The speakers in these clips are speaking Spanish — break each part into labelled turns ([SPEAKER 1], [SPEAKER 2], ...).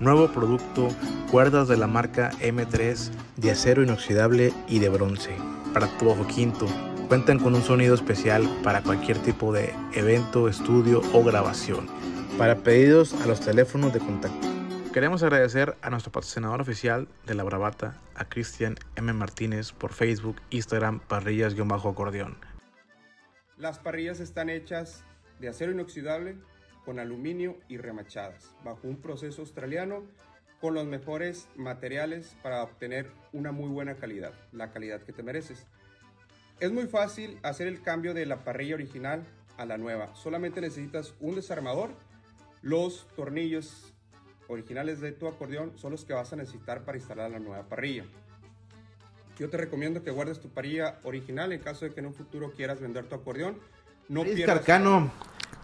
[SPEAKER 1] Nuevo producto, cuerdas de la marca M3 de acero inoxidable y de bronce para tu ojo quinto. Cuentan con un sonido especial para cualquier tipo de evento, estudio o grabación. Para pedidos a los teléfonos de contacto. Queremos agradecer a nuestro patrocinador oficial de la Bravata, a Cristian M. Martínez, por Facebook, Instagram, parrillas-acordeón.
[SPEAKER 2] Las parrillas están hechas de acero inoxidable con aluminio y remachadas, bajo un proceso australiano con los mejores materiales para obtener una muy buena calidad, la calidad que te mereces. Es muy fácil hacer el cambio de la parrilla original a la nueva, solamente necesitas un desarmador, los tornillos originales de tu acordeón son los que vas a necesitar para instalar la nueva parrilla. Yo te recomiendo que guardes tu parrilla original en caso de que en un futuro quieras vender tu acordeón. No es pierdas...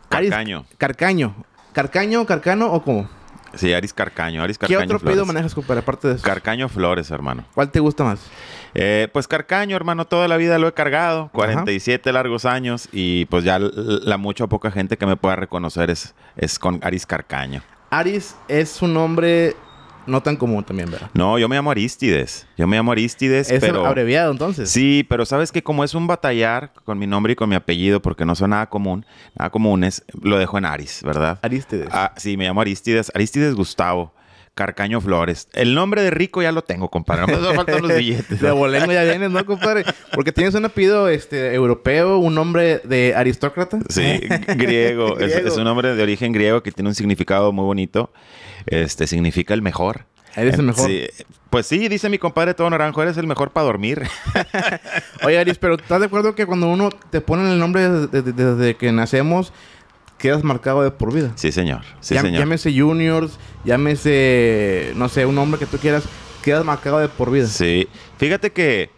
[SPEAKER 1] Carcaño. Carcaño. Carcaño, Carcano o cómo? Sí,
[SPEAKER 2] Aris Carcaño. ¿Qué otro pedido manejas,
[SPEAKER 1] para aparte de eso? Carcaño Flores, hermano. ¿Cuál te gusta más?
[SPEAKER 2] Eh, pues Carcaño, hermano, toda la vida lo he cargado, 47 largos años, y pues ya la mucha o poca gente que me pueda reconocer es, es con Aris Carcaño.
[SPEAKER 1] Aris es un hombre no tan común también, ¿verdad?
[SPEAKER 2] No, yo me llamo Aristides. Yo me llamo Aristides, ¿Es abreviado entonces? Sí, pero sabes que como es un batallar con mi nombre y con mi apellido, porque no son nada común, nada comunes, lo dejo en Aris, ¿verdad? Aristides. Ah, sí, me llamo Aristides. Aristides
[SPEAKER 1] Gustavo. Carcaño Flores. El nombre de rico ya lo tengo, compadre. No me faltan los billetes. de ya vienes, ¿no, compadre? Porque tienes un apellido este, europeo, un nombre de aristócrata. Sí, griego. Es, un
[SPEAKER 2] nombre de origen griego que tiene un significado muy bonito. Este, significa el mejor. Eres el mejor. Pues sí, dice mi compadre todo naranjo, eres el mejor para
[SPEAKER 1] dormir. Oye, Aris, pero ¿estás de acuerdo que cuando uno te pone el nombre desde que nacemos, quedas marcado de por vida. Sí, señor. Sí, señor. Llámese juniors, llámese, no sé, un hombre que tú quieras, quedas marcado de por vida. Sí. Fíjate
[SPEAKER 2] que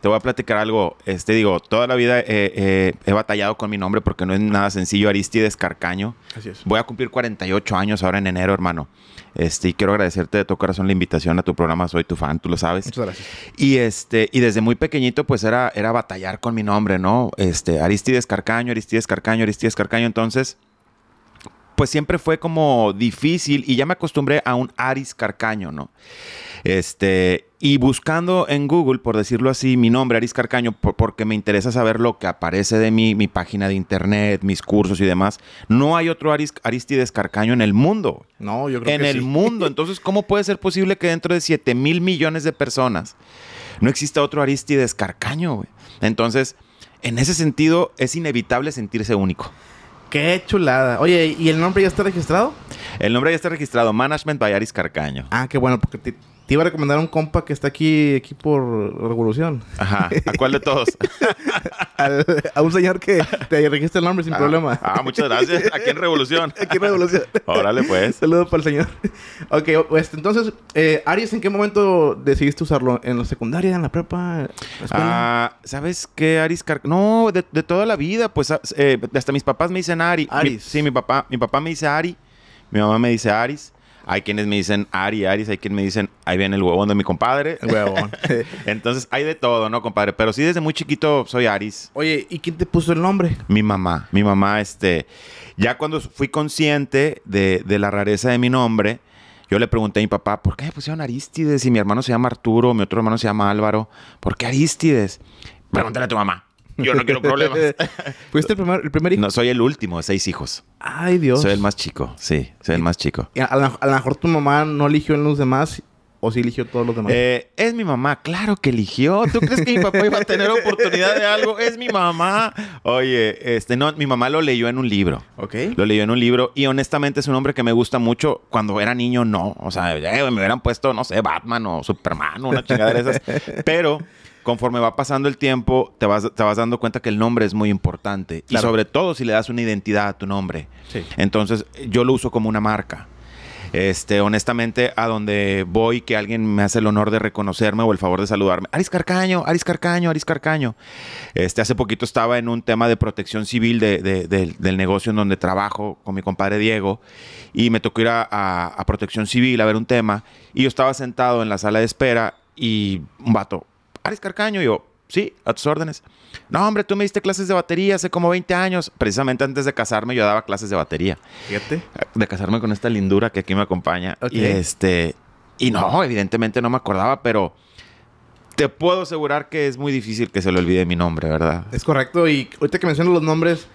[SPEAKER 2] te voy a platicar algo. Este, digo, toda la vida he batallado con mi nombre porque no es nada sencillo. Aristides Carcaño. Así es. Voy a cumplir 48 años ahora en enero, hermano. Este, y quiero agradecerte de todo corazón la invitación a tu programa. Soy tu fan, tú lo sabes. Y, este, y desde muy pequeñito, pues era, era batallar con mi nombre, ¿no? Este, Aristides Carcaño, Aristides Carcaño, Aristides Carcaño. Entonces, pues siempre fue como difícil y ya me acostumbré a un Aris Carcaño, ¿no? Este, y buscando en Google, por decirlo así, mi nombre, Aris Carcaño, porque me interesa saber lo que aparece de mí, mi página de internet, mis cursos y demás. No hay otro Aris, Aristides Carcaño en el mundo.
[SPEAKER 1] No, yo creo en En el
[SPEAKER 2] mundo. Entonces, ¿cómo puede ser posible que dentro de 7 mil millones de personas no exista otro Aristides Carcaño, Entonces, en ese sentido, es inevitable sentirse
[SPEAKER 1] único. Qué chulada. Oye, ¿y el nombre ya está registrado?
[SPEAKER 2] El nombre ya está registrado, Management
[SPEAKER 1] by Aris Carcaño. Ah, qué bueno, porque te iba a recomendar a un compa que está aquí, aquí por Revolución. Ajá.
[SPEAKER 2] ¿A cuál de todos?
[SPEAKER 1] Al, a un señor que te registra el nombre sin ah, problema. Ah, muchas
[SPEAKER 2] gracias. Aquí en Revolución. aquí en Revolución.
[SPEAKER 1] Órale, pues. Saludos para el señor. Ok, pues entonces, eh, Aries, ¿en qué momento decidiste usarlo? ¿En la secundaria, en la prepa? Ah, ¿sabes qué, Aries? no, de, toda la vida, pues ah, eh, hasta
[SPEAKER 2] mis papás me dicen Ari. Aries. sí, mi papá, mi papá me dice Ari. Mi mamá me dice Ari. Hay quienes me dicen Ari, Aris, hay quienes me dicen, ahí viene el huevón de mi compadre. El huevón. Entonces hay de todo, ¿no, compadre? Pero sí, desde muy chiquito soy Aris. Oye, ¿y quién te
[SPEAKER 1] puso el nombre? Mi mamá. Mi
[SPEAKER 2] mamá, este, ya cuando fui consciente de, de la rareza de mi nombre, yo le pregunté a mi papá, ¿por qué me pusieron Aristides? Y mi hermano se llama Arturo, mi otro hermano se llama Álvaro. ¿Por qué Aristides? Pregúntale a tu mamá. Yo no quiero problemas. ¿Fuiste el primer, el primer hijo? No, soy el último de seis hijos.
[SPEAKER 1] Ay, Dios. Soy el
[SPEAKER 2] más chico, sí. Soy el más chico.
[SPEAKER 1] A, lo mejor tu mamá no eligió en los demás ¿O sí eligió todos los demás? Eh, es mi mamá, claro que eligió. ¿Tú crees que mi papá iba a tener oportunidad de algo? Es
[SPEAKER 2] mi mamá. Oye, este, no, mi mamá lo leyó en un libro. Ok. Lo leyó en un libro y honestamente es un hombre que me gusta mucho. Cuando era niño, no. O sea, me hubieran puesto, no sé, Batman o Superman o una chingada de esas. Pero conforme va pasando el tiempo, te vas, te vas dando cuenta que el nombre es muy importante. Y sobre todo si le das una identidad a tu nombre. Entonces, yo lo uso como una marca. Este, honestamente, a donde voy, que alguien me hace el honor de reconocerme o el favor de saludarme. Aris Carcaño, Aris Carcaño, Aris Carcaño. Este, hace poquito estaba en un tema de protección civil de, del, negocio en donde trabajo con mi compadre Diego y me tocó ir a, a, a protección civil a ver un tema y yo estaba sentado en la sala de espera y un vato Maris Carcaño. Y yo, sí, a tus órdenes. No, hombre, tú me diste clases de batería hace como 20 años. Precisamente antes de casarme yo daba clases de batería. Fíjate. De casarme con esta lindura que aquí me acompaña. Y este... Y no, evidentemente no me acordaba, pero te puedo asegurar que es muy difícil que se le olvide mi nombre, ¿verdad?
[SPEAKER 1] Es correcto. Y ahorita que menciono los nombres,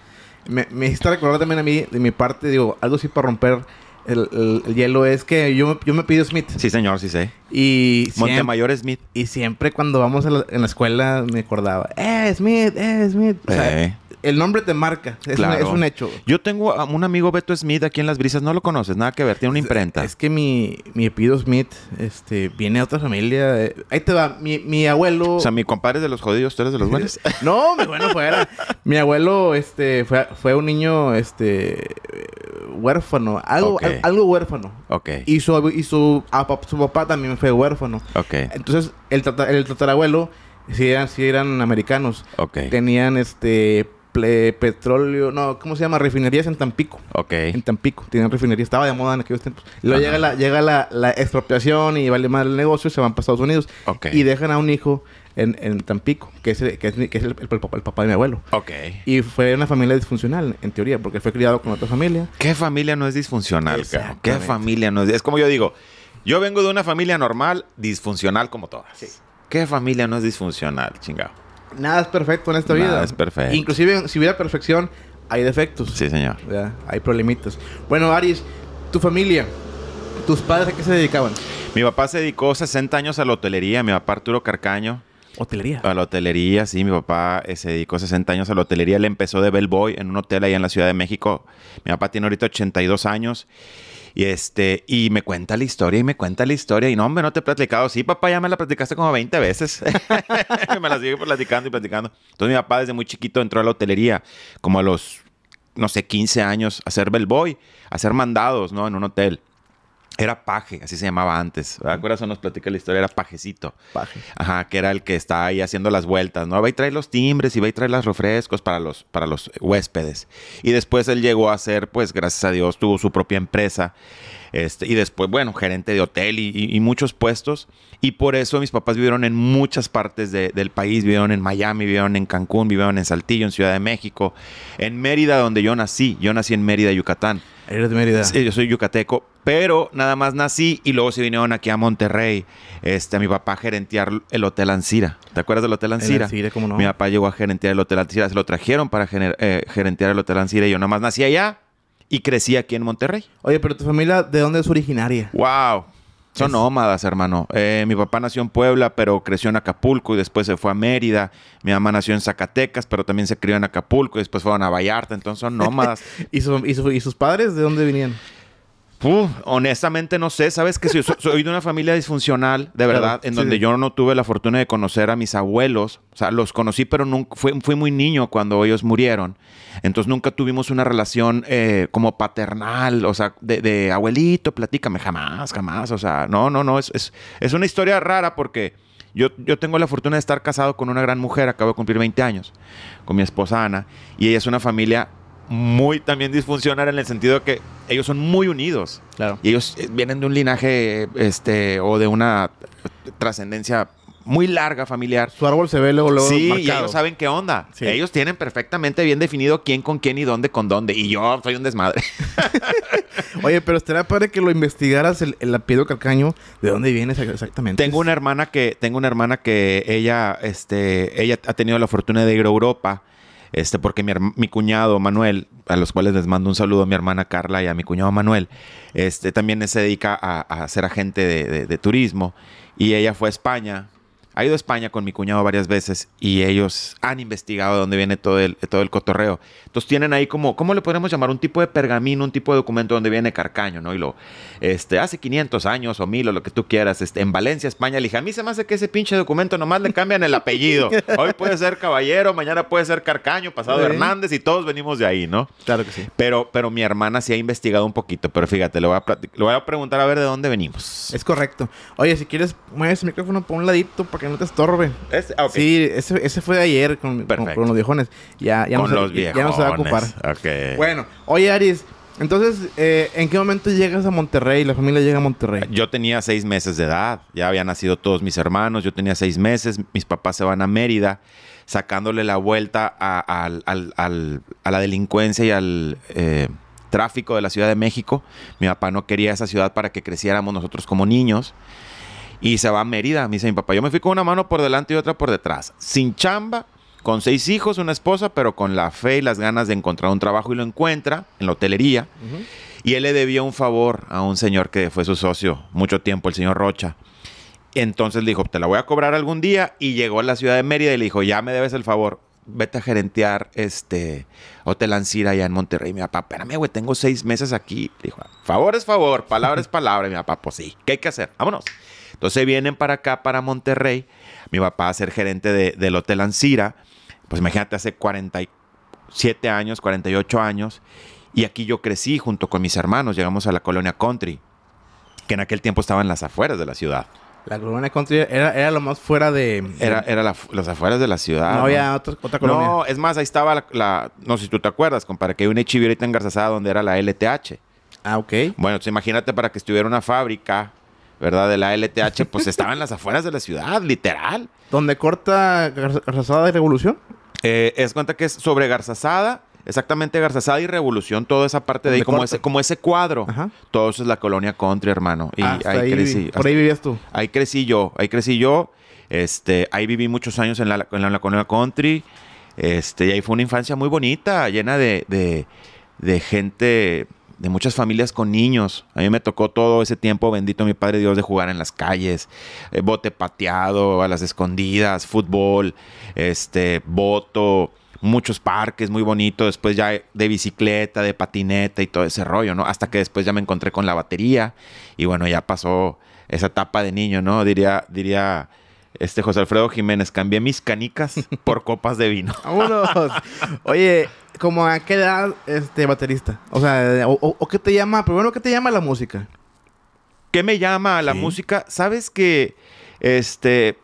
[SPEAKER 1] me, me hiciste recordar también a mí, de mi parte, digo, algo así para romper el, hielo es que yo, yo, me pido Smith. Sí, señor, sí sé. Y Montemayor Smith. Y siempre cuando vamos en la escuela me acordaba, eh, Smith, eh, Smith. Eh el nombre te marca. Es, un, hecho.
[SPEAKER 2] Yo tengo un amigo Beto Smith aquí en Las Brisas. No lo conoces, nada que ver. Tiene una imprenta. Es, que mi,
[SPEAKER 1] mi Epido Smith este, viene de otra familia. Eh, ahí te va. Mi, mi, abuelo... O sea, mi compadre es de los jodidos, tú eres de los buenos. no, mi bueno fuera. mi abuelo este, fue, un niño este, huérfano. Algo, algo huérfano. Ok. Y su, y su, papá también fue huérfano. Ok. Entonces, el, el tatarabuelo... Si eran, si eran americanos. Tenían este petróleo, no, ¿cómo se llama? Refinerías en Tampico. Ok. En Tampico, tienen refinería, estaba de moda en aquellos tiempos. luego llega, la, llega la, expropiación y vale mal el negocio, se van para Estados Unidos. Y dejan a un hijo en, Tampico, que es, el, el, papá, de mi abuelo. Ok. Y fue una familia disfuncional, en teoría, porque fue criado con otra familia. ¿Qué familia no es disfuncional, ¿Qué familia no es? Es como yo
[SPEAKER 2] digo, yo vengo de una familia normal, disfuncional como todas. Sí.
[SPEAKER 1] ¿Qué familia no
[SPEAKER 2] es disfuncional, chingado?
[SPEAKER 1] nada es perfecto en esta vida. Nada es perfecto. Inclusive, si hubiera perfección, hay defectos. Sí, señor. Hay problemitas. Bueno, Aries, tu familia, ¿tus padres a qué se dedicaban?
[SPEAKER 2] Mi papá se dedicó 60 años a la hotelería. Mi papá Arturo Carcaño. ¿Hotelería? A la hotelería, sí. Mi papá eh, se dedicó 60 años a la hotelería. Le empezó de bellboy en un hotel ahí en la Ciudad de México. Mi papá tiene ahorita 82 años. Y, este, y me cuenta la historia y me cuenta la historia. Y no, hombre, no te he platicado. Sí, papá, ya me la platicaste como 20 veces. me la sigue platicando y platicando. Entonces mi papá desde muy chiquito entró a la hotelería, como a los, no sé, 15 años, a ser bellboy, a hacer mandados, ¿no? En un hotel. Era Paje, así se llamaba antes. ¿Te acuerdas? Nos platica la historia, era Pajecito. Paje. Ajá, que era el que está ahí haciendo las vueltas, ¿no? Va y trae los timbres y va y trae los refrescos para los, para los huéspedes. Y después él llegó a ser, pues gracias a Dios, tuvo su propia empresa este, y después, bueno, gerente de hotel y, muchos puestos. Y por eso mis papás vivieron en muchas partes del país, vivieron en Miami, vivieron en Cancún, vivieron en Saltillo, en Ciudad de México, en Mérida, donde yo nací. Yo nací en Mérida, Yucatán. Eres de Mérida. yo soy yucateco, pero nada más nací y luego se vinieron aquí a Monterrey, este, a mi papá a gerentear el Hotel Ancira. ¿Te acuerdas del Hotel Ancira? Ancira ¿cómo no? Mi papá llegó a gerentear el Hotel Ancira, se lo trajeron para eh, gerentear el Hotel Ancira y yo nada más nací allá y crecí aquí en Monterrey.
[SPEAKER 1] Oye, pero tu familia, ¿de dónde es originaria?
[SPEAKER 2] ¡Wow! Son nómadas, hermano. Eh, mi papá nació en Puebla, pero creció en Acapulco y después se fue a Mérida. Mi mamá nació en Zacatecas, pero también se crió en Acapulco y después fueron a Vallarta. Entonces son nómadas.
[SPEAKER 1] ¿Y, sus padres de dónde venían?
[SPEAKER 2] honestamente no sé, sabes que soy de una familia disfuncional, de verdad, en donde yo no tuve la fortuna de conocer a mis abuelos, o sea, los conocí, pero nunca, fui, muy niño cuando ellos murieron, entonces nunca tuvimos una relación eh, como paternal, o sea, de, abuelito, platícame, jamás, jamás, o sea, no, no, no, es, es, una historia rara porque yo, yo tengo la fortuna de estar casado con una gran mujer, acabo de cumplir 20 años, con mi esposa Ana, y ella es una familia muy también disfuncional en el sentido que ellos son muy unidos. Claro. Y ellos eh, vienen de un linaje este, o de una trascendencia muy larga familiar. Su
[SPEAKER 1] árbol se ve luego, luego Sí, marcado. y ellos saben
[SPEAKER 2] qué onda. Ellos tienen perfectamente bien definido quién con quién y dónde con dónde. Y yo soy un desmadre.
[SPEAKER 1] Oye, pero estaría padre que lo investigaras el, lapido Calcaño, de dónde vienes exactamente. Tengo una hermana que, tengo una hermana que ella,
[SPEAKER 2] este, ella ha tenido la fortuna de ir a Europa este, porque mi, cuñado Manuel, a los cuales les mando un saludo a mi hermana Carla y a mi cuñado Manuel, este, también se dedica a, ser agente de, de turismo y ella fue a España ha ido a España con mi cuñado varias veces y ellos han investigado de dónde viene todo el, todo el cotorreo. Entonces tienen ahí como, ¿cómo le podemos llamar? Un tipo de pergamino, un tipo de documento donde viene Carcaño, ¿no? Y lo, este, hace 500 años o mil o lo que tú quieras, este, en Valencia, España, le dije, a mí se me hace que ese pinche documento nomás le cambian el apellido. Hoy puede ser Caballero, mañana puede ser Carcaño, pasado Hernández y todos venimos de ahí, ¿no? Claro que sí. Pero, pero mi hermana sí ha investigado un poquito, pero fíjate, le voy a, le voy a preguntar a ver de dónde
[SPEAKER 1] venimos. Es correcto. Oye, si quieres, mueves el micrófono por un ladito porque que no te estorbe. Ah, sí, ese, fue de ayer con, los viejones. Ya, ya, con no ya, no se, va a ocupar. Bueno, oye Aries. entonces, eh, ¿en qué momento llegas a Monterrey? La familia llega a Monterrey.
[SPEAKER 2] Yo tenía seis meses de edad, ya habían nacido todos mis hermanos, yo tenía seis meses, mis papás se van a Mérida, sacándole la vuelta a, la delincuencia y al eh, tráfico de la Ciudad de México. Mi papá no quería esa ciudad para que creciéramos nosotros como niños. Y se va a Mérida, me dice mi papá. Yo me fui con una mano por delante y otra por detrás. Sin chamba, con seis hijos, una esposa, pero con la fe y las ganas de encontrar un trabajo y lo encuentra en la hotelería. Y él le debió un favor a un señor que fue su socio mucho tiempo, el señor Rocha. Entonces le dijo, te la voy a cobrar algún día. Y llegó a la ciudad de Mérida y le dijo, ya me debes el favor. Vete a gerentear este Hotel Ancira allá en Monterrey. Mi papá, espérame, güey, tengo seis meses aquí. dijo, favor es favor, palabra es palabra. mi papá, pues sí, ¿qué hay que hacer? Vámonos. Entonces vienen para acá, para Monterrey. Mi papá va a ser gerente del Hotel Ancira. Pues imagínate, hace 47 años, 48 años. Y aquí yo crecí junto con mis hermanos. Llegamos a la colonia Country, que en aquel tiempo estaba en las afueras de la ciudad.
[SPEAKER 1] La colonia country era, lo más fuera de... Era,
[SPEAKER 2] era las afueras de la ciudad. No, había
[SPEAKER 1] otra, colonia.
[SPEAKER 2] No, es más, ahí estaba la, No sé si tú te acuerdas, para que hay una chivirita ahorita en donde era la LTH. Ah, ok. Bueno, pues imagínate para que estuviera una fábrica ¿verdad? De la LTH, pues estaba en las afueras de la ciudad, literal. ¿Dónde corta
[SPEAKER 1] Garzazada y Revolución?
[SPEAKER 2] es eh, cuenta que es sobre Garzazada, exactamente Garzazada y Revolución, toda esa parte de ahí, como ese, como ese cuadro. Ajá. Todo eso es la colonia country, hermano. Y ahí, crecí. Por ahí vivías tú. Ahí crecí yo, ahí crecí yo. Este, ahí viví muchos años en la, colonia country. Este, y ahí fue una infancia muy bonita, llena de, de gente de muchas familias con niños. A mí me tocó todo ese tiempo, bendito mi Padre Dios, de jugar en las calles, eh, bote pateado, a las escondidas, fútbol, este, voto, muchos parques muy bonitos, después ya de bicicleta, de patineta y todo ese rollo, ¿no? Hasta que después ya me encontré con la batería y bueno, ya pasó esa etapa de niño, ¿no? Diría, diría este José Alfredo Jiménez, cambié mis
[SPEAKER 1] canicas por copas de vino. Oye, ¿cómo a qué edad este baterista? O sea, o, qué te llama? bueno, ¿qué te llama la música? ¿Qué
[SPEAKER 2] me llama la música? Sabes que, este,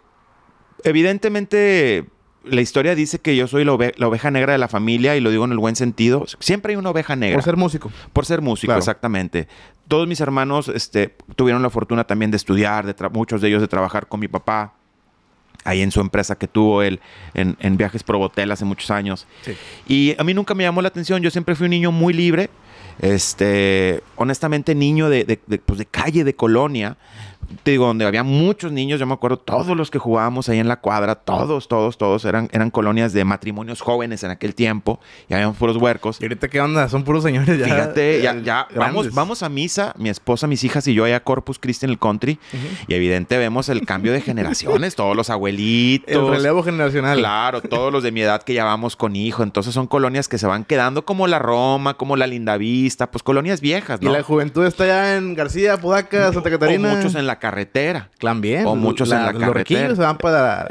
[SPEAKER 2] evidentemente la historia dice que yo soy la, oveja negra de la familia y lo digo en el buen sentido. Siempre hay una oveja negra. Por ser músico. Por ser músico, exactamente. Todos mis hermanos este, tuvieron la fortuna también de estudiar, de muchos de ellos de trabajar con mi papá ahí en su empresa que tuvo él en, en Viajes Probotel hace muchos años. Y a mí nunca me llamó la atención, yo siempre fui un niño muy libre, este, honestamente niño de pues, calle, de colonia, te digo, donde había muchos niños, yo me acuerdo, todos los que jugábamos ahí en la cuadra, todos, todos, todos, eran, eran colonias de matrimonios jóvenes en aquel tiempo, y habían puros huercos. ¿Y ahorita qué
[SPEAKER 1] onda? Son puros señores ya. Fíjate,
[SPEAKER 2] ya, eh, ya vamos, vamos a misa, mi esposa, mis hijas y yo allá Corpus Christi en el country, y evidente vemos el cambio de generaciones, todos los abuelitos. El relevo generacional. Claro, todos los de mi edad que ya vamos con hijo, entonces son colonias que se van quedando como la Roma, como la Lindavista, pues colonias viejas, ¿no? Y la
[SPEAKER 1] juventud está ya en García, Pudaca, Santa Catarina. muchos
[SPEAKER 2] en la carretera. También. O pues, muchos en la carretera.
[SPEAKER 1] van para,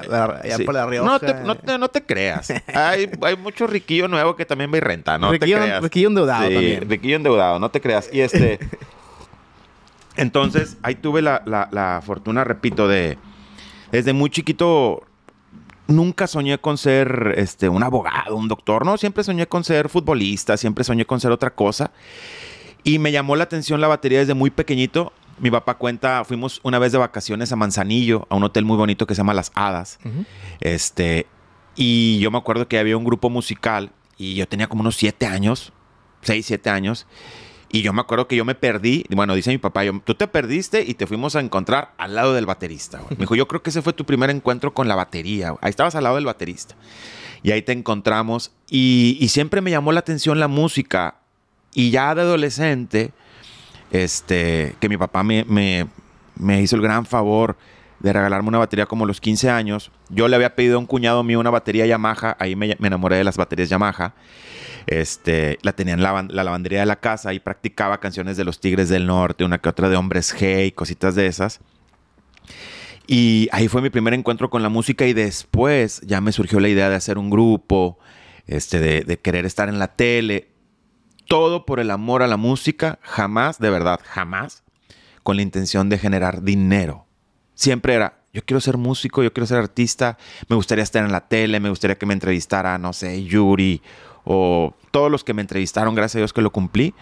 [SPEAKER 1] No
[SPEAKER 2] te, no creas. hay, mucho Riquillo nuevo que también va renta. No riquillo, te creas.
[SPEAKER 1] Riquillo endeudado también.
[SPEAKER 2] Riquillo endeudado, no te creas. Y este... Entonces, ahí tuve la, la, la, fortuna, repito, de. Desde muy chiquito nunca soñé con ser este, un abogado, un doctor, no. Siempre soñé con ser futbolista, siempre soñé con ser otra cosa. Y me llamó la atención la batería desde muy pequeñito mi papá cuenta, fuimos una vez de vacaciones a Manzanillo, a un hotel muy bonito que se llama Las Hadas. Este, y yo me acuerdo que había un grupo musical y yo tenía como unos siete años, seis, siete años. Y yo me acuerdo que yo me perdí. Bueno, dice mi papá, tú te perdiste y te fuimos a encontrar al lado del baterista. Me dijo, yo creo que ese fue tu primer encuentro con la batería. Ahí estabas al lado del baterista. Y ahí te encontramos. y siempre me llamó la atención la música. Y ya de adolescente, este, que mi papá me, hizo el gran favor de regalarme una batería como a los 15 años. Yo le había pedido a un cuñado mío una batería Yamaha, ahí me, enamoré de las baterías Yamaha. Este, la tenía en la, lavandería de la casa y practicaba canciones de los Tigres del Norte, una que otra de Hombres G cositas de esas. Y ahí fue mi primer encuentro con la música y después ya me surgió la idea de hacer un grupo, este, de querer estar en la tele todo por el amor a la música, jamás, de verdad, jamás, con la intención de generar dinero. Siempre era, yo quiero ser músico, yo quiero ser artista, me gustaría estar en la tele, me gustaría que me entrevistara, no sé, Yuri o todos los que me entrevistaron, gracias a Dios que lo cumplí,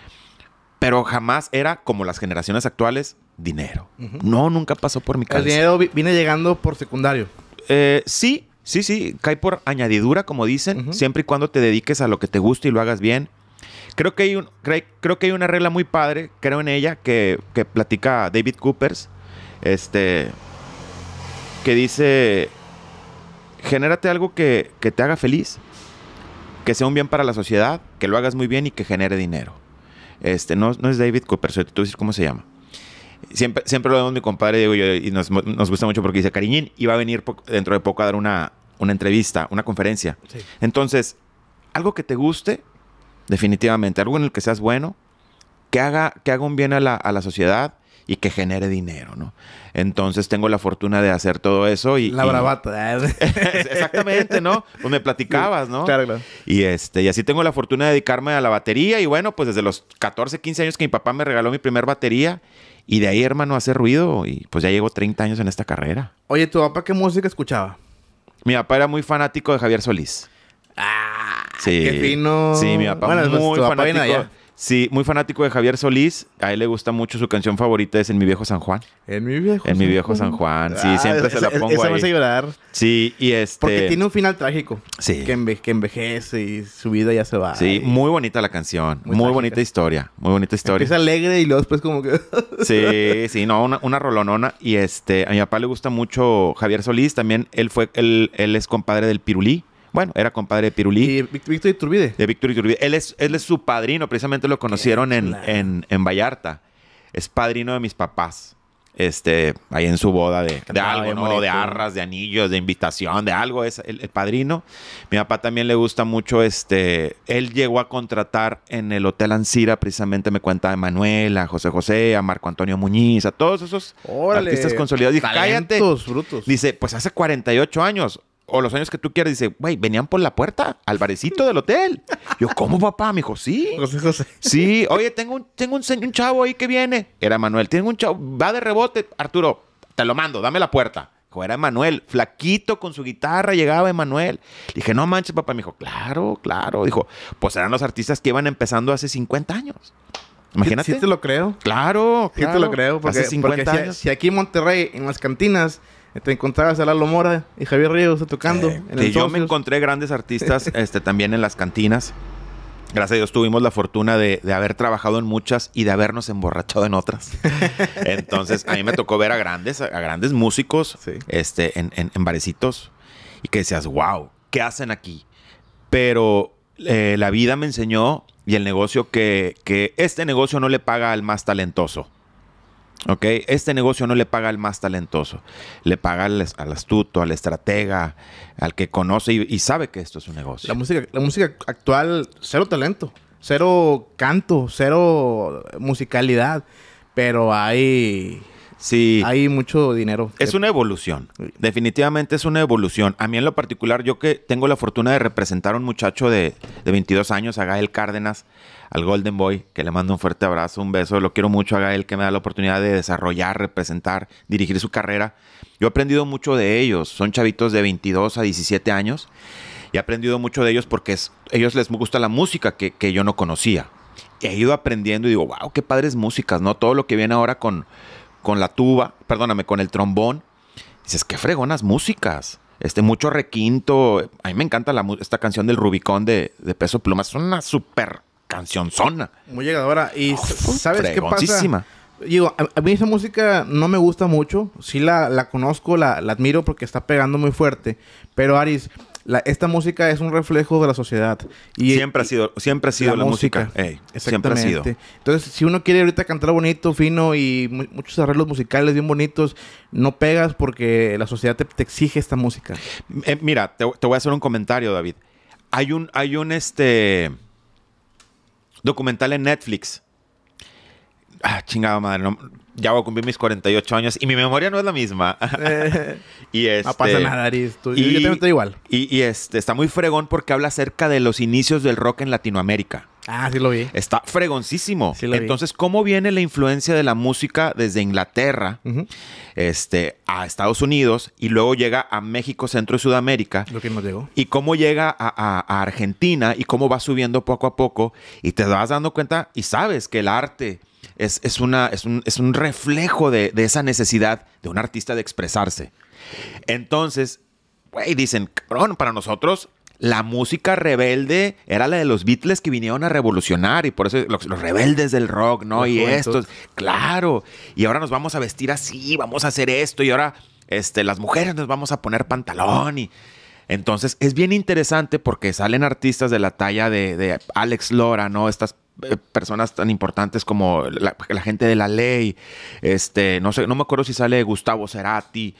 [SPEAKER 2] pero jamás era como las generaciones actuales, dinero. No, nunca pasó por mi casa. El dinero viene llegando por secundario. Eh, sí, sí, sí, cae por añadidura, como dicen, siempre y cuando te dediques a lo que te gusta y lo hagas bien, Creo que hay, creo que hay una regla muy padre, creo en ella, que, platica David Coopers, este, que dice, genérate algo que, te haga feliz, que sea un bien para la sociedad, que lo hagas muy bien y que genere dinero. Este, no, no es David Cooper, soy, te decir cómo se llama. Siempre, siempre lo vemos mi compadre y, yo, y nos, gusta mucho porque dice, Cariñín, y va a venir dentro de poco a dar una, una entrevista, una conferencia. Entonces, algo que te guste, definitivamente. Algo en el que seas bueno, que haga, que haga un bien a la, sociedad y que genere dinero, ¿no? Entonces tengo la fortuna de hacer todo eso y... La
[SPEAKER 1] bravata. ¿eh?
[SPEAKER 2] Exactamente, ¿no? Pues me platicabas, ¿no? Claro, claro. Y, este, y así tengo la fortuna de dedicarme a la batería y bueno, pues desde los 14, 15 años que mi papá me regaló mi primer batería y de ahí, hermano, hace ruido y pues ya llevo 30 años en esta carrera.
[SPEAKER 1] Oye, ¿tu papá qué música escuchaba?
[SPEAKER 2] Mi papá era muy fanático de Javier Solís. Sí. Qué fino. Sí, mi papá pues, muy fanático. Sí, muy fanático de Javier Solís. A él le gusta mucho su canción favorita es En mi viejo San Juan.
[SPEAKER 1] En mi viejo. En San mi viejo San Juan. Sí, ah, siempre se la pongo esa me llorar.
[SPEAKER 2] Sí, y este. Porque tiene
[SPEAKER 1] un final trágico. Sí. Que, que envejece y su vida ya se va.
[SPEAKER 2] Sí, muy bonita la canción. Muy, bonita historia. Muy bonita historia. Es
[SPEAKER 1] alegre y luego después como que.
[SPEAKER 2] sí, sí, no, una, rolonona. Y este, a mi papá le gusta mucho Javier Solís. También él fue, él es compadre del Pirulí. Bueno, era compadre de Pirulí. Y Víctor Iturbide. De Víctor Iturbide. Él es, él es su padrino, precisamente lo conocieron en, en, Vallarta. Es padrino de mis papás. Este, ahí en su boda de, algo, ¿no? de arras, de anillos, de invitación, de algo. Es el, padrino. Mi papá también le gusta mucho. Este, él llegó a contratar en el Hotel Ancira, precisamente me cuenta de Manuela, a José José, a Marco Antonio Muñiz, a todos esos
[SPEAKER 1] Órale, artistas consolidados. Dice, cállate.
[SPEAKER 2] Dice, pues hace 48 años o los años que tú quieras, dice, güey, venían por la puerta al barecito del hotel. Yo, ¿cómo, papá? Me dijo, sí. Sí, oye, tengo un, tengo un, chavo ahí que viene. Era Manuel, tengo un chavo, va de rebote. Arturo, te lo mando, dame la puerta. Dijo, era Manuel, flaquito con su guitarra, llegaba Manuel. Dije, no manches, papá. Me dijo, claro, claro. Dijo, pues eran los artistas que iban empezando
[SPEAKER 1] hace 50 años. Imagínate. Sí, te lo creo. Claro, claro. te lo creo. hace 50 años. si aquí en Monterrey, en las cantinas, te encontrabas a Lalo Mora y Javier Ríos tocando. Eh, yo me
[SPEAKER 2] encontré grandes artistas este, también en las cantinas. Gracias a Dios tuvimos la fortuna de, haber trabajado en muchas y de habernos emborrachado en otras. Entonces, a mí me tocó ver a grandes, a grandes músicos este, en, en, barecitos y que decías, wow, ¿qué hacen aquí? Pero eh, la vida me enseñó y el negocio que este negocio no le paga al más talentoso Okay, Este negocio no le paga al más talentoso, le paga al, astuto, al estratega, al que conoce y, sabe que esto es un negocio.
[SPEAKER 1] La música, la música actual, cero talento, cero canto, cero musicalidad, pero hay... Sí. Hay mucho dinero. Es
[SPEAKER 2] una evolución. Definitivamente es una evolución. A mí en lo particular, yo que tengo la fortuna de representar a un muchacho de, de 22 años, a Gael Cárdenas, al Golden Boy, que le mando un fuerte abrazo, un beso, lo quiero mucho a Gael que me da la oportunidad de desarrollar, representar, dirigir su carrera. Yo he aprendido mucho de ellos, son chavitos de 22 a 17 años y he aprendido mucho de ellos porque es, ellos les gusta la música que, yo no conocía. He ido aprendiendo y digo, wow, qué padres músicas, ¿no? Todo lo que viene ahora con, con la tuba, perdóname, con el trombón. Dices, qué fregonas músicas este, mucho requinto. A mí me encanta esta canción del Rubicón de, de Peso Pluma. Es una súper canción
[SPEAKER 1] zona. Muy llegadora. Y ¿sabes qué pasa? Digo, a, mí esa música no me gusta mucho. Sí la, conozco, la, la, admiro porque está pegando muy fuerte. Pero Aris, la, esta música es un reflejo de la sociedad.
[SPEAKER 2] Y, siempre ha sido, siempre ha sido la, música. siempre ha sido.
[SPEAKER 1] Entonces, si uno quiere ahorita cantar bonito, fino y muchos arreglos musicales bien bonitos, no pegas porque la sociedad te, exige esta música.
[SPEAKER 2] Eh, mira, te, te, voy a hacer un comentario, David. Hay un, hay un este Documental en Netflix. Ah, chingada madre, ya voy a cumplir mis 48 años y mi memoria no es la misma. y este, no pasa este, nada, y,
[SPEAKER 1] yo también estoy igual.
[SPEAKER 2] y, este, está muy fregón porque habla acerca de los inicios del rock en Latinoamérica.
[SPEAKER 1] Ah, sí lo vi.
[SPEAKER 2] Está fregoncísimo. Entonces, ¿cómo viene la influencia de la música desde Inglaterra este, a Estados Unidos y luego llega a México, Centro y Sudamérica? Lo que nos llegó. ¿Y cómo llega a, Argentina y cómo va subiendo poco a poco? Y te vas dando cuenta y sabes que el arte... Es, una, es, un, reflejo de, de, esa necesidad de un artista de expresarse. Entonces, güey, dicen, cabrón, para nosotros la música rebelde era la de los Beatles que vinieron a revolucionar y por eso los, rebeldes del rock, ¿no? y esto, estos, claro. Y ahora nos vamos a vestir así, vamos a hacer esto y ahora este, las mujeres nos vamos a poner pantalón Entonces es bien interesante porque salen artistas de la talla de, Alex Lora, ¿no? Estas eh, personas tan importantes como la, gente de la ley, este, no sé, no me acuerdo si sale Gustavo Cerati,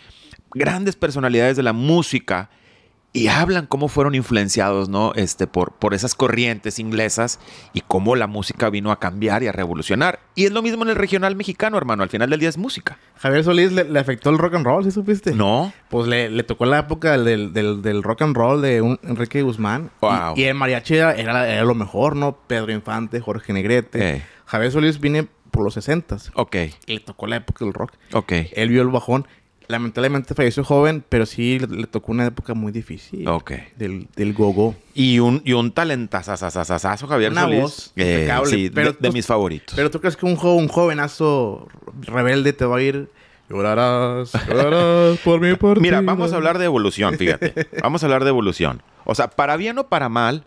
[SPEAKER 2] grandes personalidades de la música y hablan cómo fueron influenciados, ¿no? Este, por, por esas corrientes inglesas y cómo la música vino a cambiar y a revolucionar. Y es lo mismo en el regional mexicano, hermano. Al final del día es música. Javier
[SPEAKER 1] Solís le, afectó el rock and roll, ¿sí supiste? No. Pues le, tocó la época del, del, rock and roll de Enrique Guzmán. Y, y, el mariachi era, lo mejor, ¿no? Pedro Infante, Jorge Negrete. Eh. Javier Solís viene por los 60. Ok. Le tocó la época del rock. Ok. Él vio el bajón lamentablemente falleció joven, pero sí le, tocó una época muy difícil. Ok. Del, gogo. Y un, y un Javier Solís. Eh, pero de, mis favoritos. Pero tú crees que un, jovenazo rebelde te va a ir... Llorarás, llorarás por mi mí. Mira, vamos a
[SPEAKER 2] hablar de evolución, fíjate. Vamos a hablar de evolución. O sea, para bien o para mal,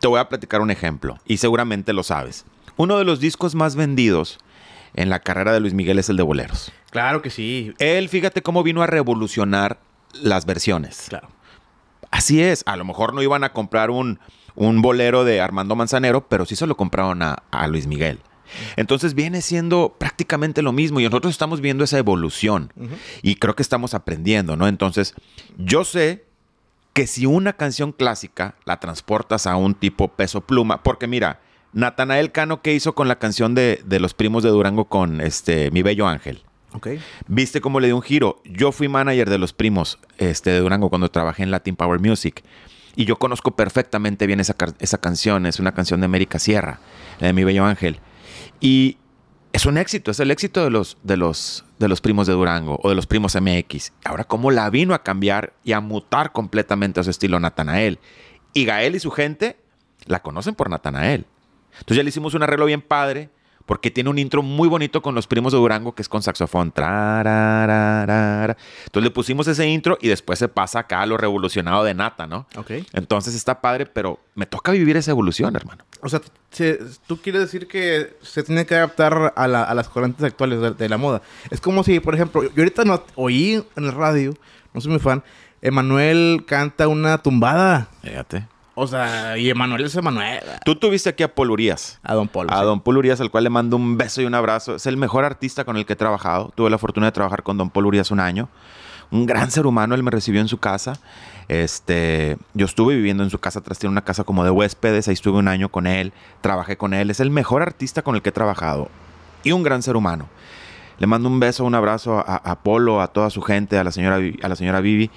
[SPEAKER 2] te voy a platicar un ejemplo. Y seguramente lo sabes. Uno de los discos más vendidos en la carrera de Luis Miguel es el de Boleros. Claro que sí. Él, fíjate cómo vino a revolucionar las versiones. Claro. Así es. A lo mejor no iban a comprar un, bolero de Armando Manzanero, pero sí se lo compraron a, Luis Miguel. Entonces viene siendo prácticamente lo mismo y nosotros estamos viendo esa evolución y creo que estamos aprendiendo, ¿no? Entonces, yo sé que si una canción clásica la transportas a un tipo peso pluma, porque mira, Natanael Cano, ¿qué hizo con la canción de, de los primos de Durango con este Mi Bello Ángel? Viste cómo le dio un giro. Yo fui manager de los primos este, de Durango cuando trabajé en Latin Power Music. Y yo conozco perfectamente bien esa, canción. Es una canción de América Sierra, de Mi Bello Ángel. Y es un éxito, es el éxito de los, de los, de los primos de Durango o de los primos MX. Ahora, cómo la vino a cambiar y a mutar completamente a su estilo Natanael. Y Gael y su gente la conocen por Natanael. Entonces ya le hicimos un arreglo bien padre porque tiene un intro muy bonito con los primos de Durango que es con saxofón. Entonces le pusimos ese intro y después se pasa acá a lo revolucionado de Nata, ¿no? Ok. Entonces está padre, pero
[SPEAKER 1] me toca vivir esa evolución, hermano. O sea, tú quieres decir que se tiene que adaptar a, las corrientes actuales de, la moda. Es como si, por ejemplo, yo ahorita no oí en el radio, no soy muy fan, Emanuel canta una tumbada.
[SPEAKER 2] Fíjate. O
[SPEAKER 1] sea, y Emanuel es Emanuel.
[SPEAKER 2] Tú tuviste aquí a Polurías. A Don Polo. A Don Don Polurías, al cual le mando un beso y un abrazo. Es el mejor artista con el que he trabajado. Tuve la fortuna de trabajar con Don Polurías un año. Un gran ser humano, él me recibió en su casa. Este, yo estuve viviendo en su casa, tras tiene una casa como de huéspedes, ahí estuve un año con él, trabajé con él. Es el mejor artista con el que he trabajado y un gran ser humano. Le mando un beso, un abrazo a, Polo, a toda su gente, a la señora, a la señora Vivi.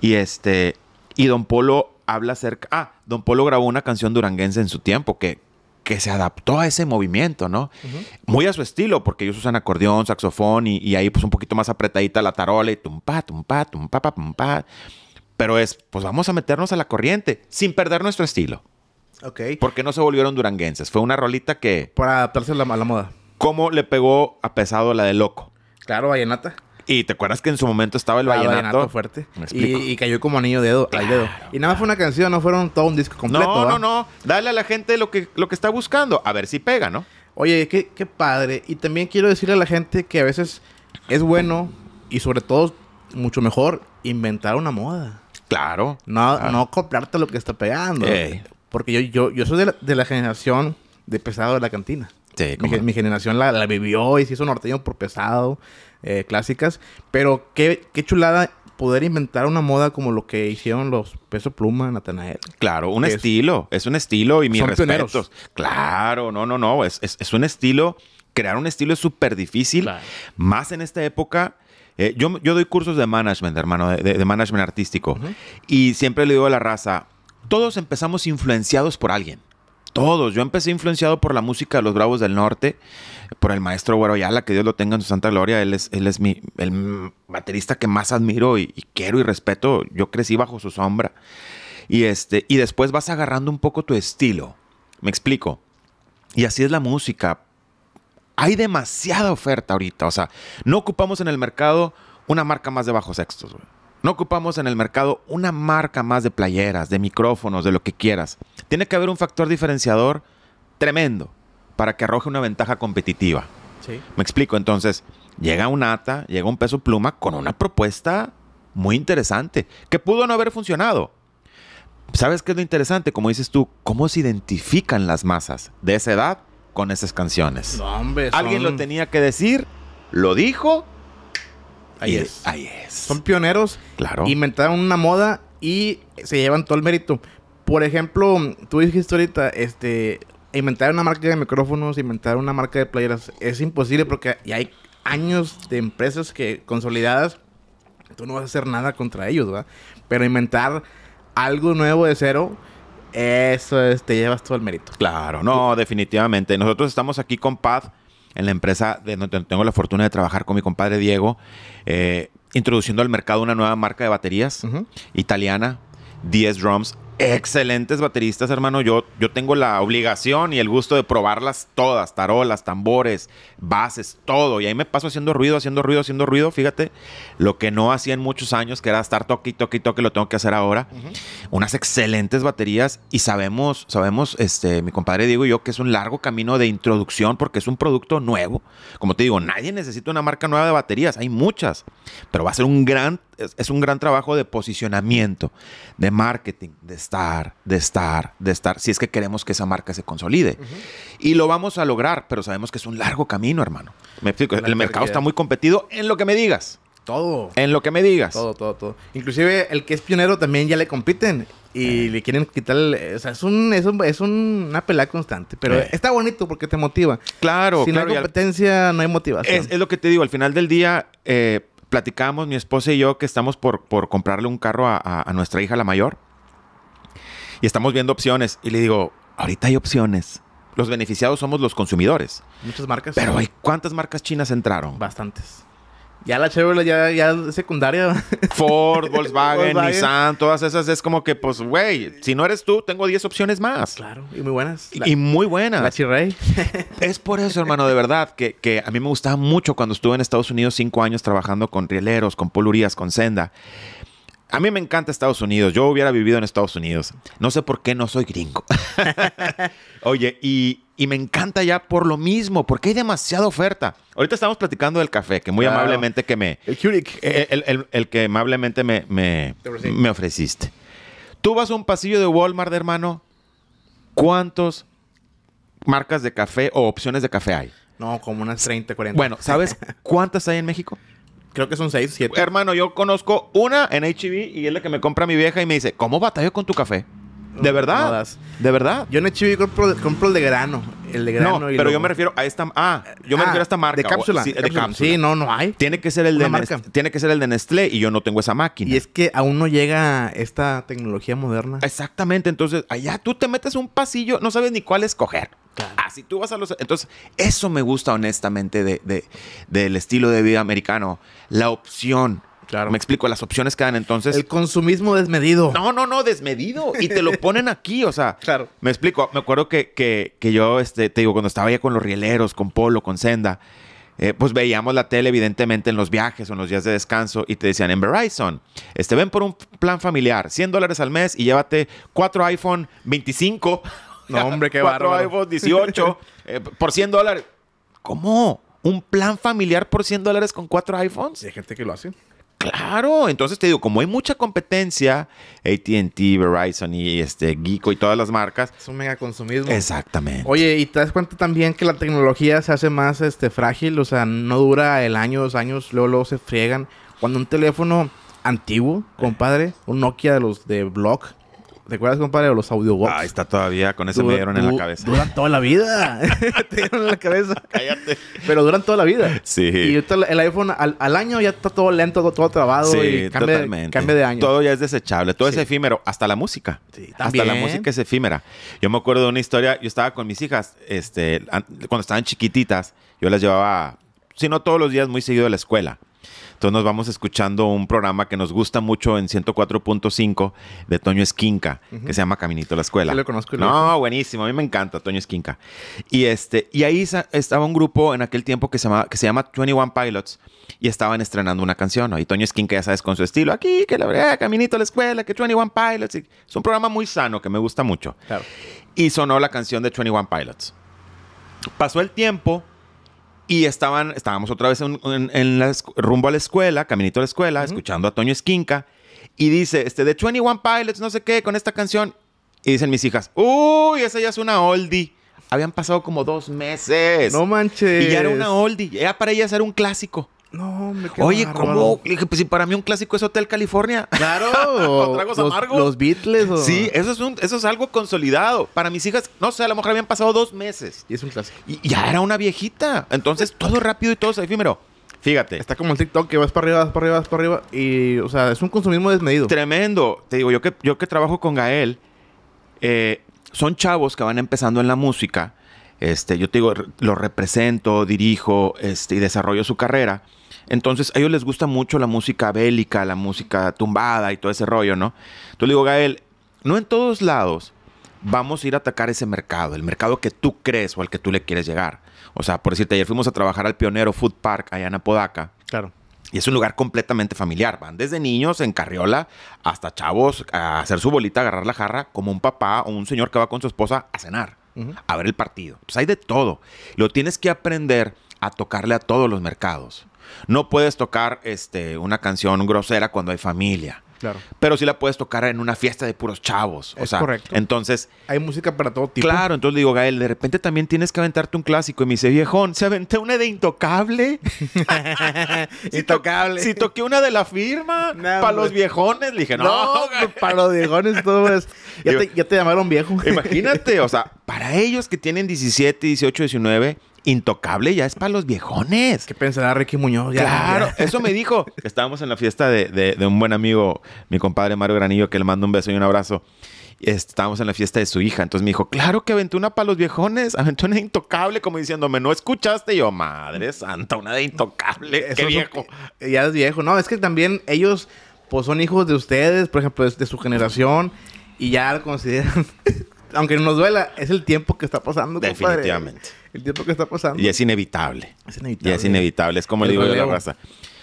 [SPEAKER 2] Y este, y Don Polo habla acerca... Ah, Don Polo grabó una canción duranguense en su tiempo que, que se adaptó a ese movimiento, ¿no? Muy a su estilo, porque ellos usan acordeón, saxofón y, ahí pues un poquito más apretadita la tarola y tumpa, tumpa, tumpa, pa, tumpa. Pero es, pues vamos a meternos a la corriente sin perder nuestro estilo. Ok. Porque no se volvieron duranguenses. Fue una rolita que...
[SPEAKER 1] Para adaptarse a la, a la moda.
[SPEAKER 2] ¿Cómo le pegó a pesado la de Loco? Claro, vallenata. Y te acuerdas que en su momento estaba el ah, vallenato? fuerte. Y, cayó como anillo dedo, al dedo.
[SPEAKER 1] Y nada más fue una canción, no fueron todo un disco completo. No, no, no.
[SPEAKER 2] Dale a la gente lo que, lo que está buscando. A ver
[SPEAKER 1] si pega, ¿no? Oye, qué, padre. Y también quiero decirle a la gente que a veces es bueno y sobre todo mucho mejor inventar una moda. Claro. No, no comprarte lo que está pegando. Porque yo, yo, yo soy de la, generación de pesado de la cantina. Sí, mi, generación la, vivió y se hizo norteño por pesado. Eh, clásicas. Pero qué, chulada poder inventar una moda como lo que hicieron los Peso Pluma, Natanael.
[SPEAKER 2] Claro, un estilo. Es, un estilo y mis son Claro, no, no, no. Es, es, un estilo. Crear un estilo es súper difícil. Más en esta época. Eh, yo, yo, doy cursos de management, hermano, de, management artístico. Y siempre le digo a la raza, todos empezamos influenciados por alguien. Todos. Yo empecé influenciado por la música de los Bravos del Norte por el maestro Güero la que Dios lo tenga en su santa gloria. Él es, él es mi, el baterista que más admiro y, quiero y respeto. Yo crecí bajo su sombra. Y, este, y después vas agarrando un poco tu estilo. Me explico. Y así es la música. Hay demasiada oferta ahorita. O sea, no ocupamos en el mercado una marca más de bajos sextos. No ocupamos en el mercado una marca más de playeras, de micrófonos, de lo que quieras. Tiene que haber un factor diferenciador tremendo para que arroje una ventaja competitiva. Sí. Me explico, entonces, llega un ATA, llega un peso pluma con una propuesta muy interesante, que pudo no haber funcionado. ¿Sabes qué es lo interesante? Como dices tú, ¿cómo se identifican las masas de esa edad con esas canciones? hombre, Alguien lo
[SPEAKER 1] tenía que decir, lo dijo. Ahí es. Ahí es. Son pioneros. Claro. Inventaron una moda y se llevan todo el mérito. Por ejemplo, tú dijiste ahorita, este, inventar una marca de micrófonos, inventar una marca de playeras, es imposible porque hay años de empresas que consolidadas, tú no vas a hacer nada contra ellos, ¿verdad? Pero inventar algo nuevo de cero, eso es, te llevas todo el mérito. Claro, no, definitivamente.
[SPEAKER 2] Nosotros estamos aquí con Paz, en la empresa de donde tengo la fortuna de trabajar con mi compadre Diego, eh, introduciendo al mercado una nueva marca de baterías italiana, 10 Drums excelentes bateristas, hermano. Yo, yo tengo la obligación y el gusto de probarlas todas, tarolas, tambores, bases, todo. Y ahí me paso haciendo ruido, haciendo ruido, haciendo ruido. Fíjate, lo que no hacía en muchos años, que era estar toque, toque, toque, lo tengo que hacer ahora. Unas excelentes baterías y sabemos, sabemos, este, mi compadre digo yo, que es un largo camino de introducción porque es un producto nuevo. Como te digo, nadie necesita una marca nueva de baterías, hay muchas, pero va a ser un gran es, un gran trabajo de posicionamiento, de marketing, de estar, de estar, de estar, si es que queremos que esa marca se consolide. Y lo vamos a lograr, pero sabemos que es un largo camino, hermano. Me el mercado está muy competido en lo que me
[SPEAKER 1] digas. Todo. En lo que me digas. Todo, todo, todo. Inclusive el que es pionero también ya le compiten y eh. le quieren quitar... Eh, o sea, es, un, una pelea constante, pero eh. está bonito porque te motiva. Claro. Si no hay competencia, no hay motivación. Es, lo que te digo, al final del día...
[SPEAKER 2] Platicamos mi esposa y yo que estamos por, por comprarle un carro a, a nuestra hija la mayor. Y estamos viendo opciones. Y le digo, ahorita hay opciones los beneficiados somos los consumidores. Muchas marcas. Pero hay cuántas marcas chinas entraron. Bastantes.
[SPEAKER 1] Ya la Chevrolet, ya, ya secundaria. Ford, Volkswagen, Nissan, todas esas es como que,
[SPEAKER 2] pues, güey, si no eres tú, tengo 10 opciones más. Claro, y muy buenas. y muy buenas. La es por eso, hermano, de verdad, que, que, a mí me gustaba mucho cuando estuve en Estados Unidos cinco años trabajando con rieleros, con polurías, con senda. A mí me encanta Estados Unidos. Yo hubiera vivido en Estados Unidos. No sé por qué no soy gringo. Oye, y y me encanta ya por lo mismo, porque hay demasiada oferta. Ahorita estamos platicando del café, que muy amablemente que me... El eh, eh, que amablemente me, me, ofreciste. Tú vas a un pasillo de Walmart, hermano. ¿Cuántas marcas de café o opciones de café hay? No, como unas 30, 40. Bueno, ¿sabes cuántas hay en México? Creo que son 6, 7. Hermano, yo conozco una en HB e y es la que me compra mi vieja y me dice, ¿cómo batallo
[SPEAKER 1] con tu café? ¿De verdad? ¿De verdad? Yo en Chibi compro, compro, el de grano. El de grano. pero yo me refiero a esta. Ah, yo me ah, refiero a esta marca. De cápsula. sí, de cápsula. Sí, no, no hay. Tiene que ser el de Nestlé, Tiene que ser el de Nestlé y yo no tengo esa máquina. Y es que aún no llega esta tecnología
[SPEAKER 2] moderna. Exactamente. Entonces, allá tú te metes un pasillo, no sabes ni cuál escoger. Ah, Así tú vas a los. Entonces, eso me gusta honestamente del estilo de vida americano. La opción Claro. Me explico, las opciones que dan entonces. El
[SPEAKER 1] consumismo desmedido. No, no, no, desmedido. Y te lo ponen
[SPEAKER 2] aquí, o sea. Claro. Me explico, me acuerdo que, que, yo, este, te digo, cuando estaba ya con los rieleros, con Polo, con Senda, eh, pues veíamos la tele evidentemente en los viajes o en los días de descanso y te decían en Verizon, este, ven por un plan familiar, 100 dólares al mes y llévate cuatro iPhone 25. No, hombre, qué 4 Cuatro iPhone 18 eh, por 100 dólares. ¿Cómo? ¿Un plan familiar por 100 dólares con cuatro iPhones?
[SPEAKER 1] Hay gente que lo hace.
[SPEAKER 2] Claro, entonces te digo, como hay mucha competencia, ATT, Verizon y este Geeko y todas las marcas.
[SPEAKER 1] Es un mega consumismo. Exactamente. Oye, y te das cuenta también que la tecnología se hace más este, frágil, o sea, no dura el año, dos años, luego, luego se friegan. Cuando un teléfono antiguo, compadre, un Nokia de los de Block, ¿Te acuerdas, compadre? los audiobots. Ah, está todavía, con ese me dieron en la cabeza. Duran toda la vida. Te dieron en la cabeza. Cállate. Pero duran toda la vida. Sí. Y el iPhone al, año ya está todo lento, todo, trabado. Sí, y cambia, totalmente. Cambia de año.
[SPEAKER 2] Todo ya es desechable, todo es efímero, hasta la música. Sí, ¿también? Hasta la música es efímera. Yo me acuerdo de una historia, yo estaba con mis hijas, este, cuando estaban chiquititas, yo las llevaba, si no todos los días, muy seguido a la escuela. Entonces nos vamos escuchando un programa que nos gusta mucho en 104.5 de Toño Esquinca, que se llama Caminito a la Escuela. Yo lo conozco. no, buenísimo. A mí me encanta Toño Esquinca. Y, este, y ahí estaba un grupo en aquel tiempo que se, llama, que se llama 21 Pilots y estaban estrenando una canción. Y Toño Esquinca, ya sabes, con su estilo, aquí, que la verdad, Caminito a la Escuela, que 21 Pilots. es un programa muy sano que me gusta mucho. Y sonó la canción de 21 Pilots. Pasó el tiempo y estaban, estábamos otra vez en, en, rumbo a la escuela, caminito a la escuela, escuchando a Toño Esquinca. Y dice, este, de 21 Pilots, no sé qué, con esta canción. Y dicen mis hijas, uy, esa ya es una oldie. Habían pasado como dos meses. No manches. Y ya era una oldie. Ya para ellas era un clásico. No, me Oye, ¿cómo? dije, pues si para mí un clásico es Hotel California. Claro. tragos los, Los
[SPEAKER 1] Beatles. Sí, eso
[SPEAKER 2] es, algo consolidado. Para mis hijas, no sé, a lo mejor habían pasado dos meses. Y es un clásico. Y ya era una viejita. Entonces, todo rápido y todo es efímero. Fíjate. Está como el TikTok que vas para arriba,
[SPEAKER 1] vas para arriba, vas para arriba.
[SPEAKER 2] Y, o sea, es un consumismo desmedido. Tremendo. Te digo, yo que, yo que trabajo con Gael, eh, son chavos que van empezando en la música. Este, yo te digo, lo represento, dirijo este, y desarrollo su carrera. Entonces, a ellos les gusta mucho la música bélica, la música tumbada y todo ese rollo, ¿no? Entonces le digo, Gael, no en todos lados vamos a ir a atacar ese mercado, el mercado que tú crees o al que tú le quieres llegar. O sea, por decirte, ayer fuimos a trabajar al Pionero Food Park allá en Apodaca. Claro. Y es un lugar completamente familiar. Van desde niños en carriola hasta chavos a hacer su bolita, agarrar la jarra, como un papá o un señor que va con su esposa a cenar, a ver el partido. Pues hay de todo. Lo tienes que aprender a tocarle a todos los mercados. No puedes tocar este, una canción grosera cuando hay familia. Claro. Pero sí la puedes tocar en una fiesta de puros chavos. o sea, correcto. Entonces. Hay música para todo tipo. Claro, entonces le digo, Gael, de repente también tienes que aventarte un clásico. Y me dice, viejón, ¿se aventé una de Intocable? intocable. si toqué una de la firma. para los viejones. Le dije, no. para los viejones, todo
[SPEAKER 1] es. Ya, te, llamaron viejo. Imagínate, o sea,
[SPEAKER 2] para ellos que tienen 17, 18, 19 Intocable ya es para los
[SPEAKER 1] viejones. ¿Qué pensará Ricky Muñoz? claro,
[SPEAKER 2] eso me dijo. Estábamos en la fiesta de, un buen amigo, mi compadre Mario Granillo, que le mando un beso y un abrazo. Estábamos en la fiesta de su hija. Entonces me dijo, claro que aventura para los viejones, Aventura intocable, como diciéndome, no escuchaste. Y yo, madre santa, una de intocable. Qué viejo.
[SPEAKER 1] ya es viejo. No, es que también ellos, pues son hijos de ustedes, por ejemplo, de su generación, y ya lo consideran. aunque nos duela, es el tiempo que está pasando. Definitivamente. El tiempo que está pasando. Y es
[SPEAKER 2] inevitable. Es inevitable. Y es inevitable, es como digo la raza.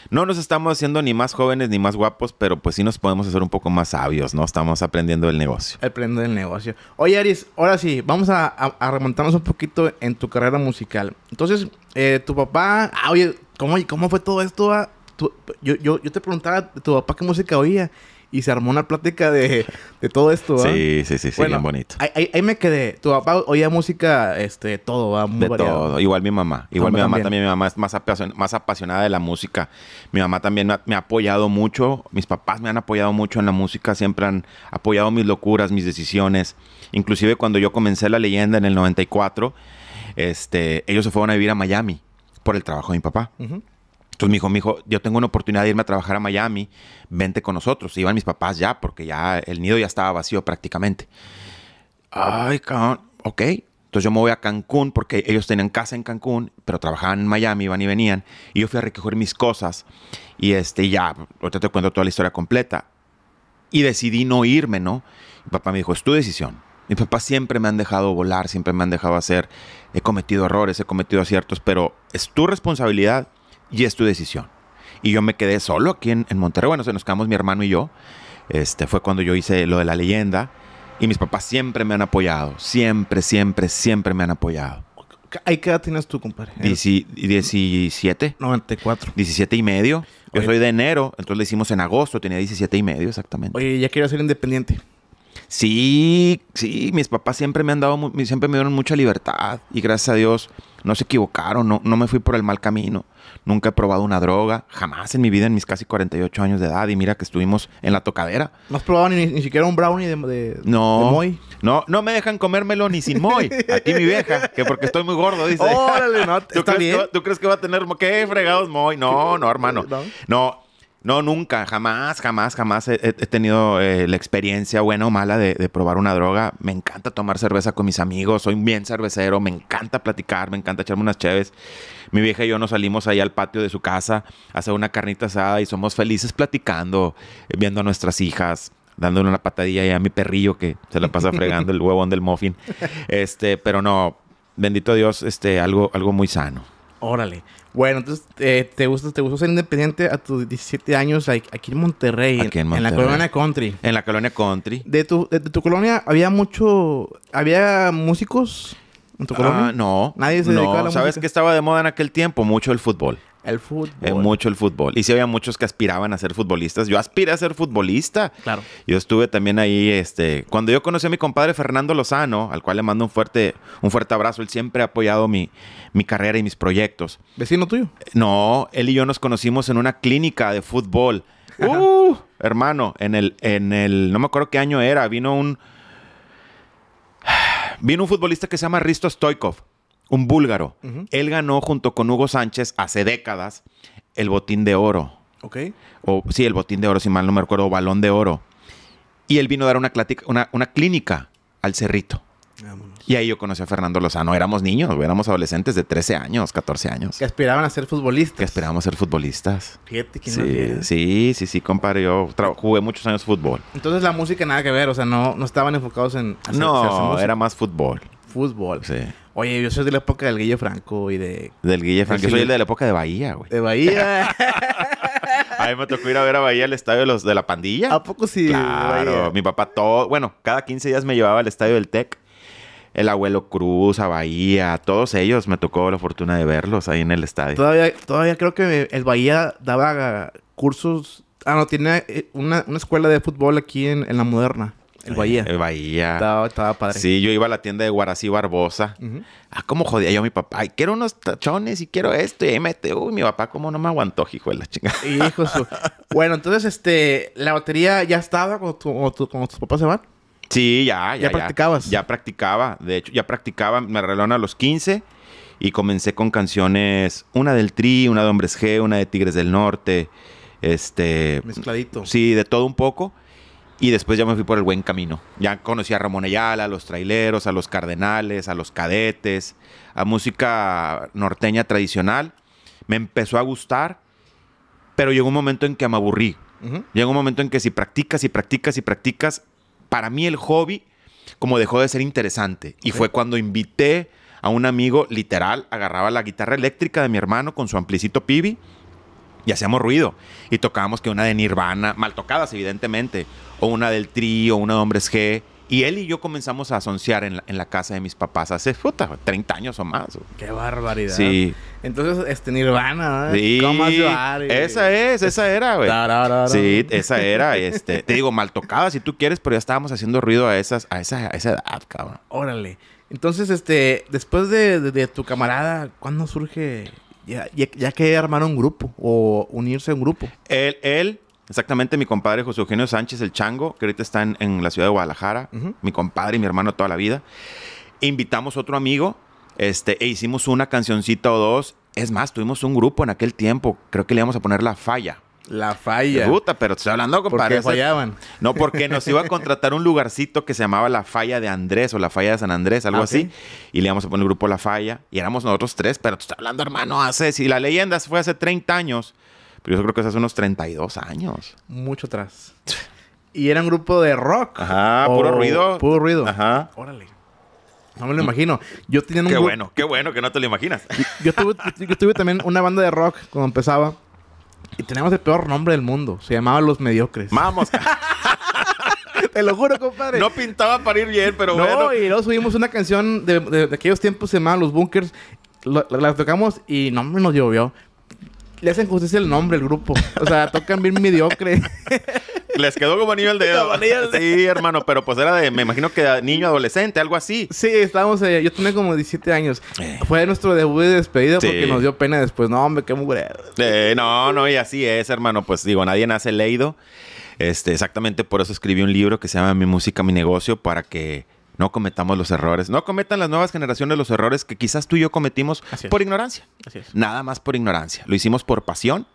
[SPEAKER 2] No nos estamos haciendo ni más jóvenes ni más guapos, pero pues sí nos podemos hacer un poco más sabios, ¿no? Estamos aprendiendo el
[SPEAKER 1] negocio. Aprendiendo del negocio. Oye, Aris, ahora sí, vamos a, remontarnos un poquito en tu carrera musical. Entonces, eh, tu papá, ah, oye, ¿cómo, fue todo esto? Ah? yo, yo, yo te preguntaba, ¿tu papá qué música oía? y se armó una plática de, de todo esto, Sí, sí,
[SPEAKER 2] sí, sí, bueno, bien bonito.
[SPEAKER 1] Ahí, ahí, me quedé. Tu papá oía música, este, todo, va Muy de todo.
[SPEAKER 2] Igual mi mamá. Igual mi mamá también. Mi mamá es más, apasionada de la música. Mi mamá también me ha apoyado mucho. Mis papás me han apoyado mucho en la música. Siempre han apoyado mis locuras, mis decisiones. Inclusive cuando yo comencé La Leyenda en el 94, este, ellos se fueron a vivir a Miami por el trabajo de mi papá. Ajá. Entonces me dijo, me dijo, yo tengo una oportunidad de irme a trabajar a Miami, vente con nosotros. Iban mis papás ya, porque ya el nido ya estaba vacío prácticamente. Ay, cabrón, ok. Entonces yo me voy a Cancún, porque ellos tenían casa en Cancún, pero trabajaban en Miami, iban y venían. Y yo fui a recoger mis cosas. Y este, ya, ahorita te cuento toda la historia completa. Y decidí no irme, ¿no? Mi papá me dijo, es tu decisión. Mi papá siempre me han dejado volar, siempre me han dejado hacer. He cometido errores, he cometido aciertos, pero es tu responsabilidad y es tu decisión. Y yo me quedé solo aquí en, Monterrey. Bueno, se nos quedamos mi hermano y yo. Este, fue cuando yo hice lo de la leyenda. Y mis papás siempre me han apoyado. Siempre, siempre, siempre me han apoyado.
[SPEAKER 1] ¿Ahí qué edad tienes tú, compadre?
[SPEAKER 2] 17. 94. 17 y medio. Yo soy de enero, entonces le hicimos en agosto, tenía 17 y medio exactamente.
[SPEAKER 1] Oye, ya quiero ser independiente.
[SPEAKER 2] Sí, sí, mis papás siempre me han dado, siempre me dieron mucha libertad y gracias a Dios no se equivocaron, no, no me fui por el mal camino. Nunca he probado una droga, jamás en mi vida, en mis casi 48 años de edad. Y mira que estuvimos en la tocadera.
[SPEAKER 1] ¿No has probado ni, siquiera un brownie de,
[SPEAKER 2] no, moy? No, no me dejan comérmelo ni sin moy. Aquí mi vieja, que porque estoy muy gordo, dice. Órale, no, ¿Tú, crees Que, ¿Tú crees que va a tener qué fregados moy? No, no, hermano. No, no, nunca, jamás, jamás, jamás he, tenido eh, la experiencia buena o mala de, probar una droga. Me encanta tomar cerveza con mis amigos, soy bien cervecero, me encanta platicar, me encanta echarme unas chéves. Mi vieja y yo nos salimos ahí al patio de su casa a hacer una carnita asada y somos felices platicando, viendo a nuestras hijas, dándole una patadilla ahí a mi perrillo que se la pasa fregando el huevón del muffin. Este, pero no, bendito Dios, este, algo, algo muy sano.
[SPEAKER 1] Órale. Bueno, entonces eh, te te gustó ser independiente a tus 17 años aquí en Monterrey, en la colonia country. En la colonia country. De tu, de, tu colonia había mucho había músicos en tu ah, colonia? no. Nadie se a la ¿Sabes
[SPEAKER 2] que estaba de moda en aquel tiempo? Mucho el fútbol. El eh, fútbol. mucho el fútbol. Y sí había muchos que aspiraban a ser futbolistas. Yo aspiré a ser futbolista. Claro. Yo estuve también ahí, este, cuando yo conocí a mi compadre Fernando Lozano, al cual le mando un fuerte, un fuerte abrazo, él siempre ha apoyado mi, mi carrera y mis proyectos. ¿Vecino tuyo? No, él y yo nos conocimos en una clínica de fútbol. Uh, hermano, en el, en el, no me acuerdo qué año era, vino un, vino un futbolista que se llama Risto Stoikov un búlgaro. Él ganó junto con Hugo Sánchez hace décadas el botín de oro. Ok. O, sí, el botín de oro, si mal no me recuerdo, o balón de oro. Y él vino a dar una, clínica al cerrito. Y ahí yo conocí a Fernando Lozano. Éramos niños, éramos adolescentes de 13 años, 14 años. Que aspiraban a ser futbolistas. Que aspirábamos a ser futbolistas.
[SPEAKER 1] sí,
[SPEAKER 2] sí, sí, sí, compadre. Yo jugué muchos años fútbol.
[SPEAKER 1] Entonces la música nada que ver, o sea, no, estaban enfocados en. no, era
[SPEAKER 2] más fútbol. Fútbol. Sí.
[SPEAKER 1] Oye, yo soy de la época del Guille Franco y de. Del Guille Franco. Yo soy el de la época de Bahía, güey. De Bahía.
[SPEAKER 2] a mí me tocó ir a ver a Bahía al estadio de, la pandilla. ¿A poco sí? Claro, mi papá todo. Bueno, cada 15 días me llevaba al estadio del Tec. El abuelo Cruz, a Bahía, todos ellos me tocó la fortuna de verlos ahí en el estadio.
[SPEAKER 1] Todavía, todavía creo que el Bahía daba cursos. Ah, no, tiene eh, una, una escuela de fútbol aquí en, en la moderna. El Bahía.
[SPEAKER 2] El Bahía. Estaba, padre. Sí, yo iba a la tienda de Guarací Barbosa. Ah, cómo jodía yo a mi papá. Ay, quiero unos tachones y quiero esto. Y ahí mete. Uy, mi papá, cómo no me aguantó, hijo de la chingada. Hijo
[SPEAKER 1] su... bueno, entonces, este, la batería ya estaba cuando, tus papás se van.
[SPEAKER 2] Sí, ya, ya. ¿Ya practicabas? Ya, practicaba. De hecho, ya practicaba. Me arreglaron a los 15 y comencé con canciones, una del Tri, una de Hombres G, una de Tigres del Norte, este...
[SPEAKER 1] Mezcladito.
[SPEAKER 2] Sí, de todo un poco y después ya me fui por el buen camino. Ya conocí a Ramón Ayala, a los traileros, a los cardenales, a los cadetes, a música norteña tradicional. Me empezó a gustar, pero llegó un momento en que me aburrí. Llegó un momento en que si practicas y practicas y practicas, para mí el hobby como dejó de ser interesante. Y fue cuando invité a un amigo, literal, agarraba la guitarra eléctrica de mi hermano con su amplicito Pibi y hacíamos ruido. Y tocábamos que una de Nirvana, mal tocadas evidentemente, o una del trío, una de Hombres G. Y él y yo comenzamos a asonciar en la, casa de mis papás hace 30 años o más.
[SPEAKER 1] Qué barbaridad. Sí. Entonces, este Nirvana, ¿eh? Sí. ¿Cómo esa es, esa era, güey. Sí, esa era, este, te
[SPEAKER 2] digo, mal tocada si tú quieres, pero ya estábamos haciendo ruido
[SPEAKER 1] a esas a esa, a esa edad, cabrón. Órale. Entonces, este, después de tu camarada, ¿cuándo surge ya, ya, que armar un grupo o unirse a un grupo.
[SPEAKER 2] Él, exactamente mi compadre José Eugenio Sánchez, el Chango, que ahorita está en, la ciudad de Guadalajara, mi compadre y mi hermano toda la vida. Invitamos otro amigo este, e hicimos una cancioncita o dos. Es más, tuvimos un grupo en aquel tiempo, creo que le íbamos a poner La Falla.
[SPEAKER 1] La falla. Puta, pero te estoy hablando, compadre. fallaban? No, porque nos iba a
[SPEAKER 2] contratar un lugarcito que se llamaba La Falla de Andrés o La Falla de San Andrés, algo ah, así. Y le íbamos a poner el grupo La Falla. Y éramos nosotros tres, pero te estoy
[SPEAKER 1] hablando, hermano,
[SPEAKER 2] hace... Si la leyenda fue hace 30 años, pero yo creo que es hace unos 32 años.
[SPEAKER 1] Mucho atrás. y era un grupo de rock. Ajá, puro ruido. Puro ruido. Ajá. Órale. No me lo imagino. Yo Qué bueno,
[SPEAKER 2] qué bueno que no te lo imaginas.
[SPEAKER 1] yo, yo tuve también una banda de rock cuando empezaba y teníamos el peor nombre del mundo. Se llamaba Los Mediocres. Vamos. Te lo juro, compadre. No pintaba para ir bien, pero bueno. y luego subimos una canción de, aquellos tiempos, se llamaba Los Bunkers. La tocamos y no nos llovió le hacen justicia el nombre, al grupo. O sea, tocan bien mediocre.
[SPEAKER 2] Les quedó como anillo de dedo. Sí, hermano, pero pues era
[SPEAKER 1] de, me imagino que niño adolescente, algo así. Sí, estábamos, ahí. Eh, yo tenía como 17 años. Eh. Fue nuestro debut de despedida porque nos dio pena después. No, hombre, qué mujer.
[SPEAKER 2] Eh, no, no, y así es, hermano. Pues digo, nadie nace leído. Este, exactamente por eso escribí un libro que se llama Mi música, mi negocio, para que no cometamos los errores, no cometan las nuevas generaciones los errores que quizás tú y yo cometimos por ignorancia. Así es. Nada más por ignorancia. Lo hicimos por pasión,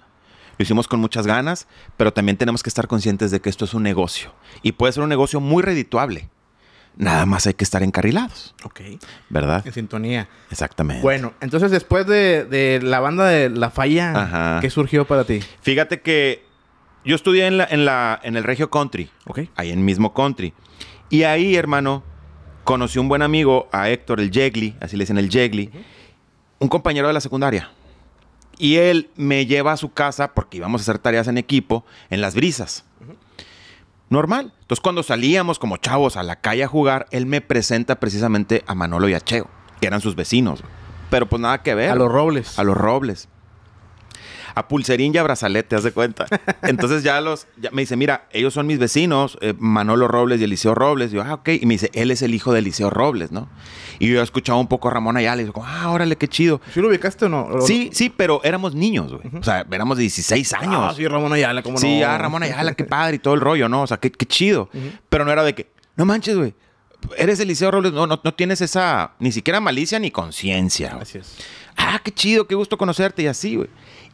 [SPEAKER 2] lo hicimos con muchas ganas, pero también tenemos que estar conscientes de que esto es un negocio y puede ser un negocio muy redituable. Nada más hay que estar encarrilados. Ok. ¿Verdad?
[SPEAKER 1] En sintonía. Exactamente. Bueno, entonces después de, la banda de La Falla, que ¿qué surgió para ti? Fíjate
[SPEAKER 2] que yo estudié en, en, en el Regio Country. Ok. Ahí en mismo Country. Y ahí, hermano, conocí un buen amigo, a Héctor, el Jegli, así le dicen el Jegli, un compañero de la secundaria. Y él me lleva a su casa porque íbamos a hacer tareas en equipo en las brisas. Normal. Entonces, cuando salíamos como chavos a la calle a jugar, él me presenta precisamente a Manolo y a Cheo, que eran sus vecinos. Pero pues nada que ver. A los robles. A los robles a pulserín y a brazalete, ¿te de cuenta. Entonces ya los, ya me dice, mira, ellos son mis vecinos, eh, Manolo Robles y Eliseo Robles. Y yo, ah, ok. Y me dice, él es el hijo de Eliseo Robles, ¿no? Y yo he escuchado un poco a Ramón Ayala y digo,
[SPEAKER 1] ah, órale, qué chido. ¿Sí lo ubicaste o no? sí,
[SPEAKER 2] sí, pero éramos niños, güey. O sea, éramos 16 ah, años. Ah, sí, Ramón Ayala, ¿cómo no? Sí, ah, Ramón Ayala, qué padre y todo el rollo, ¿no? O sea, qué, qué chido. Pero no era de que, no manches, güey eres Eliseo Robles, no, no, no, tienes esa ni siquiera malicia ni conciencia. Así es. Ah, qué chido, qué gusto conocerte y así, güey.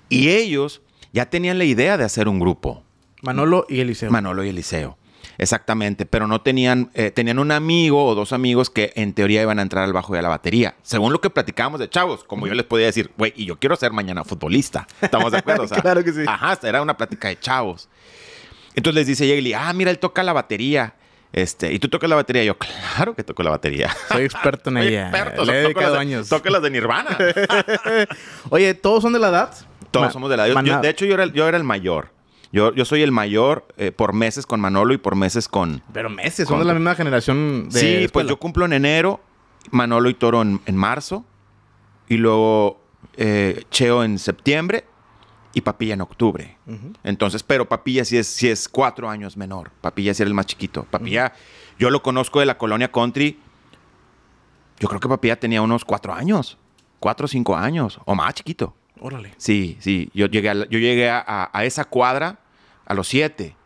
[SPEAKER 2] Y ellos ya tenían la idea de hacer un grupo. Manolo y Eliseo. Manolo y Eliseo. Exactamente, pero no tenían, eh, tenían un amigo o dos amigos que en teoría iban a entrar al bajo y a la batería. Según lo que platicábamos de chavos, como yo les podía decir, güey, y yo quiero ser mañana futbolista. ¿Estamos de acuerdo? O sea, claro que sí. Ajá, era una plática de chavos. Entonces les dice Yegli, ah, mira, él toca la batería. Este, y tú tocas la batería, yo, claro que toco la batería. Soy experto en ella. Le he dedicado años. toca las de Nirvana. Oye, ¿todos son de la edad? Todos somos de la de hecho, yo era, el mayor. Yo, yo soy el mayor eh, por meses con Manolo y por meses con.
[SPEAKER 1] Pero meses, somos son de la misma generación Sí, pues yo
[SPEAKER 2] cumplo en enero, Manolo y Toro en, marzo, y luego eh, Cheo en septiembre y Papilla en octubre. Entonces, pero Papilla sí es, es cuatro años menor. Papilla si era el más chiquito. Papilla, yo lo conozco de la colonia country. Yo creo que Papilla tenía unos cuatro años, cuatro o cinco años, o más chiquito. Órale. Sí, sí. Yo llegué a, yo llegué a, esa cuadra a los siete.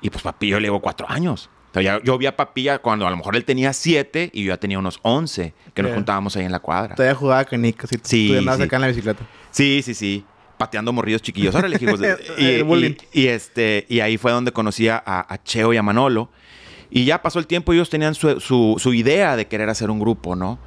[SPEAKER 2] Y pues papi, yo le llevo cuatro años. O yo vi a Papilla cuando a lo mejor él tenía siete y yo ya tenía unos once que nos juntábamos ahí en la cuadra.
[SPEAKER 1] Todavía jugaba con Nick,
[SPEAKER 2] sí, tú sí. acá en la bicicleta. Sí, sí, sí. Pateando morridos chiquillos. Ahora y, este, y ahí fue donde conocí a, Cheo y a Manolo. Y ya pasó el tiempo y ellos tenían su, su idea de querer hacer un grupo, ¿no?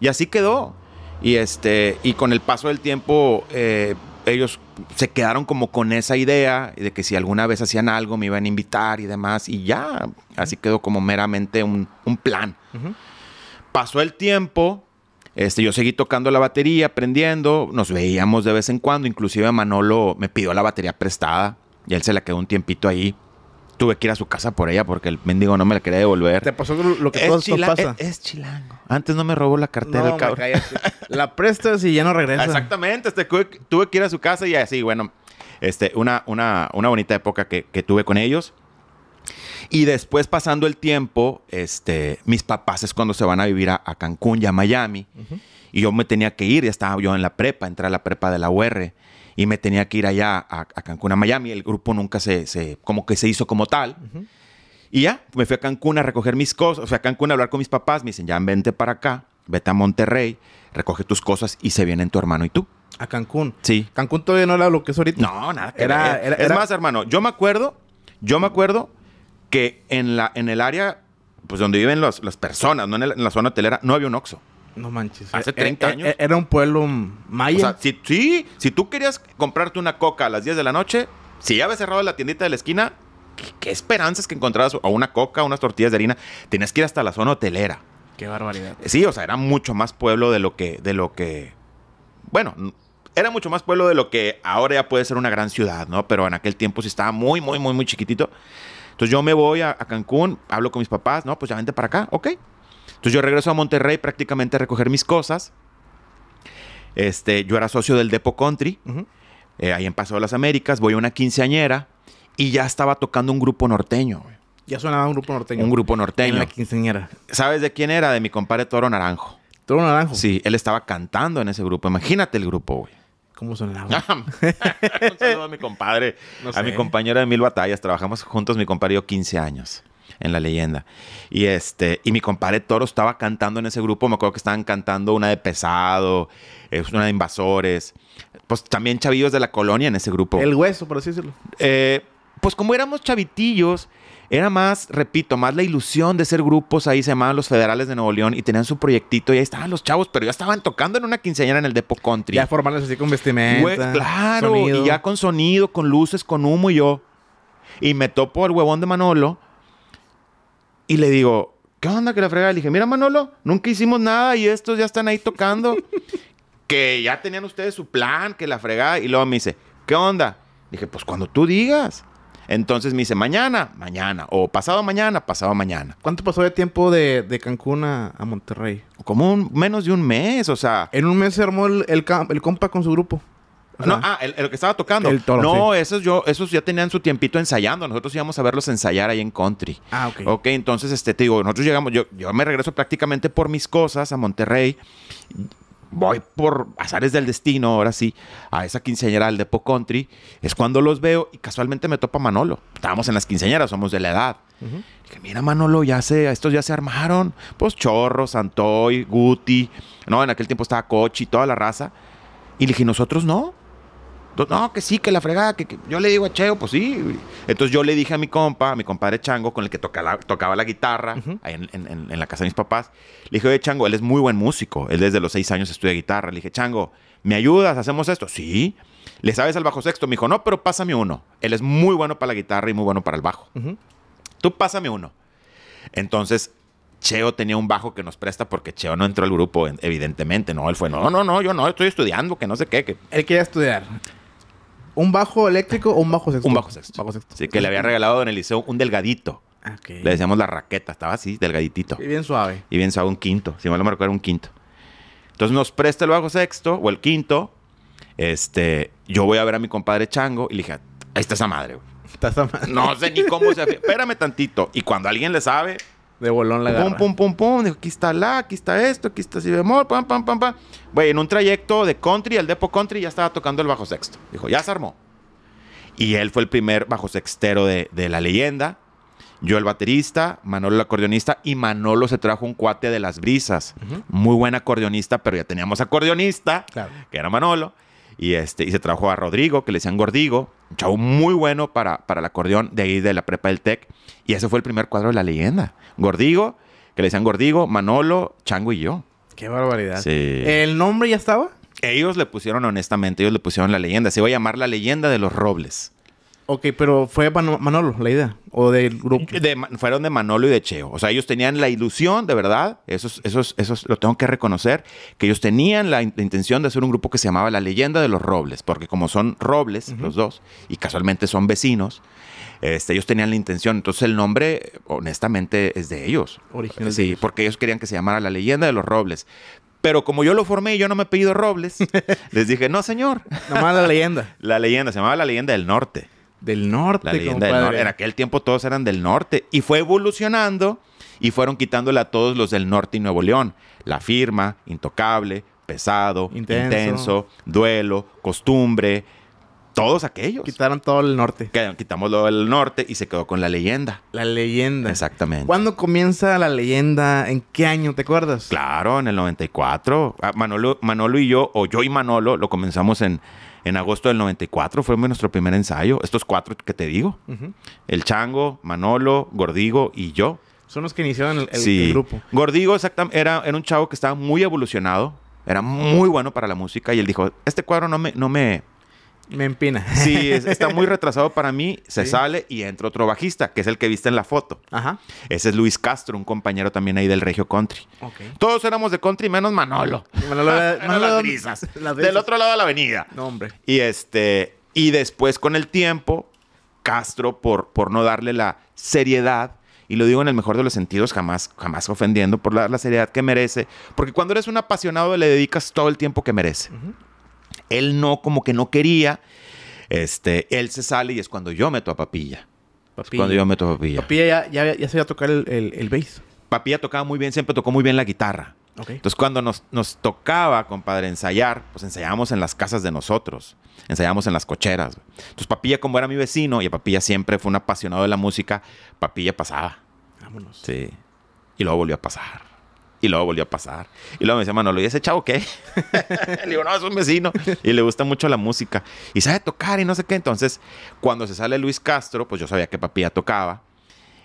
[SPEAKER 2] Y así quedó. Y, este, y con el paso del tiempo, eh, ellos se quedaron como con esa idea de que si alguna vez hacían algo me iban a invitar y demás, y ya, así quedó como meramente un, plan. Pasó el tiempo, este, yo seguí tocando la batería, aprendiendo, nos veíamos de vez en cuando, inclusive Manolo me pidió la batería prestada y él se la quedó un tiempito ahí tuve que ir a su casa por ella porque el mendigo no me la quería devolver.
[SPEAKER 1] Te pasó lo que todo esto pasa. E- es, chilango.
[SPEAKER 2] Antes no me robó la cartera no,
[SPEAKER 1] el la prestas
[SPEAKER 2] y ya no regresas. Exactamente. Este, tuve que ir a su casa y así, bueno, este, una, una, una bonita época que, tuve con ellos. Y después, pasando el tiempo, este, mis papás es cuando se van a vivir a, Cancún y a Miami. Y yo me tenía que ir, ya estaba yo en la prepa, entré a la prepa de la UR y me tenía que ir allá a, Cancún, a Miami. El grupo nunca se, se como que se hizo como tal. Y ya, me fui a Cancún a recoger mis cosas, o sea, a Cancún a hablar con mis papás, me dicen, ya vente para acá, vete a Monterrey, recoge tus cosas y se vienen tu hermano y tú. A Cancún. Sí.
[SPEAKER 1] Cancún todavía no era lo que es ahorita. No, nada. era, es más,
[SPEAKER 2] hermano, yo me acuerdo, yo me acuerdo que en, la, en el área, pues donde viven las personas, no en, en la zona hotelera, no había un Oxxo.
[SPEAKER 1] No manches. Hace 30 eh, eh, años. Eh,
[SPEAKER 2] era un pueblo maya. O si, sí, si tú querías comprarte una coca a las 10 de la noche, si ya habías cerrado la tiendita de la esquina, ¿qué, esperanzas que encontrabas? o una coca, unas tortillas de harina? Tenías que ir hasta la zona hotelera. Qué barbaridad. Sí, o sea, era mucho más pueblo de lo que, de lo que, bueno, era mucho más pueblo de lo que ahora ya puede ser una gran ciudad, ¿no? Pero en aquel tiempo sí estaba muy, muy, muy, muy chiquitito. Entonces yo me voy a, a Cancún, hablo con mis papás, no, pues ya vente para acá, ok. Entonces yo regreso a Monterrey prácticamente a recoger mis cosas. Este, yo era socio del Depo Country, eh, ahí en Paso de las Américas, voy a una quinceañera y ya estaba tocando un grupo norteño.
[SPEAKER 1] Ya sonaba un grupo norteño. Un grupo
[SPEAKER 2] norteño. En quinceañera. ¿Sabes de quién era? De mi compadre Toro Naranjo. Toro Naranjo. Sí, él estaba cantando en ese grupo. Imagínate el grupo, güey.
[SPEAKER 1] ¿Cómo sonaba?
[SPEAKER 2] a mi compadre, a mi compañero de mil batallas. Trabajamos juntos, mi compadre y 15 años en la leyenda. Y este, y mi compadre Toro estaba cantando en ese grupo, me acuerdo que estaban cantando una de Pesado, eh, una de Invasores, pues también chavillos de la colonia en ese grupo. El
[SPEAKER 1] hueso, por así decirlo.
[SPEAKER 2] Eh, pues como éramos chavitillos, era más, repito, más la ilusión de ser grupos ahí, se llamaban los Federales de Nuevo León y tenían su proyectito y ahí estaban los chavos, pero ya estaban tocando en una quinceañera en el Depo Country. Ya formales así con vestimenta. claro, y ya con sonido, con luces, con humo y yo. Y me topo el huevón de Manolo y le digo, ¿qué onda que la fregada? Le dije, mira Manolo, nunca hicimos nada y estos ya están ahí tocando. que ya tenían ustedes su plan, que la fregada. Y luego me dice, ¿qué onda? Le dije, pues cuando tú digas. Entonces me dice, mañana, mañana, o pasado mañana, pasado mañana.
[SPEAKER 1] ¿Cuánto pasó de tiempo de, Cancún a, Monterrey? Como un, menos de un mes, o sea. En un mes se armó el, el, el compa con su grupo. No,
[SPEAKER 2] ah, el, que estaba tocando. El no, esos yo, esos ya tenían su tiempito ensayando. Nosotros íbamos a verlos ensayar ahí en country. Ah, ok. Ok, entonces este, te digo, nosotros llegamos, yo, yo me regreso prácticamente por mis cosas a Monterrey. Voy por azares del destino, ahora sí, a esa quinceañera del Depo Country. Es cuando los veo y casualmente me topa Manolo. Estábamos en las quinceañeras, somos de la edad. Dije, mira Manolo, ya se, estos ya se armaron. Pues Chorro, Santoy, Guti. No, en aquel tiempo estaba Cochi, toda la raza. Y le dije, nosotros no. No, que sí, que la fregada, que, yo le digo a Cheo, pues sí. Entonces yo le dije a mi compa, a mi compadre Chango, con el que tocaba, tocaba la guitarra, en, la casa de mis papás, le dije, oye Chango, él es muy buen músico, él desde los seis años estudia guitarra. Le dije, Chango, ¿me ayudas? ¿Hacemos esto? Sí. ¿Le sabes al bajo sexto? Me dijo, no, pero pásame uno. Él es muy bueno para la guitarra y muy bueno para el bajo. Tú pásame uno. Entonces Cheo tenía un bajo que nos presta porque Cheo no entró al grupo, evidentemente, ¿no? Él fue, no, no, no, yo no, estoy estudiando, que no sé qué. Que... Él quería
[SPEAKER 1] estudiar. ¿Un bajo eléctrico o un bajo sexto? Un bajo sexto.
[SPEAKER 2] Sí, que le había regalado en el liceo un delgadito. Ah, okay. Le decíamos la raqueta, estaba así, delgaditito. Y bien suave. Y bien suave, un quinto. Si mal no me recuerdo, un quinto. Entonces nos presta el bajo sexto o el quinto. Este, yo voy a ver a mi compadre Chango y le dije, ahí está esa madre,
[SPEAKER 1] Está esa madre. No sé ni cómo
[SPEAKER 2] se... Espérame tantito. Y cuando alguien le sabe, de bolón la agarra. Pum, pum, pum, pum. Dijo, aquí está la, aquí está esto, aquí está si bemol, pam, pam, pam, pam. Güey, en un trayecto de country, al Depo Country, ya estaba tocando el bajo sexto. Dijo, ya se armó. Y él fue el primer bajo sextero de, de la leyenda. Yo el baterista, Manolo el acordeonista y Manolo se trajo un cuate de las brisas. Muy buen acordeonista, pero ya teníamos acordeonista, que era Manolo y, este, y se trajo a Rodrigo, que le decían Gordigo, un chavo muy bueno para, para el acordeón de ahí de la prepa del TEC, y ese fue el primer cuadro de la leyenda. Gordigo, que le decían Gordigo, Manolo, Chango y yo.
[SPEAKER 1] Qué barbaridad. ¿El nombre ya estaba?
[SPEAKER 2] Ellos le pusieron, honestamente, ellos le pusieron la leyenda. Se iba a llamar la leyenda de los robles.
[SPEAKER 1] Ok, pero fue Manolo la idea.
[SPEAKER 2] O del grupo. fueron de Manolo y de Cheo. O sea, ellos tenían la ilusión, de verdad, eso, eso, eso lo tengo que reconocer, que ellos tenían la, intención de hacer un grupo que se llamaba La Leyenda de los Robles, porque como son robles los dos, y casualmente son vecinos, este, ellos tenían la intención. Entonces el nombre, honestamente, es de ellos. Originalmente. Sí, porque ellos querían que se llamara La Leyenda de los Robles. Pero como yo lo formé y yo no me he pedido Robles, les dije, no, señor. Nomás la leyenda. la leyenda, se llamaba La Leyenda del Norte. Del
[SPEAKER 1] norte. En
[SPEAKER 2] aquel tiempo todos eran del norte. Y fue evolucionando y fueron quitándole a todos los del norte y Nuevo León. La firma, intocable, pesado, intenso, duelo, costumbre. Todos aquellos. Quitaron todo el norte. Quitamos lo del norte y se quedó con la leyenda. La leyenda. Exactamente.
[SPEAKER 1] ¿Cuándo comienza la leyenda? ¿En qué año? ¿Te acuerdas? Claro, en el 94.
[SPEAKER 2] Ah, Manolo, Manolo y yo, o yo y Manolo, lo comenzamos en, en agosto del 94 fue nuestro primer ensayo. Estos cuatro que te digo. El Chango, Manolo, Gordigo y yo.
[SPEAKER 1] Son los que iniciaron el, grupo.
[SPEAKER 2] Gordigo era, era un chavo que estaba muy evolucionado. Era muy bueno para la música. Y él dijo, este cuadro no me, no me, me empina. Sí, está muy retrasado para mí, se sale y entra otro bajista, que es el que viste en la foto. Ajá. Ese es Luis Castro, un compañero también ahí del Regio Country. Todos éramos de country menos Manolo.
[SPEAKER 1] Manolo, Manolo,
[SPEAKER 2] Del otro lado de la avenida. No, hombre. Y este y después con el tiempo Castro por por no darle la seriedad y lo digo en el mejor de los sentidos, jamás, jamás ofendiendo por la, seriedad que merece, porque cuando eres un apasionado le dedicas todo el tiempo que merece. Él no, como que no quería. Este, él se sale y es cuando yo meto a Papilla. papilla. cuando yo meto a Papilla. Papilla ya, ya, iba sabía tocar el, el, bass. Papilla tocaba muy bien, siempre tocó muy bien la guitarra. Okay. Entonces, cuando nos, nos, tocaba, compadre, ensayar, pues ensayábamos en las casas de nosotros, ensayábamos en las cocheras. Entonces, Papilla, como era mi vecino, y Papilla siempre fue un apasionado de la música, Papilla pasaba. Vámonos. Sí. Y luego volvió a pasar. Y luego volvió a pasar. Y luego me dice, Manolo, ¿y ese chavo qué? le digo, no, es un vecino. Y le gusta mucho la música. Y sabe tocar y no sé qué. Entonces, cuando se sale Luis Castro, pues yo sabía que papilla tocaba.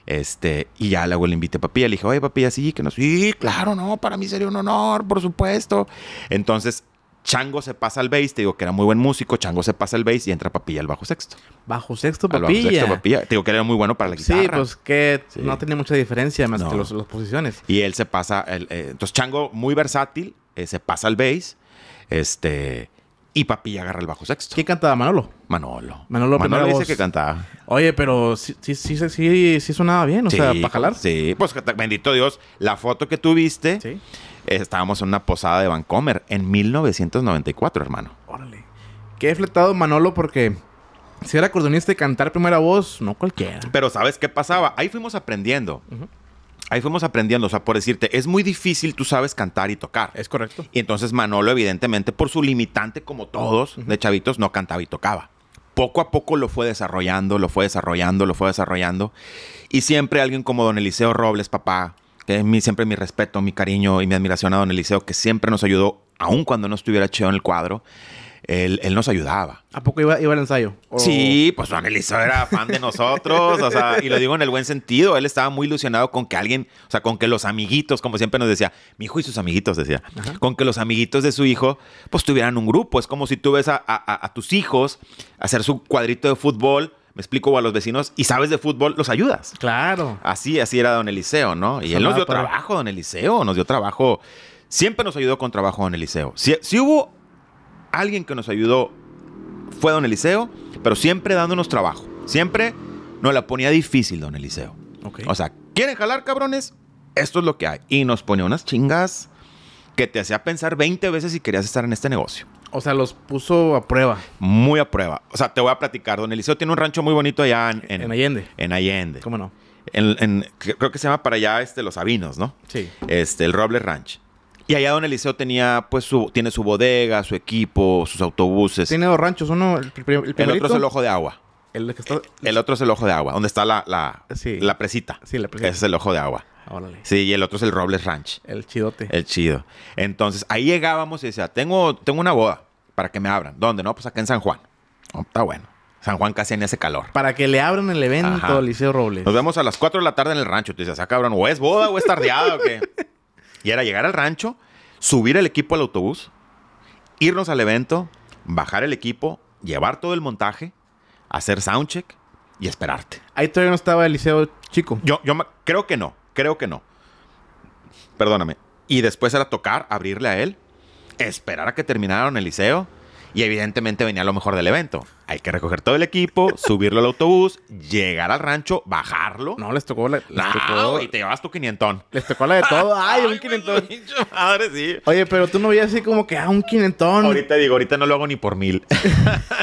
[SPEAKER 2] Este, y ya luego le invité a papilla. Le dije, oye, papilla, sí, que no. Sí, claro, no, para mí sería un honor, por supuesto. Entonces, Chango se pasa al bass, te digo que era muy buen músico, Chango se pasa al bass y entra Papilla al bajo sexto.
[SPEAKER 1] Bajo sexto, Papilla. bajo sexto,
[SPEAKER 2] Papilla. Te digo que era muy bueno para la guitarra. Sí, pues
[SPEAKER 1] que no tenía mucha diferencia más que las posiciones.
[SPEAKER 2] Y él se pasa, el, eh, entonces Chango muy versátil, eh, se pasa al bass, este, y Papilla agarra el bajo sexto. ¿Qué cantaba? Manolo. Manolo.
[SPEAKER 1] Manolo, Manolo dice que cantaba. Oye, pero sí, sí, sí, sí, sí sonaba bien, o sea, para jalar.
[SPEAKER 2] Sí, pues bendito Dios, la foto que tuviste. Sí estábamos en una posada de Vancomer en 1994, hermano.
[SPEAKER 1] Órale. Qué fletado Manolo porque si era cordonista de cantar primera voz, no cualquiera. Pero ¿sabes qué pasaba? Ahí fuimos aprendiendo. Ahí fuimos aprendiendo, o
[SPEAKER 2] sea, por decirte, es muy difícil, tú sabes cantar y tocar. Es correcto. Y entonces Manolo, evidentemente, por su limitante, como todos de chavitos, no cantaba y tocaba. Poco a poco lo fue desarrollando, lo fue desarrollando, lo fue desarrollando. Y siempre alguien como don Eliseo Robles, papá, que es mi, siempre mi respeto, mi cariño y mi admiración a don Eliseo, que siempre nos ayudó, aun cuando no estuviera cheo en el cuadro, él, él, nos ayudaba. ¿A
[SPEAKER 1] poco iba, iba al ensayo? Sí, pues Don Eliseo era fan
[SPEAKER 2] de nosotros, o sea, y lo digo en el buen sentido, él estaba muy ilusionado con que alguien, o sea, con que los amiguitos, como siempre nos decía, mi hijo y sus amiguitos, decía, con que los amiguitos de su hijo, pues tuvieran un grupo, es como si tú ves a, a tus hijos hacer su cuadrito de fútbol me explico, a los vecinos, y sabes de fútbol, los ayudas. Claro. Así, así era don Eliseo, ¿no? Y él nos dio trabajo, don Eliseo, nos dio trabajo. Siempre nos ayudó con trabajo don Eliseo. Si, si hubo alguien que nos ayudó, fue don Eliseo, pero siempre dándonos trabajo. Siempre nos la ponía difícil don Eliseo. Okay. O sea, ¿quieren jalar, cabrones? Esto es lo que hay. Y nos ponía unas chingas que te hacía pensar 20 veces si querías estar en este negocio. O sea, los puso a prueba. Muy a prueba. O sea, te voy a platicar. Don Eliseo tiene un rancho muy bonito allá en, Allende. En Allende. ¿Cómo no? En, creo que se llama para allá este, Los Sabinos, ¿no? Sí. Este, el Robles Ranch. Y allá Don Eliseo tenía, pues, su, tiene su bodega, su equipo, sus autobuses. Tiene dos
[SPEAKER 1] ranchos, uno, el, el, el otro es el Ojo de Agua. El,
[SPEAKER 2] otro es el Ojo de Agua, donde está la, la, presita. Sí, la presita. Ese es el Ojo de Agua. Sí, y el otro es el Robles Ranch. El chidote. El chido. Entonces, ahí llegábamos y decía, tengo, tengo una boda para que me abran. ¿Dónde? No, pues acá en San Juan. está bueno. San Juan casi en ese calor.
[SPEAKER 1] Para que le abran el evento Liceo Robles.
[SPEAKER 2] Nos vemos a las 4 de la tarde en el rancho. Tú dices, ah, cabrón, o es boda o es tardeada o qué. Y era llegar al rancho, subir el equipo al autobús, irnos al evento, bajar el equipo, llevar todo el montaje, hacer soundcheck y esperarte. Ahí todavía no estaba el Liceo Chico. Yo, yo creo que no. Creo que no. Perdóname. Y después era tocar, abrirle a él, esperar a que terminara el liceo. Y evidentemente venía lo mejor del evento. Hay que recoger todo el equipo, subirlo al autobús, llegar al rancho, bajarlo. No, les tocó la. Les y te llevas tu quinientón. Les tocó la de todo. Ay, un quinientón. Madre, sí.
[SPEAKER 1] Oye, pero tú no veías así como que, ah, un quinientón. Ahorita
[SPEAKER 2] digo, ahorita no lo hago ni por mil.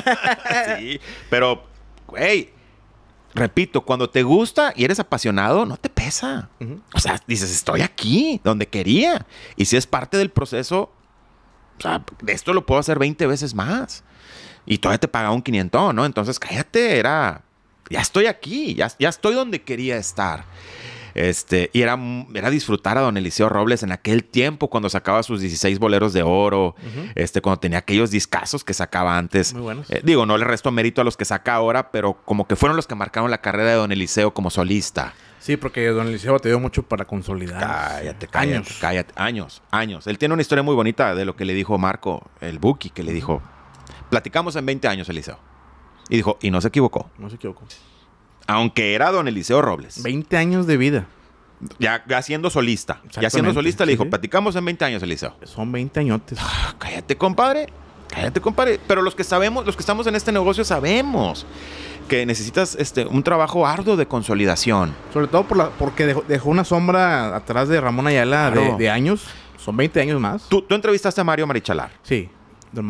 [SPEAKER 2] sí. Pero, güey, repito, cuando te gusta y eres apasionado, no te pesa. O sea, dices, estoy aquí, donde quería. Y si es parte del proceso, o sea, de esto lo puedo hacer 20 veces más. Y todavía te pagaba un 500, ¿no? Entonces, cállate, era, ya estoy aquí, ya, ya estoy donde quería estar. Este, y era, era disfrutar a don Eliseo Robles en aquel tiempo cuando sacaba sus 16 boleros de oro, este, cuando tenía aquellos discazos que sacaba antes. Eh, digo, no le resto mérito a los que saca ahora, pero como que fueron los que marcaron la carrera de don Eliseo como solista.
[SPEAKER 1] Sí, porque Don Eliseo te dio mucho para consolidar. Cállate, cállate, años.
[SPEAKER 2] cállate. Años, años. Él tiene una historia muy bonita de lo que le dijo Marco, el Buki, que le dijo, platicamos en 20 años, Eliseo. Y dijo, y no se equivocó. No se equivocó aunque era don Eliseo Robles. 20 años de vida. Ya, siendo solista. Ya siendo solista le dijo, platicamos en 20 años, Eliseo.
[SPEAKER 1] Son 20 añotes. Ah,
[SPEAKER 2] cállate, compadre. Cállate, compadre. Pero los que sabemos, los que estamos en este negocio sabemos que necesitas este, un trabajo arduo de consolidación.
[SPEAKER 1] Sobre todo por la, porque dejó, una sombra atrás de Ramón Ayala de, años. Son 20 años más. Tú, tú entrevistaste a Mario Marichalar. Sí,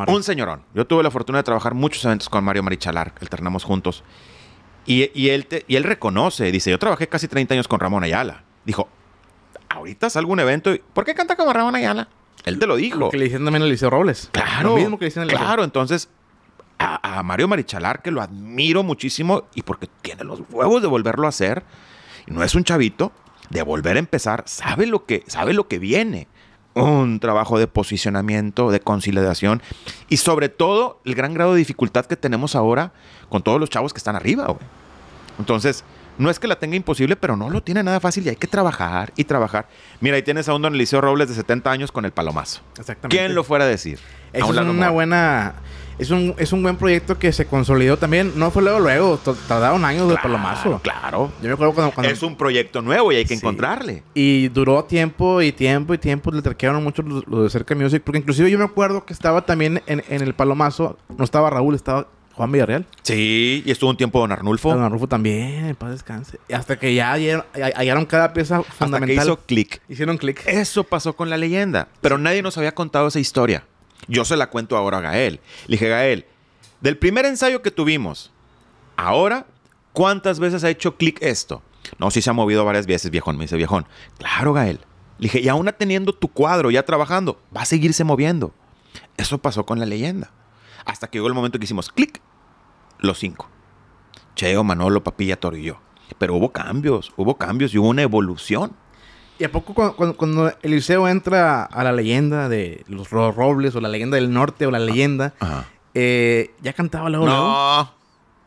[SPEAKER 2] Un señorón. Yo tuve la fortuna de trabajar muchos eventos con Mario Marichalar. Alternamos juntos. Y, él y él reconoce, dice, yo trabajé casi 30 años con Ramón Ayala. Dijo, ahorita salgo algún un evento ¿por qué canta como Ramón Ayala? Él te lo dijo. Lo que le dicen también a Liceo Robles. Claro. Lo mismo que Claro, entonces a, Mario Marichalar, que lo admiro muchísimo y porque tiene los huevos de volverlo a hacer, no es un chavito, de volver a empezar, sabe lo que, sabe lo que viene. Un trabajo de posicionamiento, de conciliación y sobre todo el gran grado de dificultad que tenemos ahora con todos los chavos que están arriba. Güey. Entonces, no es que la tenga imposible, pero no lo tiene nada fácil y hay que trabajar y trabajar. Mira, ahí tienes a un don Eliseo Robles de 70 años con el palomazo.
[SPEAKER 1] Exactamente. ¿Quién lo
[SPEAKER 2] fuera a decir? Es un una
[SPEAKER 1] buena... Es un, es un buen proyecto que se consolidó también. No fue luego, luego. Tardaron años de del palomazo. Claro. Yo me acuerdo cuando, Es
[SPEAKER 2] un proyecto nuevo y hay que encontrarle.
[SPEAKER 1] Y duró tiempo y tiempo y tiempo. Le traquearon mucho los de Cerca Music. Porque inclusive yo me acuerdo que estaba también en, en el palomazo. No estaba Raúl, estaba Juan Villarreal.
[SPEAKER 2] Sí, y estuvo un tiempo Don Arnulfo. Don Arnulfo también,
[SPEAKER 1] paz descanse. Hasta que
[SPEAKER 2] ya hallaron, cada pieza fundamental. Hasta hizo clic. Hicieron clic. Eso pasó con la leyenda. Pero nadie nos había contado esa historia. Yo se la cuento ahora a Gael. Le dije, Gael, del primer ensayo que tuvimos, ahora, ¿cuántas veces ha hecho clic esto? No, sí se ha movido varias veces, viejón, me dice viejón. Claro, Gael. Le dije, y aún teniendo tu cuadro, ya trabajando, va a seguirse moviendo. Eso pasó con la leyenda. Hasta que llegó el momento que hicimos clic los cinco. Cheo, Manolo, Papilla, Toro y yo. Pero hubo cambios, hubo cambios y hubo una evolución.
[SPEAKER 1] ¿Y a poco cuando, cuando Eliseo entra a la leyenda de los Robles o la leyenda del norte o la ah, leyenda, eh, ya cantaba luego? No.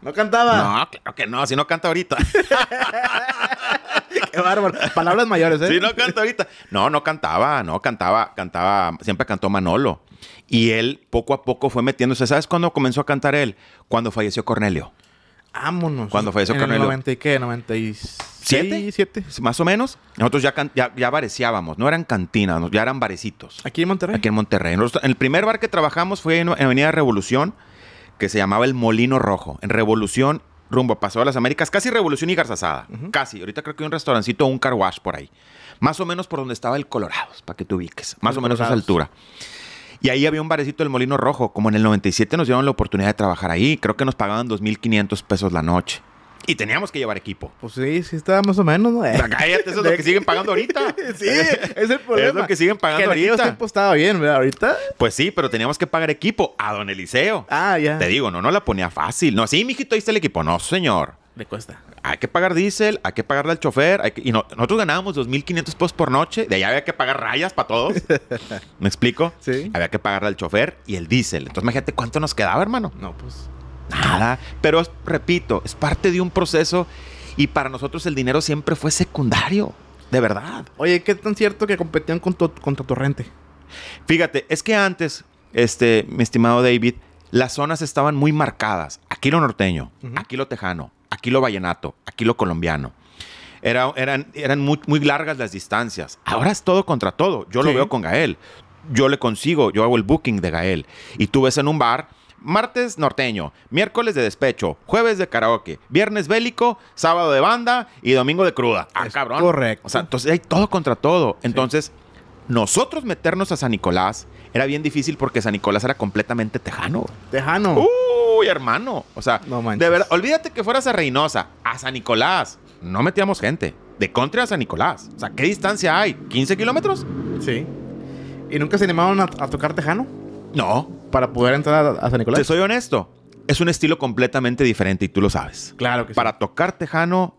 [SPEAKER 1] ¿No cantaba? No, claro que no,
[SPEAKER 2] si no canta ahorita.
[SPEAKER 1] Qué bárbaro. Palabras mayores, ¿eh? Sí, no canta ahorita.
[SPEAKER 2] No, no cantaba, no cantaba, cantaba, siempre cantó Manolo. Y él poco a poco fue metiéndose. ¿Sabes cuándo comenzó a cantar él? Cuando falleció Cornelio. Vámonos. Cuando falleció Cornelio. ¿En 90 y qué? ¿Siete? Más o menos. Nosotros ya, ya, No eran cantinas, ya eran barecitos. ¿Aquí en Monterrey? Aquí en Monterrey. el primer bar que trabajamos fue en Avenida Revolución, que se llamaba El Molino Rojo. En Revolución rumbo a las Américas, casi Revolución y garzasada Casi. Ahorita creo que hay un restaurancito, un car wash por ahí. Más o menos por donde estaba el Colorado, para que te ubiques. Más o menos a esa altura. Y ahí había un barecito del Molino Rojo. Como en el 97 nos dieron la oportunidad de trabajar ahí. Creo que nos pagaban 2.500 pesos la noche.
[SPEAKER 1] Y teníamos que llevar equipo. Pues sí, sí estaba más o menos, ¿no? cállate, eso es lo que siguen pagando ahorita. sí, es el problema. Es lo que siguen pagando ahorita.
[SPEAKER 2] bien, ¿verdad? Ahorita. Pues sí, pero teníamos que pagar equipo a don Eliseo. Ah, ya. Te digo, no, no la ponía fácil. No, sí, mijito, ahí el equipo. No, señor. Me cuesta. Hay que pagar diésel, hay que pagarle al chofer. Hay y nosotros ganábamos 2.500 pesos por noche. De allá había que pagar rayas para todos. ¿Me explico? Sí. Había que pagarle al chofer y el diésel. Entonces, imagínate cuánto nos quedaba, hermano. No, pues nada. Pero repito, es parte de un proceso y para nosotros el dinero siempre fue secundario, de verdad. Oye, ¿qué tan cierto
[SPEAKER 1] que competían con contra Torrente?
[SPEAKER 2] Fíjate, es que antes, este, mi estimado David, las zonas estaban muy marcadas. Aquí lo norteño, aquí lo tejano, aquí lo vallenato, aquí lo colombiano. Era, eran eran muy, largas las distancias. Ahora es todo contra todo. Yo lo veo con Gael. Yo le consigo, yo hago el booking de Gael. Y tú ves en un bar martes norteño, miércoles de despecho, jueves de karaoke, viernes bélico, sábado de banda y domingo de cruda. Ah, cabrón. Correcto. O sea, entonces hay todo contra todo. Entonces, nosotros meternos a San Nicolás era bien difícil porque San Nicolás era completamente tejano. Tejano. Uy, hermano. O sea, de verdad, olvídate que fueras a Reynosa, a San Nicolás. No metíamos gente. De contra a San Nicolás. O sea, ¿qué distancia hay? ¿15
[SPEAKER 1] kilómetros? Sí. ¿Y nunca se animaban a tocar tejano?
[SPEAKER 2] No para poder entrar a, San Nicolás. Te soy honesto. Es un estilo completamente diferente y tú lo sabes. Claro que sí. Para tocar tejano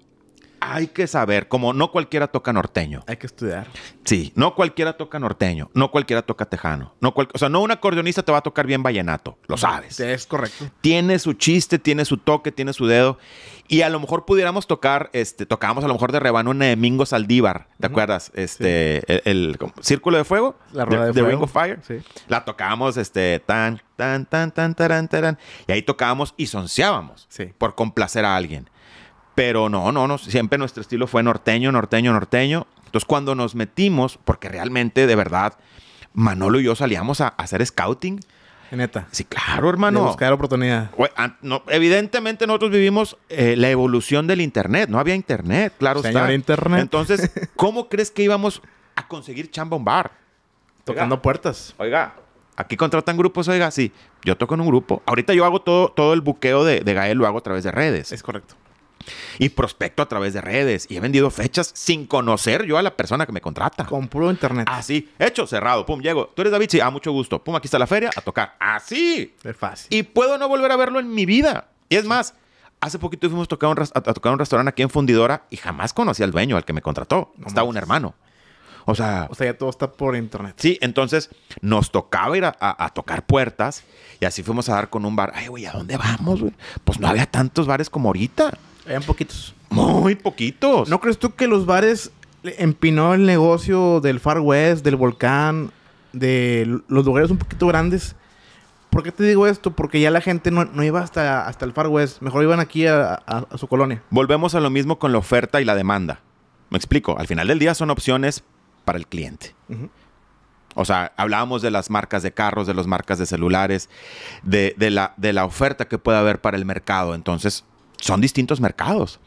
[SPEAKER 2] hay que saber, como no cualquiera toca norteño. Hay que estudiar. Sí, no cualquiera toca norteño, no cualquiera toca tejano. No o sea, no un acordeonista te va a tocar bien vallenato, lo sabes.
[SPEAKER 1] Es correcto.
[SPEAKER 2] Tiene su chiste, tiene su toque, tiene su dedo. Y a lo mejor pudiéramos tocar, este, tocábamos a lo mejor de rebano una de eh, Mingo Saldívar, ¿te acuerdas? Este, el, Círculo de Fuego. La rueda de, Fuego. Ring of Fire. Sí. La tocábamos, este, tan, tan, tan, tan, tan, tan, Y ahí tocábamos y sonseábamos Sí. Por complacer a alguien. Pero no, no, no, siempre nuestro estilo fue norteño, norteño, norteño. Entonces cuando nos metimos, porque realmente de verdad Manolo y yo salíamos a, hacer scouting. Neta. Sí, claro, hermano. De buscar oportunidad. Ah, evidentemente nosotros vivimos eh, la evolución del internet. No había internet, claro Señor internet. Entonces, ¿cómo crees que íbamos a conseguir chamba un bar? Tocando puertas. Oiga, aquí contratan grupos, oiga, sí. Yo toco en un grupo. Ahorita yo hago todo, todo el buqueo de Gael, lo hago a través de redes. Es correcto. Y prospecto a través de redes y he vendido fechas sin conocer yo a la persona que me contrata. Con puro internet. Así, hecho, cerrado, pum, llego. Tú eres David, sí, ah, mucho gusto. Pum, aquí está la feria, a tocar. Así. Es fácil. Y puedo no volver a verlo en mi vida. Y es más, hace poquito fuimos a tocar un, a tocar un restaurante aquí en Fundidora y jamás conocí al dueño, al que me contrató. Estaba un hermano. O
[SPEAKER 1] sea, o sea, ya todo está por internet.
[SPEAKER 2] Sí, entonces nos tocaba ir a, tocar puertas y así fuimos a dar con un bar. Ay, güey, ¿a dónde vamos, Pues no había tantos bares como ahorita.
[SPEAKER 1] Eran poquitos. Muy poquitos. ¿No crees tú que los bares empinó el negocio del Far West, del volcán, de los lugares un poquito grandes? ¿Por qué te digo esto? Porque ya la gente no, iba hasta, hasta el Far West. Mejor iban aquí a, su colonia.
[SPEAKER 2] Volvemos a lo mismo con la oferta y la demanda. Me explico. Al final del día son opciones para el cliente. O sea, hablábamos de las marcas de carros, de las marcas de celulares, de, la, de la oferta que puede haber para el mercado. Entonces, son distintos mercados.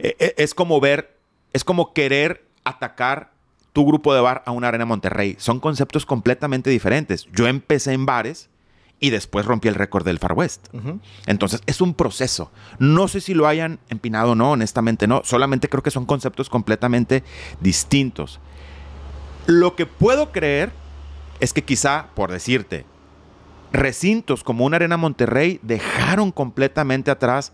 [SPEAKER 2] E, e, es como ver, es como querer atacar tu grupo de bar a una arena Monterrey. Son conceptos completamente diferentes. Yo empecé en bares y después rompí el récord del Far West. Entonces, es un proceso. No sé si lo hayan empinado o no, honestamente no. Solamente creo que son conceptos completamente distintos. Lo que puedo creer es que quizá, por decirte, recintos como una Arena Monterrey dejaron completamente atrás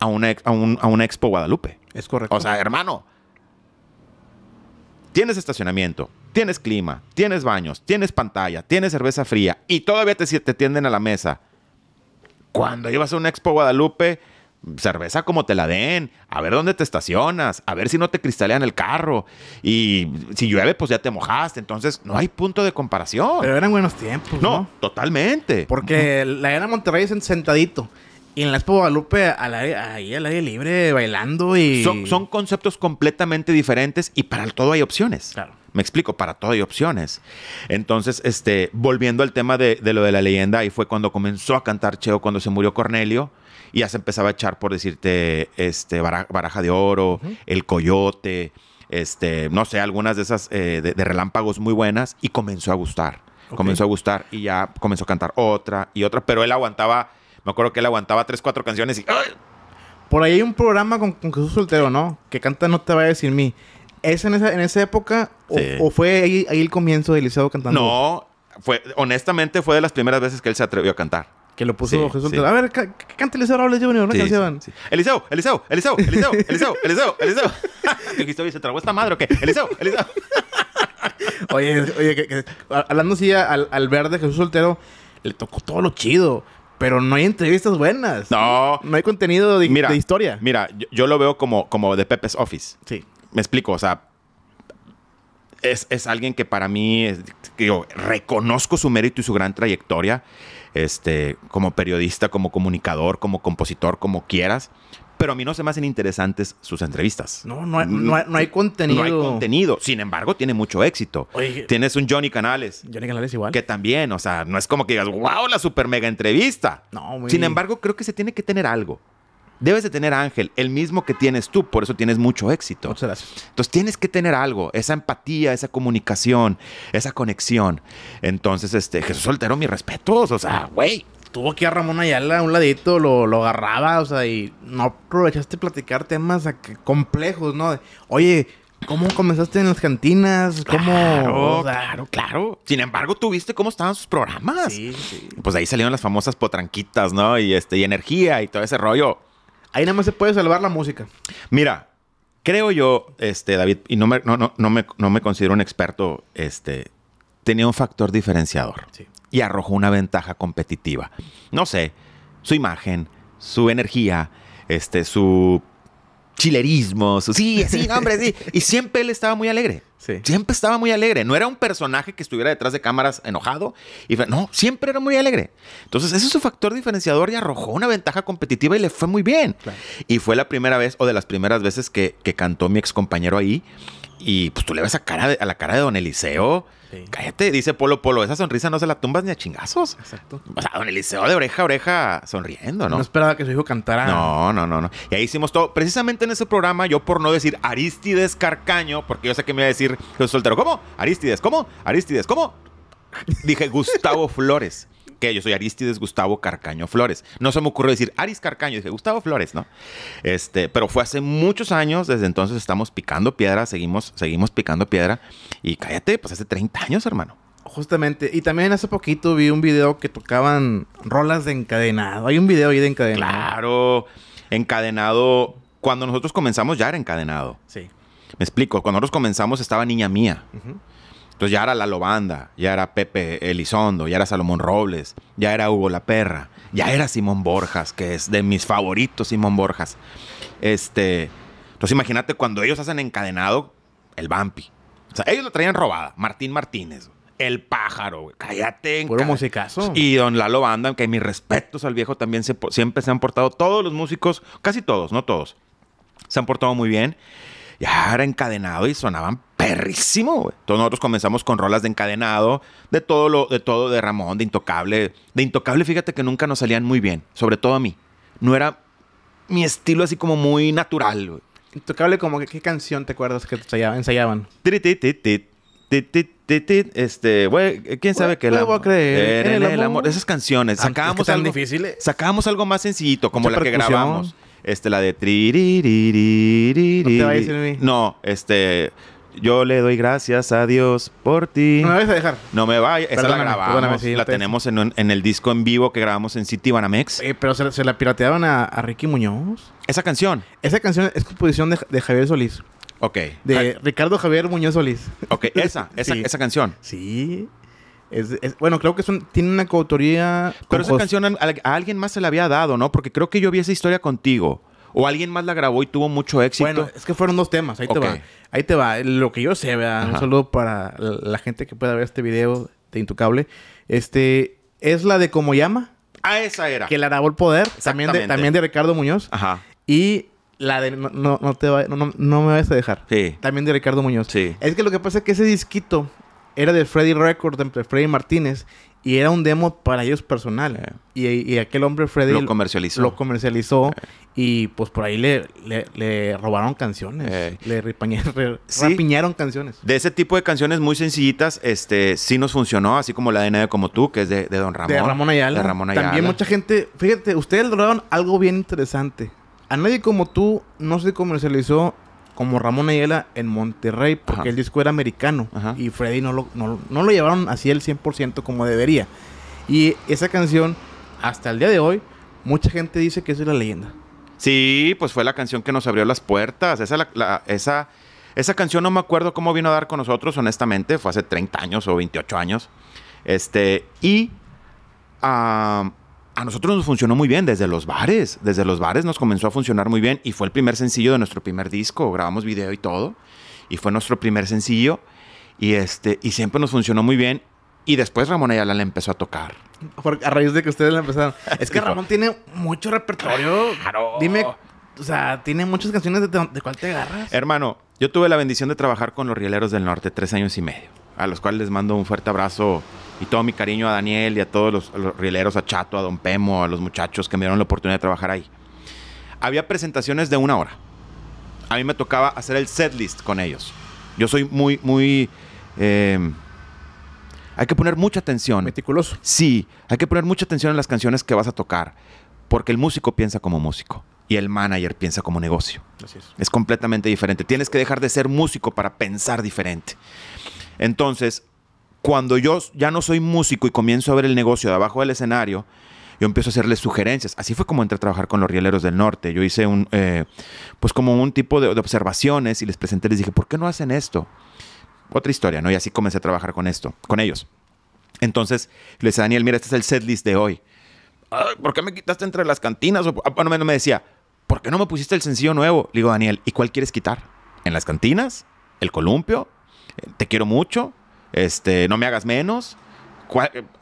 [SPEAKER 2] a a, un, Expo Guadalupe. Es correcto. O sea, hermano, tienes estacionamiento, tienes clima, tienes baños, tienes pantalla, tienes cerveza fría y todavía te, te tienden a la mesa. Cuando llevas a un Expo Guadalupe, cerveza como te la den, a ver dónde te estacionas, a ver si no te cristalean el carro. Y si llueve, pues ya te
[SPEAKER 1] mojaste. Entonces, no hay punto de comparación. Pero eran buenos tiempos. No, totalmente. Porque la era Monterrey es sentadito. Y en las Guadalupe, ahí al aire libre, bailando y... Son, conceptos completamente diferentes y para el todo hay opciones. Claro. Me explico,
[SPEAKER 2] para todo hay opciones. Entonces, este, volviendo al tema de, lo de la leyenda, ahí fue cuando comenzó a cantar Cheo, cuando se murió Cornelio, y ya se empezaba a echar, por decirte, este, baraja, de oro, el coyote, este, no sé, algunas de esas eh, de, relámpagos muy buenas, y comenzó a gustar. Comenzó a gustar y ya comenzó a cantar otra y otra, pero él aguantaba me acuerdo que él aguantaba tres, cuatro canciones y.
[SPEAKER 1] Por ahí hay un programa con, Jesús Soltero, ¿no? Que canta No te a decir mí. ¿Es en esa, en esa época o, fue ahí, el comienzo de Eliseo cantando?
[SPEAKER 2] No, fue, honestamente fue de las primeras veces que él se atrevió a cantar. Que lo puso Jesús Soltero. A ver, ¿qué
[SPEAKER 1] canta Eliseo ahora Junior? Una canción.
[SPEAKER 2] Eliseo, Eliseo, Eliseo, Eliseo,
[SPEAKER 1] Eliseo, Eliseo, Eliseo. dijiste, ¿se trabó esta madre o qué? Eliseo, Eliseo. oye, oye, hablando así al, al verde Jesús Soltero, le tocó todo lo chido. Pero no hay entrevistas buenas. No. No hay contenido de, historia.
[SPEAKER 2] Mira, yo, lo veo como, como de Pepe's Office. Sí. Me explico, o sea, es, alguien que para mí, digo, reconozco su mérito y su gran trayectoria, este, como periodista, como comunicador, como compositor, como quieras, pero a mí no se me hacen interesantes sus entrevistas. No, no hay,
[SPEAKER 1] contenido. No hay
[SPEAKER 2] contenido. Sin embargo, tiene mucho éxito. Tienes un Johnny Canales. Johnny Canales igual. Que también, o sea, no es como que digas, wow, la super mega entrevista. No, muy... Sin embargo, creo que se tiene que tener algo. Debes de tener Ángel, el mismo que tienes tú, por eso tienes mucho éxito. Entonces tienes que tener algo, esa empatía, esa comunicación, esa conexión. Entonces, este, Jesús Soltero, mi respeto, o sea,
[SPEAKER 1] güey, tuvo aquí a Ramón Ayala a un ladito, lo, lo agarraba, o sea, y no aprovechaste platicar temas complejos, ¿no? Oye, ¿Cómo comenzaste en las cantinas? ¿Cómo?
[SPEAKER 2] Claro, claro, Sin embargo, ¿tuviste viste cómo estaban sus programas. Sí, sí. Pues ahí salieron las famosas potranquitas, ¿no? Y este, y energía y todo ese rollo.
[SPEAKER 1] Ahí nada más se puede salvar la música.
[SPEAKER 2] Mira, creo yo, este, David, y no me, no me considero un experto, este, tenía un factor diferenciador. Sí y arrojó una ventaja competitiva. No sé, su imagen, su energía, este, su chilerismo, su, sí, sí, hombre, sí. Y siempre él estaba muy alegre. Siempre estaba muy alegre. No era un personaje que estuviera detrás de cámaras enojado. Y, no, siempre era muy alegre. Entonces, ese es su factor diferenciador y arrojó una ventaja competitiva y le fue muy bien. Y fue la primera vez o de las primeras veces que, que cantó mi compañero ahí. Y pues tú le ves a, cara a la cara de don Eliseo. Cállate, dice Polo Polo, esa sonrisa no se la tumbas ni a chingazos. Exacto. O sea, don Eliseo de oreja a oreja sonriendo, ¿no? No esperaba que su hijo cantara. No, no, no, no. Y ahí hicimos todo. Precisamente en ese programa, yo por no decir Aristides Carcaño, porque yo sé que me iba a decir soy Soltero, ¿cómo? Aristides, ¿cómo? Aristides, ¿cómo? Dije Gustavo Flores que yo soy Aristides Gustavo Carcaño Flores. No se me ocurrió decir Aris Carcaño, dije Gustavo Flores, ¿no? Este, pero fue hace muchos años, desde entonces estamos picando piedra, seguimos, seguimos picando piedra. Y cállate, pues hace 30 años, hermano.
[SPEAKER 1] Justamente, y también hace poquito vi un video que tocaban rolas de encadenado. Hay un video ahí de encadenado. Claro, encadenado. Cuando
[SPEAKER 2] nosotros comenzamos ya era encadenado. Sí. Me explico, cuando nosotros comenzamos estaba Niña Mía. Ajá. Entonces ya era la Lobanda, ya era Pepe Elizondo, ya era Salomón Robles, ya era Hugo La Perra, ya era Simón Borjas, que es de mis favoritos Simón Borjas. Este, entonces imagínate cuando ellos hacen encadenado el Bampi. ellos lo traían robada, Martín Martínez. El pájaro, güey. Cállate. En Puro musicazo. Y don Lalo Banda, que mis respetos al viejo también se, siempre se han portado. Todos los músicos, casi todos, no todos, se han portado muy bien. Ya era encadenado y sonaban perrísimo. Wey. nosotros comenzamos con rolas de encadenado, de todo lo, de todo, de Ramón, de Intocable. De Intocable, fíjate que nunca nos salían muy bien, sobre todo a mí. No era mi estilo así como muy natural,
[SPEAKER 1] Intocable, como que, ¿qué canción te acuerdas que ensayaban? Este, güey, quién sabe qué la. voy a creer. En el amor. Esas canciones. Sacábamos
[SPEAKER 2] algo. difíciles? Sacábamos algo más sencillito, como la que grabamos. Este, la de. No, este. Yo le doy gracias a Dios por ti. No me vayas a dejar. No me vayas. Esa la grabamos. la tenemos en, el disco en vivo que grabamos
[SPEAKER 1] en City Banamex. Eh, pero se, la pirateaban a, Ricky Muñoz. ¿Esa canción? Esa canción es composición de, Javier Solís. Ok. De Ricardo Javier Muñoz Solís. Ok, esa, esa, esa canción. Sí. bueno, creo que tiene una coautoría. Pero esa canción
[SPEAKER 2] a, alguien más se la había dado, ¿no? Porque creo que yo vi esa historia contigo. ¿O alguien más la grabó y tuvo
[SPEAKER 1] mucho éxito? Bueno, es que fueron dos temas. Ahí te va. Ahí te va. Lo que yo sé, ¿verdad? Un saludo para la gente que pueda ver este video de Intucable. Este, es la de Como Llama. Ah, esa era. Que la grabó el poder. También de, también de Ricardo Muñoz. Ajá. Y la de no, no, te va, no, me vas a dejar. Sí. También de Ricardo Muñoz. Sí. Es que lo que pasa es que ese disquito era de Freddy Record, de Freddy Martínez. Y era un demo para ellos personal. Y, aquel hombre, Freddy... Lo comercializó. Lo comercializó. Y pues por ahí le, le, robaron canciones. Le ripañaron, canciones. De ese tipo de canciones muy
[SPEAKER 2] sencillitas, este, sí nos funcionó. Así como la de Nadie Como Tú, que es de, de Don Ramón. De Ramón Ayala. También mucha
[SPEAKER 1] gente... Fíjate, ustedes robaron algo bien interesante. A Nadie Como Tú no se comercializó como Ramón Ayala en Monterrey, porque el disco era americano y Freddy no lo, no, lo llevaron así el 100% como debería. Y esa canción, hasta el día de hoy, mucha gente dice que es la leyenda.
[SPEAKER 2] Sí, pues fue la canción que nos abrió las puertas. Esa, esa, canción no me acuerdo cómo vino a dar con nosotros, honestamente, fue hace 30 años o 28 años. Este, y ah, a nosotros nos funcionó muy bien desde los bares. Desde los bares nos comenzó a funcionar muy bien y fue el primer sencillo de nuestro primer disco. Grabamos video y todo. Y fue nuestro primer sencillo. Y, este, y siempre nos funcionó muy bien. Y después Ramón Ayala le empezó a tocar.
[SPEAKER 1] a raíz de que ustedes la empezaron. Es que Ramón tiene mucho repertorio. Dime, o sea, tiene muchas canciones de, cuál te agarras.
[SPEAKER 2] Hermano, yo tuve la bendición de trabajar con los Rieleros del Norte tres años y medio. A los cuales les mando un fuerte abrazo y todo mi cariño a Daniel y a todos los, rieleros, a Chato, a Don Pemo, a los muchachos que me dieron la oportunidad de trabajar ahí. Había presentaciones de una hora. A mí me tocaba hacer el setlist con ellos. Yo soy muy, muy... Eh, hay que poner mucha atención. Meticuloso. Sí, hay que poner mucha atención en las canciones que vas a tocar, porque el músico piensa como músico y el manager piensa como negocio. es. Es completamente diferente. Tienes que dejar de ser músico para pensar diferente. Entonces, cuando yo ya no soy músico y comienzo a ver el negocio de abajo del escenario, yo empiezo a hacerles sugerencias. Así fue como entré a trabajar con los rieleros del norte. Yo hice un, eh, pues como un tipo de, observaciones y les presenté, les dije, ¿por qué no hacen esto? Otra historia, ¿no? Y así comencé a trabajar con esto, con ellos. Entonces, le decía, Daniel, mira, este es el setlist de hoy. ¿Por qué me quitaste entre las cantinas? Ah, bueno, me, me decía, ¿por qué no me pusiste el sencillo nuevo? Le digo, Daniel, ¿y cuál quieres quitar? ¿En las cantinas? ¿El columpio? Eh, ¿Te quiero mucho? Este, no me hagas menos.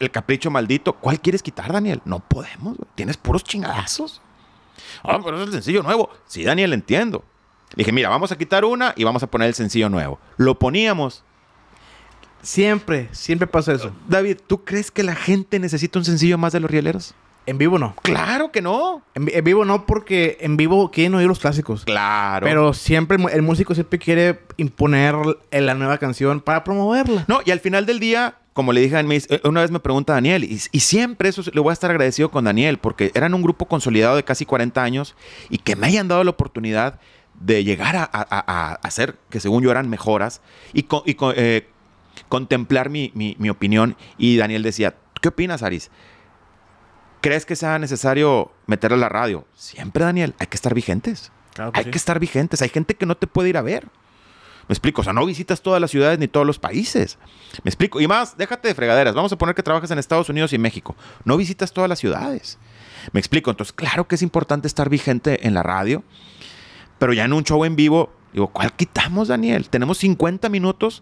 [SPEAKER 2] el capricho maldito. ¿Cuál quieres quitar, Daniel? No podemos. Tienes puros chingadazos. Ah, pero es el sencillo nuevo. Sí, Daniel, entiendo. dije, mira, vamos a quitar una y vamos a poner el sencillo nuevo. Lo poníamos.
[SPEAKER 1] Siempre, siempre pasa eso. David, ¿tú crees que la gente necesita un sencillo más de los rieleros? En vivo no. Claro que no. En, vivo no, porque en vivo quieren oír los clásicos. Claro. Pero siempre el, músico siempre quiere imponer la nueva canción para promoverla.
[SPEAKER 2] No, y al final del día, como le dije a eh, una vez me pregunta Daniel, y, siempre eso le voy a estar agradecido con Daniel, porque eran un grupo consolidado de casi 40 años y que me hayan dado la oportunidad de llegar a, hacer, que según yo eran mejoras, y, eh, contemplar mi, mi opinión. Y Daniel decía, ¿qué opinas, Aris? ¿Crees que sea necesario meterle a la radio? Siempre, Daniel, hay que estar vigentes. hay que estar vigentes. Hay gente que no te puede ir a ver. Me explico, o sea, no visitas todas las ciudades ni todos los países. Me explico. Y más, déjate de fregaderas. Vamos a poner que trabajas en Estados Unidos y México. No visitas todas las ciudades. Me explico. Entonces, claro que es importante estar vigente en la radio, pero ya en un show en vivo, digo, ¿cuál quitamos, Daniel? Tenemos 50 minutos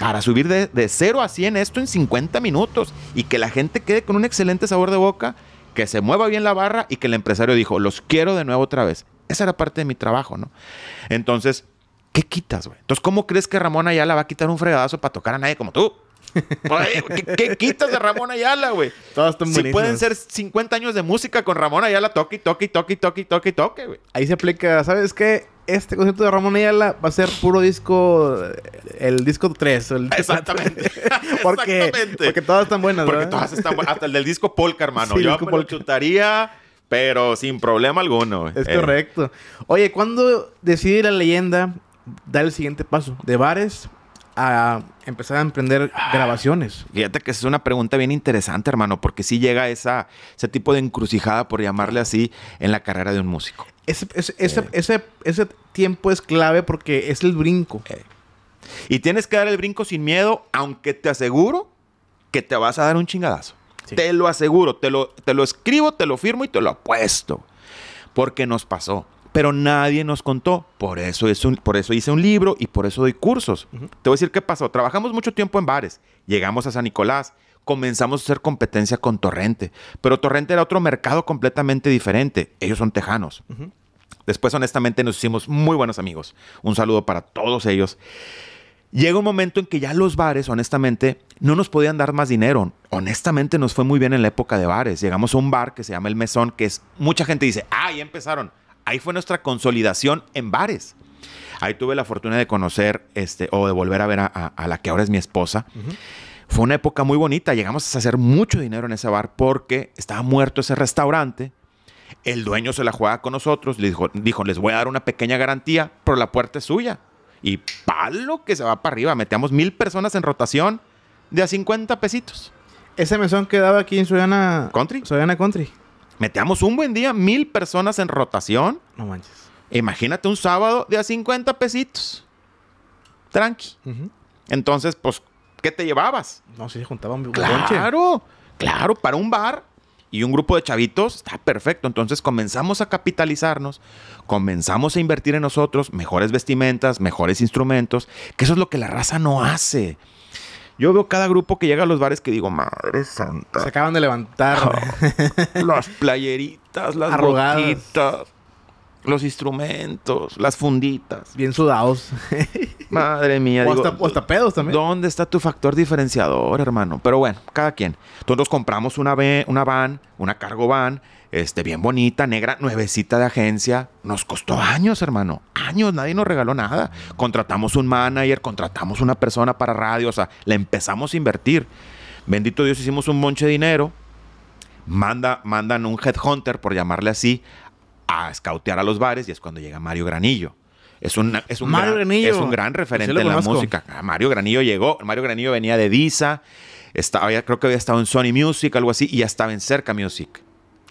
[SPEAKER 2] para subir de, de 0 a 100 esto en 50 minutos y que la gente quede con un excelente sabor de boca, que se mueva bien la barra y que el empresario dijo, los quiero de nuevo otra vez. Esa era parte de mi trabajo, ¿no? Entonces, ¿qué quitas, güey? Entonces, ¿cómo crees que Ramón la va a quitar un fregadazo para tocar a nadie como tú? ¿Qué, quitas de Ramón Ayala, güey? están Si pueden ser 50 años de música con Ramón Ayala, toque, toque, toque, toque, toque, toque,
[SPEAKER 1] güey. Ahí se aplica, ¿sabes qué? Este concierto de Ramón Ayala va a ser puro disco, el disco 3. Exactamente.
[SPEAKER 2] porque, Porque todas están buenas, Porque todas están buenas. Hasta el del disco polka, hermano. Yo me lo chutaría pero sin problema alguno. güey. Es eh.
[SPEAKER 1] correcto. Oye, ¿cuándo decide la leyenda dar el siguiente paso? ¿De bares a empezar a emprender grabaciones?
[SPEAKER 2] Fíjate que es una pregunta bien interesante, hermano, porque sí llega esa, ese tipo de encrucijada, por llamarle así, en la carrera de un músico.
[SPEAKER 1] Ese, tiempo es clave porque es el brinco. Eh. Y tienes que dar el brinco sin miedo,
[SPEAKER 2] aunque te aseguro que te vas a dar un chingadazo. Te lo aseguro, te lo, te lo escribo, te lo firmo y te lo apuesto. Porque nos pasó pero nadie nos contó. Por eso, es un, por eso hice un libro y por eso doy cursos. Te voy a decir qué pasó. Trabajamos mucho tiempo en bares, llegamos a San Nicolás, comenzamos a hacer competencia con Torrente, pero Torrente era otro mercado completamente diferente. Ellos son tejanos. Después, honestamente, nos hicimos muy buenos amigos. Un saludo para todos ellos. Llega un momento en que ya los bares, honestamente, no nos podían dar más dinero. Honestamente, nos fue muy bien en la época de bares. Llegamos a un bar que se llama El Mesón, que es mucha gente dice, ah, ya empezaron. Ahí fue nuestra consolidación en bares. Ahí tuve la fortuna de conocer este, o de volver a ver a, la que ahora es mi esposa. Fue una época muy bonita. Llegamos a hacer mucho dinero en ese bar porque estaba muerto ese restaurante. El dueño se la jugaba con nosotros. Le dijo, les voy a dar una pequeña garantía, pero la puerta es suya. Y palo que se va para arriba. Metíamos mil personas en rotación de a 50 pesitos.
[SPEAKER 1] Ese mesón quedaba aquí en Soyana Country. Soyana Country.
[SPEAKER 2] Metíamos un buen día mil personas en rotación. No manches. Imagínate un sábado de a 50 pesitos. Tranqui. Entonces, pues, ¿qué
[SPEAKER 1] te llevabas? No, sí, juntaba un
[SPEAKER 2] Claro, claro, para un bar y un grupo de chavitos está perfecto. Entonces comenzamos a capitalizarnos, comenzamos a invertir en nosotros, mejores vestimentas, mejores instrumentos, que eso es lo que la raza no hace. Yo veo cada grupo que llega a los bares que digo, madre santa. Se acaban de levantar. las playeritas, las rojitas. los instrumentos, las
[SPEAKER 1] funditas. Bien sudados. madre mía. O, hasta, pedos también. ¿Dónde está tu factor
[SPEAKER 2] diferenciador, hermano? Pero bueno, cada quien. Entonces compramos una, una van, una cargo van, este, bien bonita, negra, nuevecita de agencia. Nos costó años, hermano, años, nadie nos regaló nada. Contratamos un manager, contratamos una persona para radio, o sea, le empezamos a invertir. Bendito Dios, hicimos un monche de dinero. Manda, mandan un headhunter, por llamarle así, a escautear a los bares y es cuando llega Mario Granillo. Es un, es un, gran, Es un gran referente en la música. Ah, Mario Granillo llegó. Mario Granillo venía de Disa. Estaba, creo que había estado en Sony Music, algo así, y ya estaba en Cerca Music.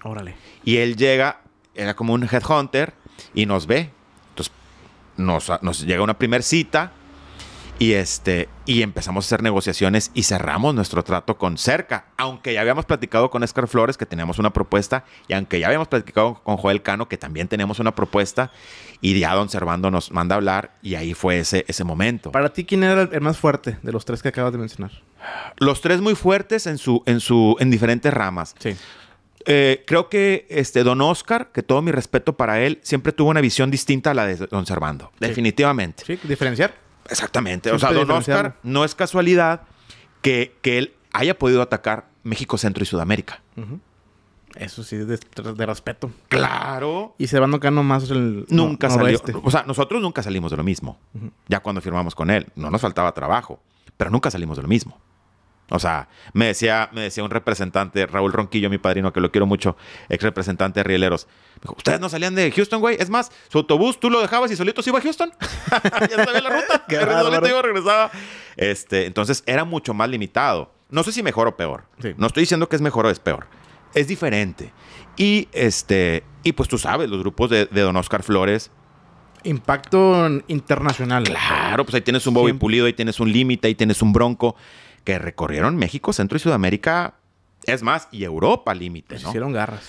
[SPEAKER 2] Órale. Y él llega, era como un headhunter, y nos ve. Entonces, nos, llega una primer cita y, este, y empezamos a hacer negociaciones y cerramos nuestro trato con Cerca, aunque ya habíamos platicado con Escar Flores que teníamos una propuesta y aunque ya habíamos platicado con Joel Cano que también tenemos una propuesta y ya don Servando nos manda a hablar y ahí fue ese, ese momento.
[SPEAKER 1] Para ti, ¿quién era el más fuerte de los tres que acabas de mencionar?
[SPEAKER 2] Los tres muy fuertes en, su, en, su, en diferentes ramas. Sí. Eh, creo que este, don Oscar, que todo mi respeto para él, siempre tuvo una visión distinta a la de don Servando, definitivamente. Sí, diferenciar. Exactamente. o sea, don Oscar no es casualidad que, él haya podido atacar México, Centro y Sudamérica.
[SPEAKER 1] Eso sí, de, respeto. Claro. Y se van acá nomás el. Nunca O sea,
[SPEAKER 2] nosotros nunca salimos de lo mismo. Ya cuando firmamos con él, no nos faltaba trabajo, pero nunca salimos de lo mismo. O sea, me decía, me decía un representante, Raúl Ronquillo, mi padrino, que lo quiero mucho, ex representante de Rieleros. Me dijo, ustedes no salían de Houston, güey. Es más, su autobús tú lo dejabas y solito se iba a Houston. ya sabía la ruta. solito regresaba. Este, entonces era mucho más limitado. No sé si mejor o peor. No estoy diciendo que es mejor o es peor. Es diferente. Y este, y pues tú sabes, los grupos de, Don Oscar Flores,
[SPEAKER 1] impacto internacional. Claro,
[SPEAKER 2] pues ahí tienes un Bobby Pulido, ahí tienes un Límite, ahí tienes un Bronco que recorrieron México, Centro y Sudamérica, es más, y Europa límite, pues ¿no? Hicieron garras.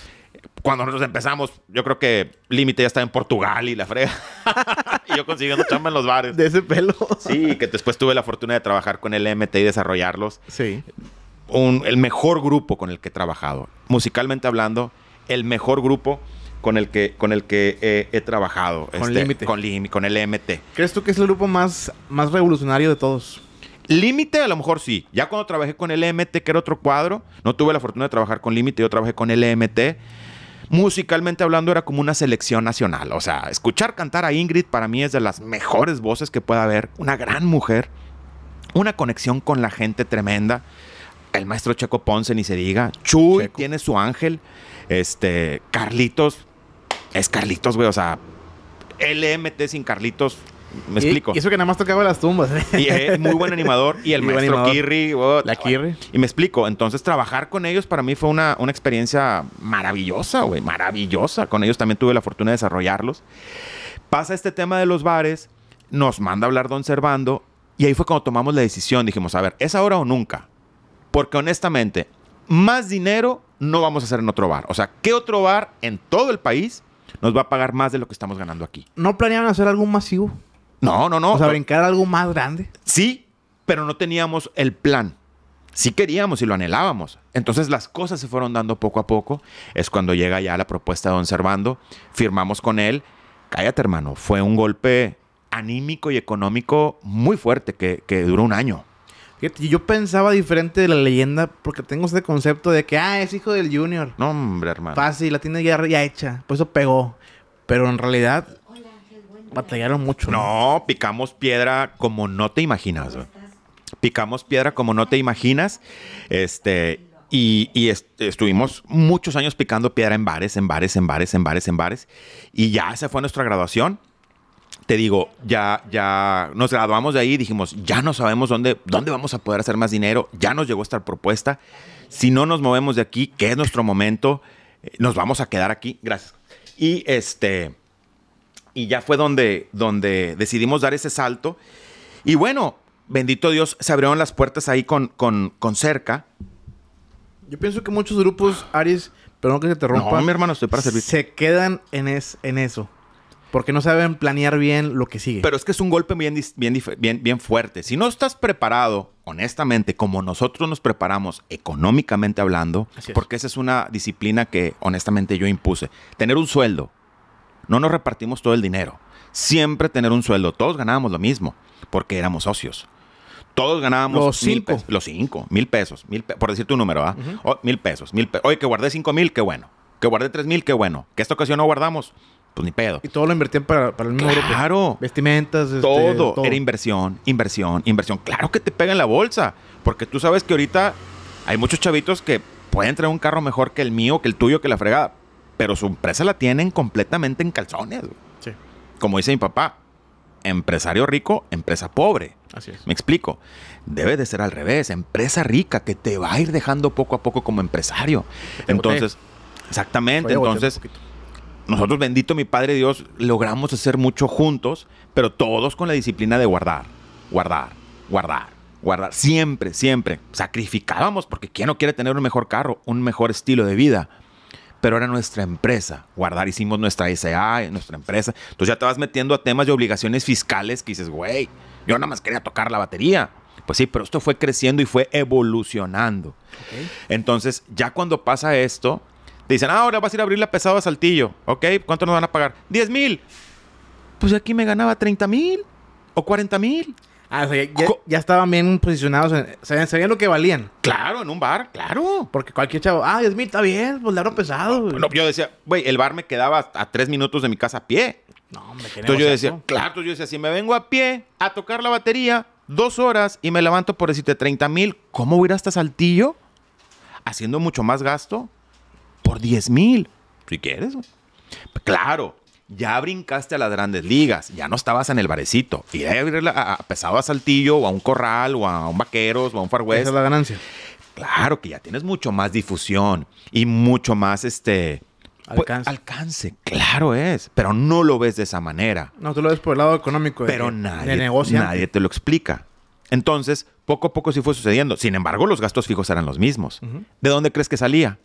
[SPEAKER 2] Cuando nosotros empezamos, yo creo que límite ya estaba en Portugal y la frega. y yo consiguiendo chamba en los bares. De ese pelo. sí, que después tuve la fortuna de trabajar con el MT y desarrollarlos. Sí. el mejor grupo con el que he trabajado. Musicalmente hablando, el mejor grupo con el que, con el que he, trabajado. Con este, Límite. Con, con el MT.
[SPEAKER 1] ¿Crees tú que es el grupo más, más revolucionario de todos? Límite, a lo mejor
[SPEAKER 2] sí. Ya cuando trabajé con LMT, e que era otro cuadro, no tuve la fortuna de trabajar con Límite, yo trabajé con LMT. E Musicalmente hablando, era como una selección nacional. O sea, escuchar cantar a Ingrid para mí es de las mejores voces que pueda haber. Una gran mujer, una conexión con la gente tremenda. El maestro Checo Ponce, ni se diga. Chuy tiene su ángel. Este, Carlitos, es Carlitos, güey. O sea, LMT sin Carlitos me explico. Y eso
[SPEAKER 1] que nada más tocaba las tumbas. ¿eh? Y es eh, muy buen animador. Y el maestro
[SPEAKER 2] Kirri. Oh, la Kirri. Y me explico. Entonces, trabajar con ellos para mí fue una, una experiencia maravillosa, güey. Maravillosa. Con ellos también tuve la fortuna de desarrollarlos. Pasa este tema de los bares. Nos manda a hablar Don Servando. Y ahí fue cuando tomamos la decisión. Dijimos, a ver, ¿es ahora o nunca? Porque honestamente, más dinero no vamos a hacer en otro bar. O sea, ¿qué otro bar en todo el país nos va a pagar más de lo que estamos ganando aquí?
[SPEAKER 1] ¿No planeaban hacer algo masivo? No, no, no. O sea, brincar algo más grande.
[SPEAKER 2] Sí, pero no teníamos el plan. Sí queríamos y lo anhelábamos. Entonces las cosas se fueron dando poco a poco. Es cuando llega ya la propuesta de don Servando. Firmamos con él. Cállate, hermano. Fue un golpe
[SPEAKER 1] anímico y económico muy fuerte que, duró un año. Fíjate, yo pensaba diferente de la leyenda porque tengo este concepto de que, ah, es hijo del Junior. No, hombre, hermano. Fácil, la tiene ya hecha. Por eso pegó. Pero en realidad Batallaron mucho.
[SPEAKER 2] No, picamos piedra como no te imaginas. Picamos piedra como no te imaginas. Este, y, y estuvimos muchos años picando piedra en bares, en bares, en bares, en bares, en bares. Y ya se fue nuestra graduación. Te digo, ya, ya nos graduamos de ahí dijimos, ya no sabemos dónde, dónde vamos a poder hacer más dinero. Ya nos llegó esta propuesta. Si no nos movemos de aquí, que es nuestro momento, eh, nos vamos a quedar aquí. Gracias. Y este y ya fue donde, donde decidimos dar ese salto. Y bueno, bendito Dios, se abrieron las puertas ahí con, con, cerca.
[SPEAKER 1] Yo pienso que muchos grupos, Aries, perdón que se te rompa. No, mi hermano, estoy para servir. Se quedan en, en eso. Porque no saben planear bien lo que sigue. Pero
[SPEAKER 2] es que es un golpe bien, bien, bien fuerte. Si no estás preparado, honestamente, como nosotros nos preparamos económicamente hablando, porque esa es una disciplina que honestamente yo impuse. Tener un sueldo, no nos repartimos todo el dinero. Siempre tener un sueldo. Todos ganábamos lo mismo porque éramos socios. Todos ganábamos los cinco. los cinco, mil pesos, por decir tu número, ¿ah? oh, mil pesos, mil Oye, que guardé cinco mil, qué bueno. Que guardé tres mil, qué bueno. Que esta ocasión no guardamos, pues ni pedo. Y todo lo invertían para, el mismo Claro.
[SPEAKER 1] Vestimentas, este, todo. Era
[SPEAKER 2] inversión, inversión, inversión. Claro que te pega en la bolsa. Porque tú sabes que ahorita hay muchos chavitos que pueden traer un carro mejor que el mío, que el tuyo, que la fregada pero su empresa la tienen completamente en calzones. Como dice mi papá, empresario rico, empresa pobre. Así es. Me explico. Debe de ser al revés, empresa rica que te va a ir dejando poco a poco como empresario. Entonces, exactamente, entonces nosotros bendito mi Padre Dios logramos hacer mucho juntos, pero todos con la disciplina de guardar, guardar, guardar, guardar, siempre, siempre. Sacrificábamos porque quién no quiere tener un mejor carro, un mejor estilo de vida pero era nuestra empresa. Guardar hicimos nuestra SA, nuestra empresa. Entonces ya te vas metiendo a temas de obligaciones fiscales que dices, güey, yo nada más quería tocar la batería. Pues sí, pero esto fue creciendo y fue evolucionando. Entonces, ya cuando pasa esto, te dicen, ah, ahora vas a ir a abrir la pesada Saltillo. Ok, ¿cuánto nos van a pagar? 10 mil. Pues aquí me ganaba
[SPEAKER 1] 30 mil o 40 mil. Ah, ya, estaban bien posicionados, sabían lo que valían. Claro, en un bar, claro. Porque cualquier chavo, ah, 10 mil, está bien, pues le pesado.
[SPEAKER 2] yo decía, güey, el bar me quedaba a tres minutos de mi casa a pie. No, hombre, Entonces yo decía, claro, entonces yo decía, si me vengo a pie a tocar la batería dos horas y me levanto por decirte 30 mil, ¿cómo voy a ir hasta Saltillo? Haciendo mucho más gasto por 10 mil, si quieres. Claro, ya brincaste a las grandes ligas, ya no estabas en el barecito. Y a, pesado a Saltillo o a un Corral o a un Vaqueros o a un Far West. Esa es la ganancia. Claro que ya tienes mucho más difusión y mucho más este pues, alcance. alcance, claro es, pero no lo ves de esa manera.
[SPEAKER 1] No, tú lo ves por el lado económico. pero nadie,
[SPEAKER 2] te lo explica. Entonces, poco a poco sí fue sucediendo. Sin embargo, los gastos fijos eran los mismos. ¿De dónde crees que salía?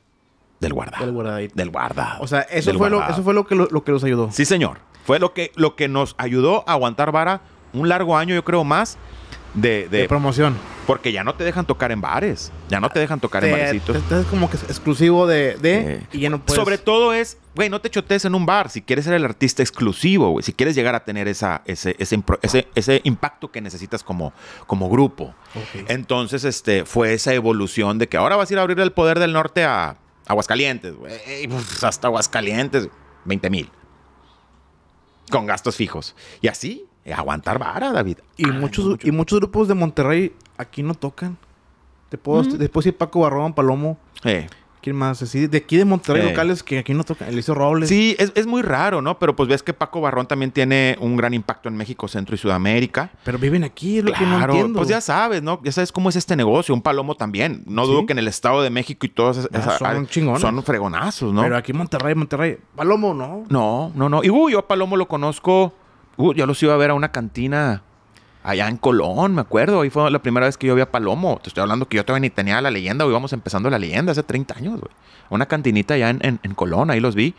[SPEAKER 2] Del guarda. Del guardadito. guarda. O sea, eso fue, lo, eso
[SPEAKER 1] fue lo que, lo, que los ayudó. Sí, señor.
[SPEAKER 2] Fue lo que, lo que nos ayudó a aguantar vara un largo año, yo creo, más de, de, promoción. Porque ya no te dejan tocar en bares. Ya no te dejan tocar en barecitos.
[SPEAKER 1] Entonces como que exclusivo de... Y Sobre
[SPEAKER 2] todo es, güey, no te chotes en un bar. Si quieres ser el artista exclusivo, güey. Si quieres llegar a tener esa, ese, ese, impacto que necesitas como, como grupo. Entonces, este, fue esa evolución de que ahora vas a ir a abrir el poder del norte a Aguascalientes, güey. Pues, hasta Aguascalientes, 20 mil. Con gastos fijos. Y así, eh,
[SPEAKER 1] aguantar vara, David. Y, muchos, y muchos grupos de Monterrey aquí no tocan. Después si Paco Barrón, Palomo. Eh. ¿Quién más? Así, de aquí de Monterrey, locales que aquí no toca. hizo Robles. Sí,
[SPEAKER 2] es, muy raro, ¿no? Pero pues ves que Paco Barrón también tiene un gran impacto en México, Centro y Sudamérica. Pero viven aquí, es lo que no entiendo. Pues ya sabes, ¿no? Ya sabes cómo es este negocio. Un palomo también. No dudo que en el Estado de México y todas ah, esas. Son ah, chingones. Son
[SPEAKER 1] fregonazos, ¿no? Pero
[SPEAKER 2] aquí Monterrey, Monterrey.
[SPEAKER 1] Palomo, ¿no?
[SPEAKER 2] No, no, no. Y uy, yo a Palomo lo conozco. Uy, yo los iba a ver a una cantina allá en Colón, me acuerdo. Ahí fue la primera vez que yo vi a Palomo. Te estoy hablando que yo todavía ni tenía la leyenda, íbamos empezando la leyenda hace 30 años, güey. Una cantinita allá en, en, Colón, ahí los vi.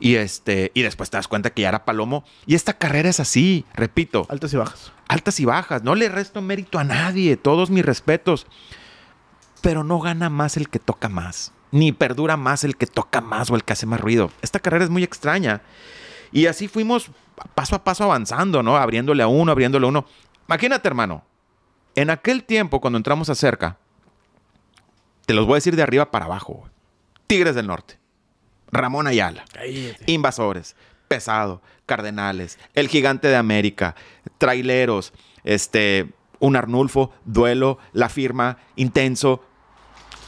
[SPEAKER 2] Y, este, y después te das cuenta que ya era Palomo. Y esta carrera es así, repito. Altas y bajas. Altas y bajas. No le resto mérito a nadie. Todos mis respetos. Pero no gana más el que toca más. Ni perdura más el que toca más o el que hace más ruido. Esta carrera es muy extraña. Y así fuimos paso a paso avanzando, ¿no? Abriéndole a uno, abriéndole a uno. Imagínate, hermano, en aquel tiempo cuando entramos a cerca, te los voy a decir de arriba para abajo. Tigres del Norte, Ramón Ayala, Invasores, Pesado, Cardenales, El Gigante de América, Traileros, este, un Arnulfo, Duelo, La Firma, Intenso.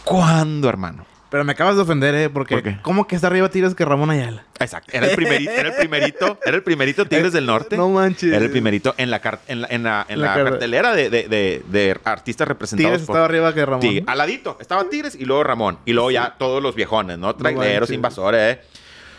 [SPEAKER 2] ¿Cuándo, hermano?
[SPEAKER 1] Pero me acabas de ofender, ¿eh? Porque ¿cómo que está arriba Tigres que Ramón Ayala? Exacto. Era el,
[SPEAKER 2] primerito, era el primerito, Tigres del Norte. No manches. Era el primerito en la, cartelera de, artistas representados. Tigres estaba arriba que Ramón. Aladito, estaba Tigres y luego Ramón. Y luego ya todos los viejones, ¿no? Traineros, invasores, ¿eh?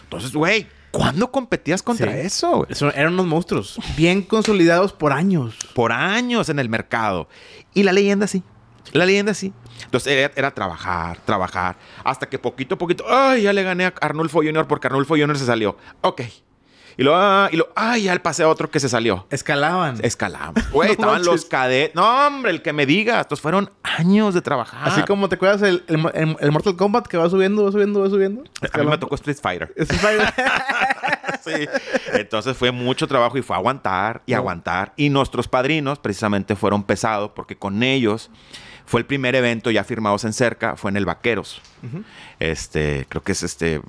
[SPEAKER 1] Entonces, güey, ¿Cuándo competías contra eso? eso? Eran unos monstruos. Bien consolidados por años.
[SPEAKER 2] Por años en el mercado. Y la leyenda sí. La leyenda sí. Entonces era, trabajar, trabajar, hasta que poquito a poquito, ay, ya le gané a Arnulfo Junior porque Arnulfo Junior se salió. Ok. Y luego... Ah, y lo, ay, ya pasé a otro que se salió.
[SPEAKER 1] Escalaban. Escalaban. Güey, estaban los
[SPEAKER 2] cadetes. No, hombre, el que me diga. Estos fueron años
[SPEAKER 1] de trabajar. Así como te acuerdas el, el, Mortal Kombat que va subiendo, va subiendo, va subiendo. me tocó
[SPEAKER 2] Street Fighter. Street Fighter. sí. Entonces fue mucho trabajo y fue aguantar y aguantar. Y nuestros padrinos precisamente fueron pesados porque con ellos fue el primer evento ya firmados en cerca, fue en el Vaqueros. Este, creo que es este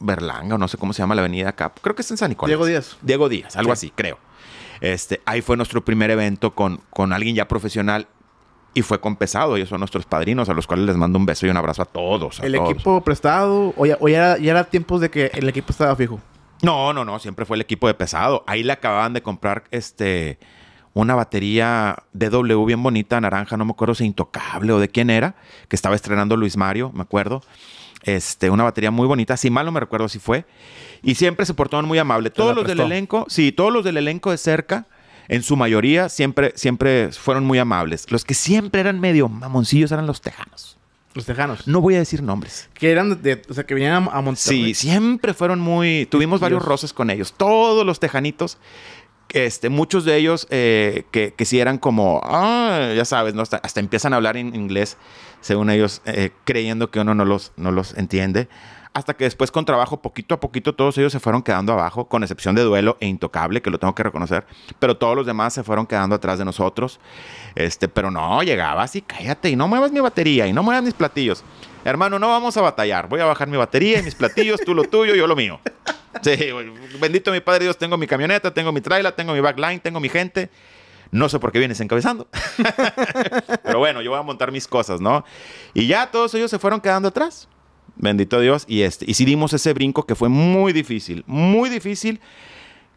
[SPEAKER 2] Berlanga o no sé cómo se llama la avenida acá. Creo que es en San Nicolás. Diego Díaz. Diego Díaz, algo así, creo. Este, ahí fue nuestro primer evento con, con alguien ya profesional y fue con Pesado. Ellos son nuestros padrinos, a los cuales les mando un beso y un abrazo a todos. ¿El equipo
[SPEAKER 1] prestado? ¿O, ya, era, tiempo tiempos de que el equipo estaba fijo?
[SPEAKER 2] No, no, no. Siempre fue el equipo de Pesado. Ahí le acababan de comprar este una batería W bien bonita, naranja, no me acuerdo si intocable o de quién era, que estaba estrenando Luis Mario, me acuerdo. Este, una batería muy bonita, si mal me recuerdo si fue. Y siempre se portaron muy amables Todos los del elenco, sí, todos los del elenco de cerca, en su mayoría, siempre, siempre fueron muy amables. Los que siempre eran medio mamoncillos eran los tejanos. Los tejanos. No voy a decir nombres. Que eran de, o sea, que venían a, montar. Sí, siempre fueron muy. Tuvimos varios roces con ellos. Todos los tejanitos este, muchos de ellos eh, que, sí eran como, ah, ya sabes, ¿no? hasta, empiezan a hablar en inglés, según ellos, eh, creyendo que uno no los, no los entiende. Hasta que después con trabajo, poquito a poquito, todos ellos se fueron quedando abajo, con excepción de Duelo e Intocable, que lo tengo que reconocer, pero todos los demás se fueron quedando atrás de nosotros. Este, pero no, llegabas y cállate, y no muevas mi batería, y no muevas mis platillos. Hermano, no vamos a batallar, voy a bajar mi batería y mis platillos, tú lo tuyo, yo lo mío. Sí, Bendito mi padre Dios, tengo mi camioneta, tengo mi trailer, tengo mi backline, tengo mi gente. No sé por qué vienes encabezando. Pero bueno, yo voy a montar mis cosas, ¿no? Y ya todos ellos se fueron quedando atrás. Bendito Dios. Y, este, y dimos ese brinco que fue muy difícil, muy difícil.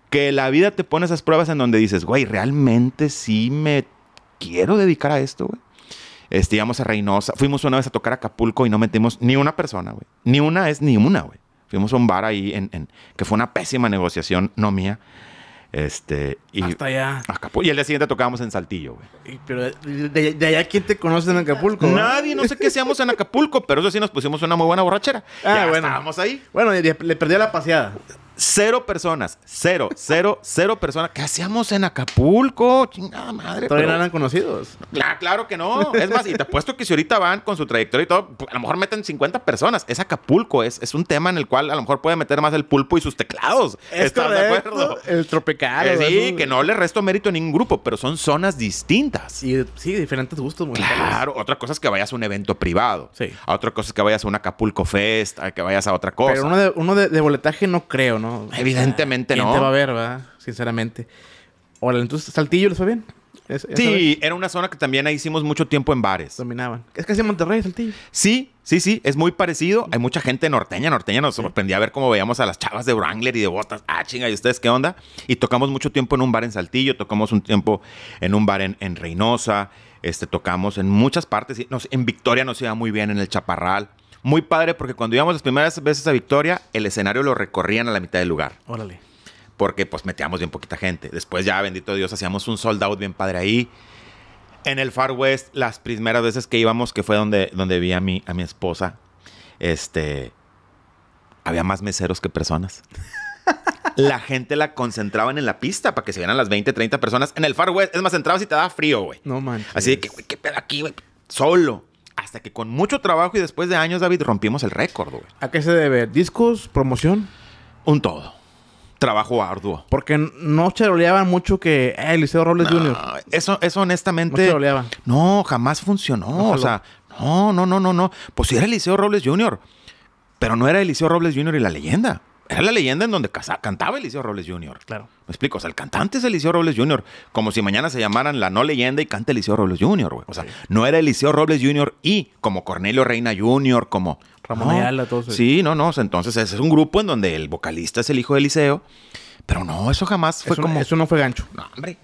[SPEAKER 2] Que la vida te pone esas pruebas en donde dices, güey, realmente sí me quiero dedicar a esto, güey. Este, íbamos a Reynosa. Fuimos una vez a tocar a Acapulco y no metimos ni una persona, güey. Ni una es ni una, güey. Fuimos a un bar ahí en, que fue una pésima negociación, no mía. Este, y Hasta allá. Acapulco. Y el día siguiente tocábamos en Saltillo,
[SPEAKER 1] Pero de, allá, ¿quién te conoce en Acapulco? Nadie, no sé qué seamos
[SPEAKER 2] en Acapulco, pero eso sí nos pusimos una muy buena borrachera. Ah, ya Estábamos ahí. Bueno, le, le perdí la paseada. Cero personas, cero, cero, cero personas. ¿Qué hacíamos en Acapulco? Chingada madre. Todavía no eran
[SPEAKER 1] conocidos.
[SPEAKER 2] Claro, que no. Es más, y te apuesto que si ahorita van con su trayectoria y todo, a lo mejor meten 50 personas. Es Acapulco, es, un tema en el cual a lo mejor puede meter más el pulpo y sus teclados. Es de acuerdo?
[SPEAKER 1] El tropical. Eh, sí, que
[SPEAKER 2] no le resto mérito a ningún grupo, pero son zonas distintas. Y sí, diferentes gustos Claro, otra cosa es que vayas a un evento privado. Sí. otra cosa es que vayas a un Acapulco Fest, que vayas a otra cosa. Pero
[SPEAKER 1] uno de boletaje no creo, ¿no? Evidentemente no. te va a ver, Sinceramente. hola entonces, ¿Saltillo les fue bien? sí, era una zona que también ahí hicimos mucho tiempo en bares. Dominaban. Es casi Monterrey, Saltillo.
[SPEAKER 2] Sí, sí, sí, es muy parecido. Hay mucha gente norteña, norteña. Nos sorprendía a ver cómo veíamos a las chavas de Wrangler y de botas. Ah, chinga, ¿y ustedes qué onda? Y tocamos mucho tiempo en un bar en Saltillo, tocamos un tiempo en un bar en, Reynosa, este, tocamos en muchas partes. Nos, en Victoria nos iba muy bien, en el Chaparral. Muy padre porque cuando íbamos las primeras veces a Victoria, el escenario lo recorrían a la mitad del lugar. Órale. Porque pues metíamos bien poquita gente. Después ya, bendito Dios, hacíamos un sold out bien padre ahí. En el Far West, las primeras veces que íbamos, que fue donde, donde vi a mi, a mi esposa, este, había más meseros que personas. la gente la concentraban en la pista para que se vieran las 20, 30 personas. En el Far West, es más, entrabas y te daba frío, güey. No manches. Así que, güey, qué pedo aquí, güey. Solo. Hasta que con mucho trabajo y después de años, David, rompimos el récord, güey.
[SPEAKER 1] ¿A qué se debe? ¿Discos? ¿Promoción? Un todo.
[SPEAKER 2] Trabajo arduo.
[SPEAKER 1] Porque no charoleaban mucho que el eh, Eliseo Robles Jr. Eso, eso honestamente.
[SPEAKER 2] No jamás funcionó. O sea, no, no, no, no, no. Pues sí era Eliseo Robles Jr. Pero no era Eliseo Robles Jr. y la leyenda era la leyenda en donde cantaba Eliseo Robles Jr. Claro. Me explico, o sea, el cantante es Eliseo Robles Jr. Como si mañana se llamaran la no leyenda y canta Eliseo Robles Jr., O sea, no era Eliseo Robles Jr. y como Cornelio Reina Jr., como... Ramón Ayala, Sí, no, no. Entonces, es un grupo en donde el vocalista es el hijo de Eliseo. Pero no, eso jamás fue como... eso
[SPEAKER 1] no fue gancho. No, hombre.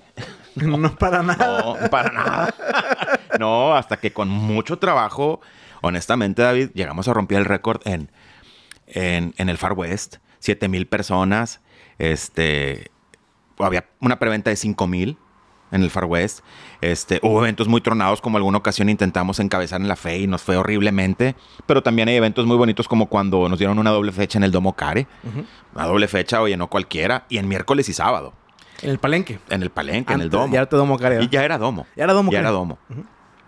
[SPEAKER 1] No, no para nada. No, para nada.
[SPEAKER 2] no, hasta que con mucho trabajo, honestamente, David, llegamos a romper el récord En, en, el Far West. 7 mil personas. Este, había una preventa de 5 mil en el Far West. Este, hubo eventos muy tronados, como alguna ocasión intentamos encabezar en la fe y nos fue horriblemente. Pero también hay eventos muy bonitos, como cuando nos dieron una doble fecha en el Domo Care. Una doble fecha, o no cualquiera. Y en miércoles y sábado. En el palenque. En el palenque, en el domo. Ya
[SPEAKER 1] era domo Care. Y ya era domo. Ya era domo. Ya era
[SPEAKER 2] domo.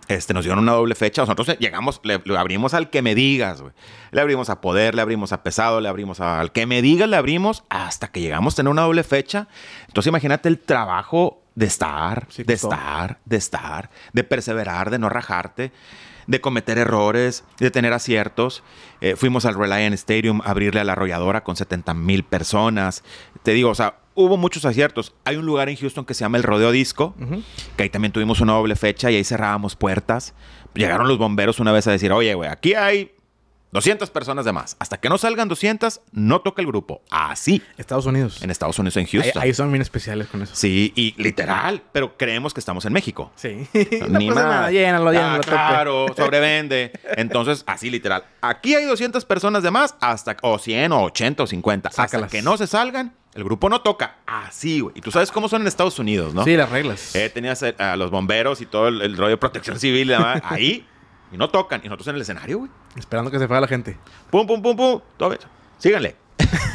[SPEAKER 2] Este, nos dieron una doble fecha. Nosotros llegamos, le, abrimos al que me digas, güey. Le abrimos a Poder, le abrimos a Pesado, le abrimos al que me digas, le abrimos hasta que llegamos a tener una doble fecha. Entonces imagínate el trabajo de estar, de estar, de estar, de perseverar, de no rajarte, de cometer errores, de tener aciertos. Eh, fuimos al Reliant Stadium a abrirle a la arrolladora con 70 mil personas. Te digo, o sea, hubo muchos aciertos. Hay un lugar en Houston que se llama el Rodeo Disco, que ahí también tuvimos una doble fecha y ahí cerrábamos puertas. Llegaron los bomberos una vez a decir, oye, güey, aquí hay 200 personas de más. Hasta que no salgan 200, no toca el grupo. Así. Estados Unidos. En Estados Unidos, en Houston. Ahí,
[SPEAKER 1] son bien especiales con eso.
[SPEAKER 2] Sí, y literal, pero creemos que estamos en México. Sí. Ni pasa nada. Llénalo, llénalo. Ah, claro, sobrevende. Entonces, así literal. Aquí hay 200 personas de más, hasta, o 100, o 80, o 50. Hasta que no se salgan, el grupo no toca. Así, güey. Y tú sabes cómo son en Estados
[SPEAKER 1] Unidos, ¿no? Sí, las reglas.
[SPEAKER 2] Eh, tenías eh, a, los bomberos y todo el, rollo de protección civil y demás. Ahí y no tocan. Y nosotros en el escenario, güey.
[SPEAKER 1] Esperando que se fuera la gente. Pum, pum, pum, pum. Todo Síganle.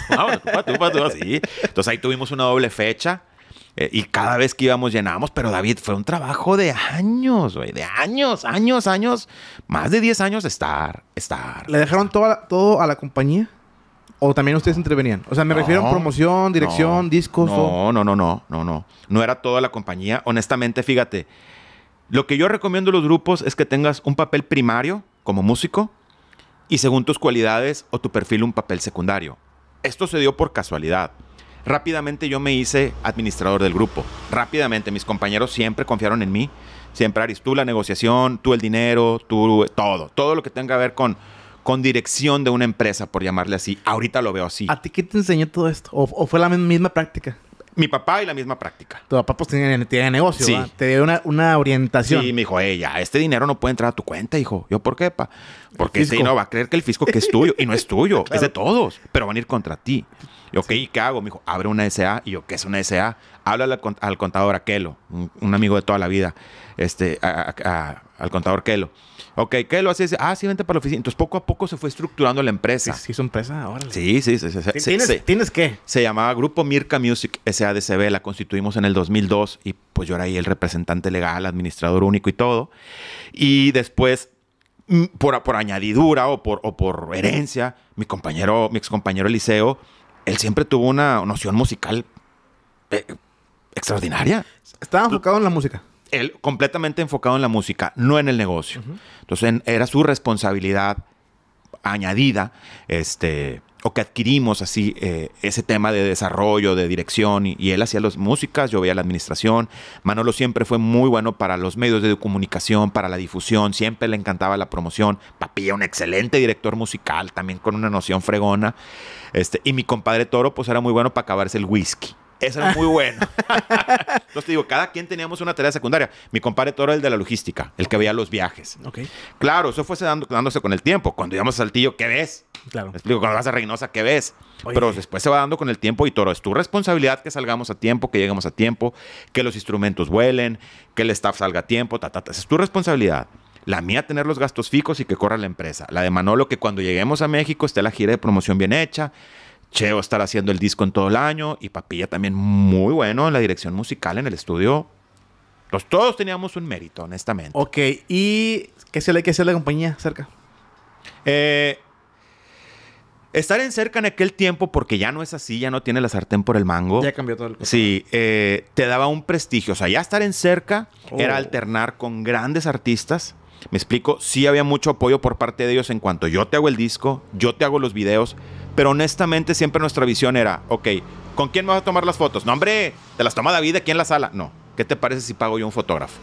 [SPEAKER 2] Vámonos, tú, tú, así. Entonces ahí tuvimos una doble fecha. Eh, y cada vez que íbamos llenábamos, pero David, fue un trabajo de años, güey, de años, años, años, más de 10 años estar, estar.
[SPEAKER 1] ¿Le dejaron todo a la, todo a la compañía? ¿O también ustedes intervenían? O sea, me refiero a promoción, dirección, discos. No,
[SPEAKER 2] no, no, no, no, no. No era toda la compañía. Honestamente, fíjate, lo que yo recomiendo a los grupos es que tengas un papel primario como músico y según tus cualidades o tu perfil un papel secundario. Esto se dio por casualidad. Rápidamente yo me hice administrador del grupo. Rápidamente mis compañeros siempre confiaron en mí. Siempre Aris, tú la negociación, tú el dinero, tú todo. Todo lo que tenga que ver con, con dirección de una empresa, por llamarle así. Ahorita lo veo así.
[SPEAKER 1] ¿A ti qué te enseñó todo esto? o fue la misma práctica? mi papá y la misma práctica. Tu papá pues tiene, negocio, sí.
[SPEAKER 2] Te dio una, una, orientación. Sí, me dijo, ella, este dinero no puede entrar a tu cuenta, hijo. ¿Yo por qué, pa? Porque si este no va a creer que el fisco que es tuyo y no es tuyo, es de todos, pero van a ir contra ti. Yo, ¿qué hago? Me dijo, abre una SA. Y yo, ¿qué es una SA? habla al, contador Aquelo, un, amigo de toda la vida, este, al contador Aquelo. Ok, ¿qué lo haces? Ah, sí, vente para la oficina. Entonces poco a poco se fue estructurando la empresa. Sí, hizo empresa ahora. Sí, sí, sí. ¿Tienes, ¿Tienes qué? Se llamaba Grupo Mirka Music SADCB, la constituimos en el 2002 y pues yo era ahí el representante legal, administrador único y todo. Y después mm, por, por, añadidura o por, por herencia, mi compañero, mi ex excompañero Eliseo, él siempre tuvo una noción musical eh, extraordinaria. Estaba enfocado en la música él completamente enfocado en la música, no en el negocio. Entonces era su responsabilidad añadida, este, o que adquirimos así eh, ese tema de desarrollo, de dirección, y, él hacía las músicas, yo veía la administración. Manolo siempre fue muy bueno para los medios de comunicación, para la difusión, siempre le encantaba la promoción. Papilla, un excelente director musical, también con una noción fregona. Este, y mi compadre Toro, pues era muy bueno para acabarse el whisky. Eso era muy bueno. Entonces te digo, cada quien teníamos una tarea secundaria. Mi compadre Toro era el de la logística, el que veía los viajes. Okay. Claro, eso fue dando, dándose con el tiempo. Cuando íbamos a Saltillo, ¿qué ves? Claro. explico, cuando vas a Reynosa, ¿qué ves? Pero después se va dando con el tiempo y Toro, es tu responsabilidad que salgamos a tiempo, que lleguemos a tiempo, que los instrumentos vuelen, que el staff salga a tiempo, ta, ta, ta. es tu responsabilidad. La mía, tener los gastos fijos y que corra la empresa. La de Manolo, que cuando lleguemos a México esté la gira de promoción bien hecha, Cheo estar haciendo el disco en todo el año y Papilla también muy bueno en la dirección musical en el estudio. Los, todos teníamos un mérito, honestamente.
[SPEAKER 1] Ok, ¿y qué se le hacer la compañía cerca? Eh, estar en cerca en aquel
[SPEAKER 2] tiempo, porque ya no es así, ya no tiene la sartén por el mango. Ya cambió todo el Sí, eh, te daba un prestigio. O sea, ya estar en cerca era oh. alternar con grandes artistas. Me explico, sí había mucho apoyo por parte de ellos en cuanto yo te hago el disco, yo te hago los videos, pero honestamente siempre nuestra visión era, ok, ¿con quién vas a tomar las fotos? No, hombre, te las toma David aquí en la sala. No, ¿qué te parece si pago yo un fotógrafo?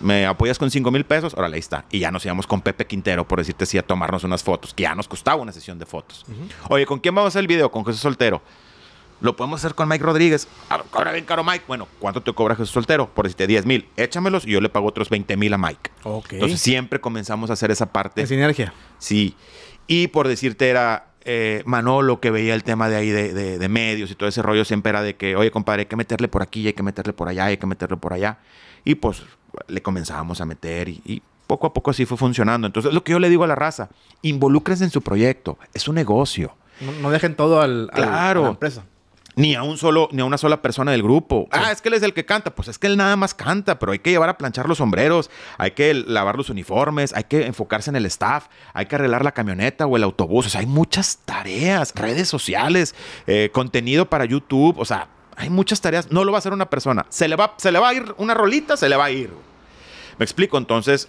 [SPEAKER 2] ¿Me apoyas con 5 mil pesos? ahora ahí está. Y ya nos íbamos con Pepe Quintero, por decirte si a tomarnos unas fotos, que ya nos costaba una sesión de fotos. Oye, ¿con quién vamos a hacer el video? Con Jesús Soltero. Lo podemos hacer con Mike Rodríguez. Ah, cobra bien caro Mike. Bueno, ¿cuánto te cobra Jesús Soltero? Por decirte 10 mil. Échamelos y yo le pago otros 20 mil a Mike. Okay. Entonces siempre comenzamos a hacer esa parte. De sinergia. Sí. Y por decirte era, eh, Manolo que veía el tema de ahí de, de, medios y todo ese rollo siempre era de que, oye, compadre, hay que meterle por aquí, hay que meterle por allá, hay que meterle por allá. Y pues le comenzábamos a meter y, poco a poco así fue funcionando. Entonces, lo que yo le digo a la raza, involúcrense en su proyecto, es un negocio.
[SPEAKER 1] No, dejen todo al, claro. a la empresa
[SPEAKER 2] ni a un solo, ni a una sola persona del grupo.
[SPEAKER 1] Ah, es que él es el que
[SPEAKER 2] canta. Pues es que él nada más canta, pero hay que llevar a planchar los sombreros, hay que lavar los uniformes, hay que enfocarse en el staff, hay que arreglar la camioneta o el autobús. O sea, hay muchas tareas, redes sociales, eh, contenido para YouTube. O sea, hay muchas tareas. No lo va a hacer una persona. Se le va, se le va a ir una rolita, se le va a ir. Me explico, entonces,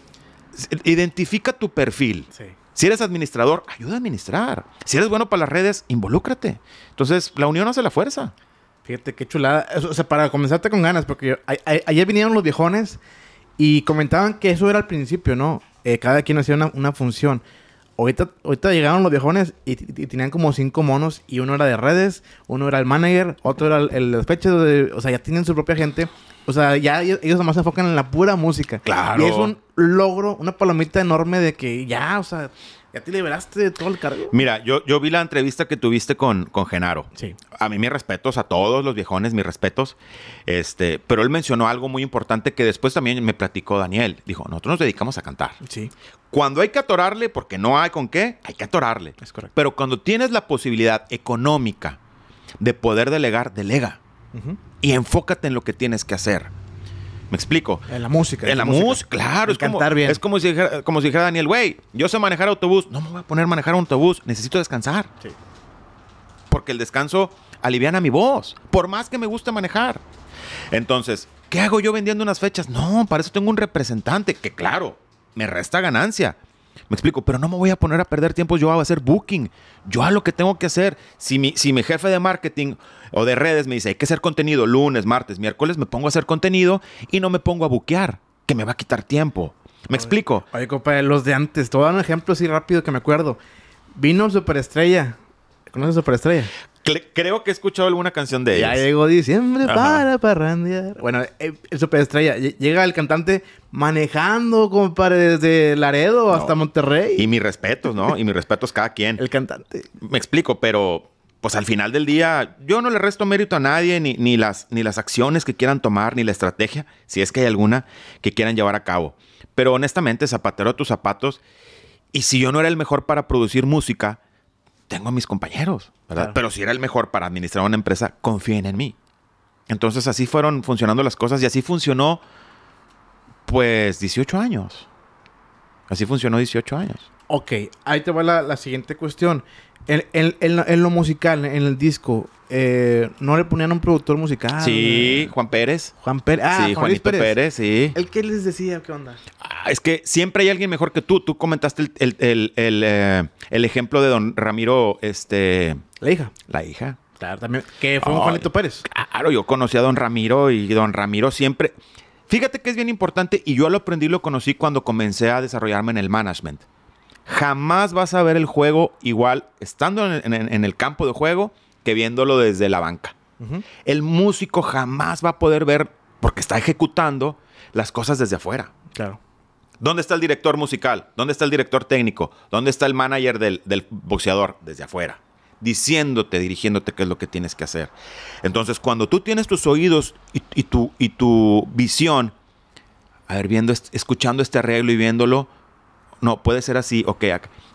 [SPEAKER 2] identifica tu perfil. Sí si eres administrador, ayuda a administrar. Si eres bueno para las redes, involúcrate.
[SPEAKER 1] Entonces, la unión hace la fuerza. Fíjate qué chulada. O sea, para comenzarte con ganas, porque ayer vinieron los viejones y comentaban que eso era al principio, ¿no? Eh, cada quien hacía una, función. Ahorita, ahorita llegaron los viejones y, tenían como cinco monos y uno era de redes, uno era el manager, otro era el, despecho o sea, ya tienen su propia gente. O sea, ya ellos, nomás se enfocan en la pura música. Claro logro, una palomita enorme de que ya, o sea, ya te liberaste de todo el cargo.
[SPEAKER 2] Mira, yo, yo vi la entrevista que tuviste con, con Genaro. Sí. A mí mis respetos a todos los viejones, mis respetos. Este, pero él mencionó algo muy importante que después también me platicó Daniel. Dijo, nosotros nos dedicamos a cantar. Sí. Cuando hay que atorarle, porque no hay con qué, hay que atorarle. Es Pero cuando tienes la posibilidad económica de poder delegar, delega. Y enfócate en lo que tienes que hacer. ¿Me explico?
[SPEAKER 1] En la música. En la música, claro. Es cantar bien. Es
[SPEAKER 2] como si, dijera, como Daniel, güey, yo sé manejar autobús. No me voy a poner a manejar autobús. Necesito descansar. Sí. Porque el descanso aliviana mi voz. Por más que me guste manejar. Entonces, ¿qué hago yo vendiendo unas fechas? No, para eso tengo un representante que, claro, me resta ganancia. Me explico, pero no me voy a poner a perder tiempo yo a hacer booking. Yo a lo que tengo que hacer. Si mi, si mi jefe de marketing o de redes me dice, hay que hacer contenido lunes, martes, miércoles, me pongo a hacer
[SPEAKER 1] contenido y no me pongo a buquear, que me va a quitar tiempo. ¿Me explico? Oye, compa, los de antes, te voy a dar un ejemplo así rápido que me acuerdo. Vino Superestrella. ¿Conoces Superestrella? Creo que he escuchado alguna canción de ella. Ya llegó diciembre Para para parrandear. Bueno, eh, el superestrella. Llega el cantante manejando, compadre, desde Laredo hasta Monterrey. Y
[SPEAKER 2] mis respetos, ¿no? y mis respetos cada quien. El cantante. Me explico, pero pues al final del día, yo no le resto mérito a nadie, ni, las, ni las acciones que quieran tomar, ni la estrategia, si es que hay alguna que quieran llevar a cabo. Pero honestamente, zapatero tus zapatos, y si yo no era el mejor para producir música, tengo a mis compañeros, Pero si era el mejor para administrar una empresa, confíen en mí. Entonces así fueron funcionando las cosas y así funcionó, pues, 18 años. Así funcionó 18
[SPEAKER 1] años. Ok, ahí te va la, la siguiente cuestión. En, lo musical, en el disco, eh, ¿no le ponían un productor musical? Sí,
[SPEAKER 2] Juan Pérez. Juan Pérez. Ah, Juanito Pérez. sí.
[SPEAKER 1] ¿El qué les decía? ¿Qué onda?
[SPEAKER 2] Ah, es que siempre hay alguien mejor que tú. Tú comentaste eh, el, ejemplo de don Ramiro, este... La hija. La hija.
[SPEAKER 1] Claro, también. Que fue un Juanito
[SPEAKER 2] Pérez. Claro, yo conocí a don Ramiro y don Ramiro siempre... Fíjate que es bien importante y yo lo aprendí, lo conocí cuando comencé a desarrollarme en el management. Jamás vas a ver el juego igual estando en, el campo de juego que viéndolo desde la banca. El músico jamás va a poder ver, porque está ejecutando, las cosas desde afuera. Claro. ¿Dónde está el director musical? ¿Dónde está el director técnico? ¿Dónde está el manager del, boxeador? Desde afuera. Diciéndote, dirigiéndote qué es lo que tienes que hacer. Entonces, cuando tú tienes tus oídos y, tu, visión, a ver, viendo, escuchando este arreglo y viéndolo, no, puede ser así, ok.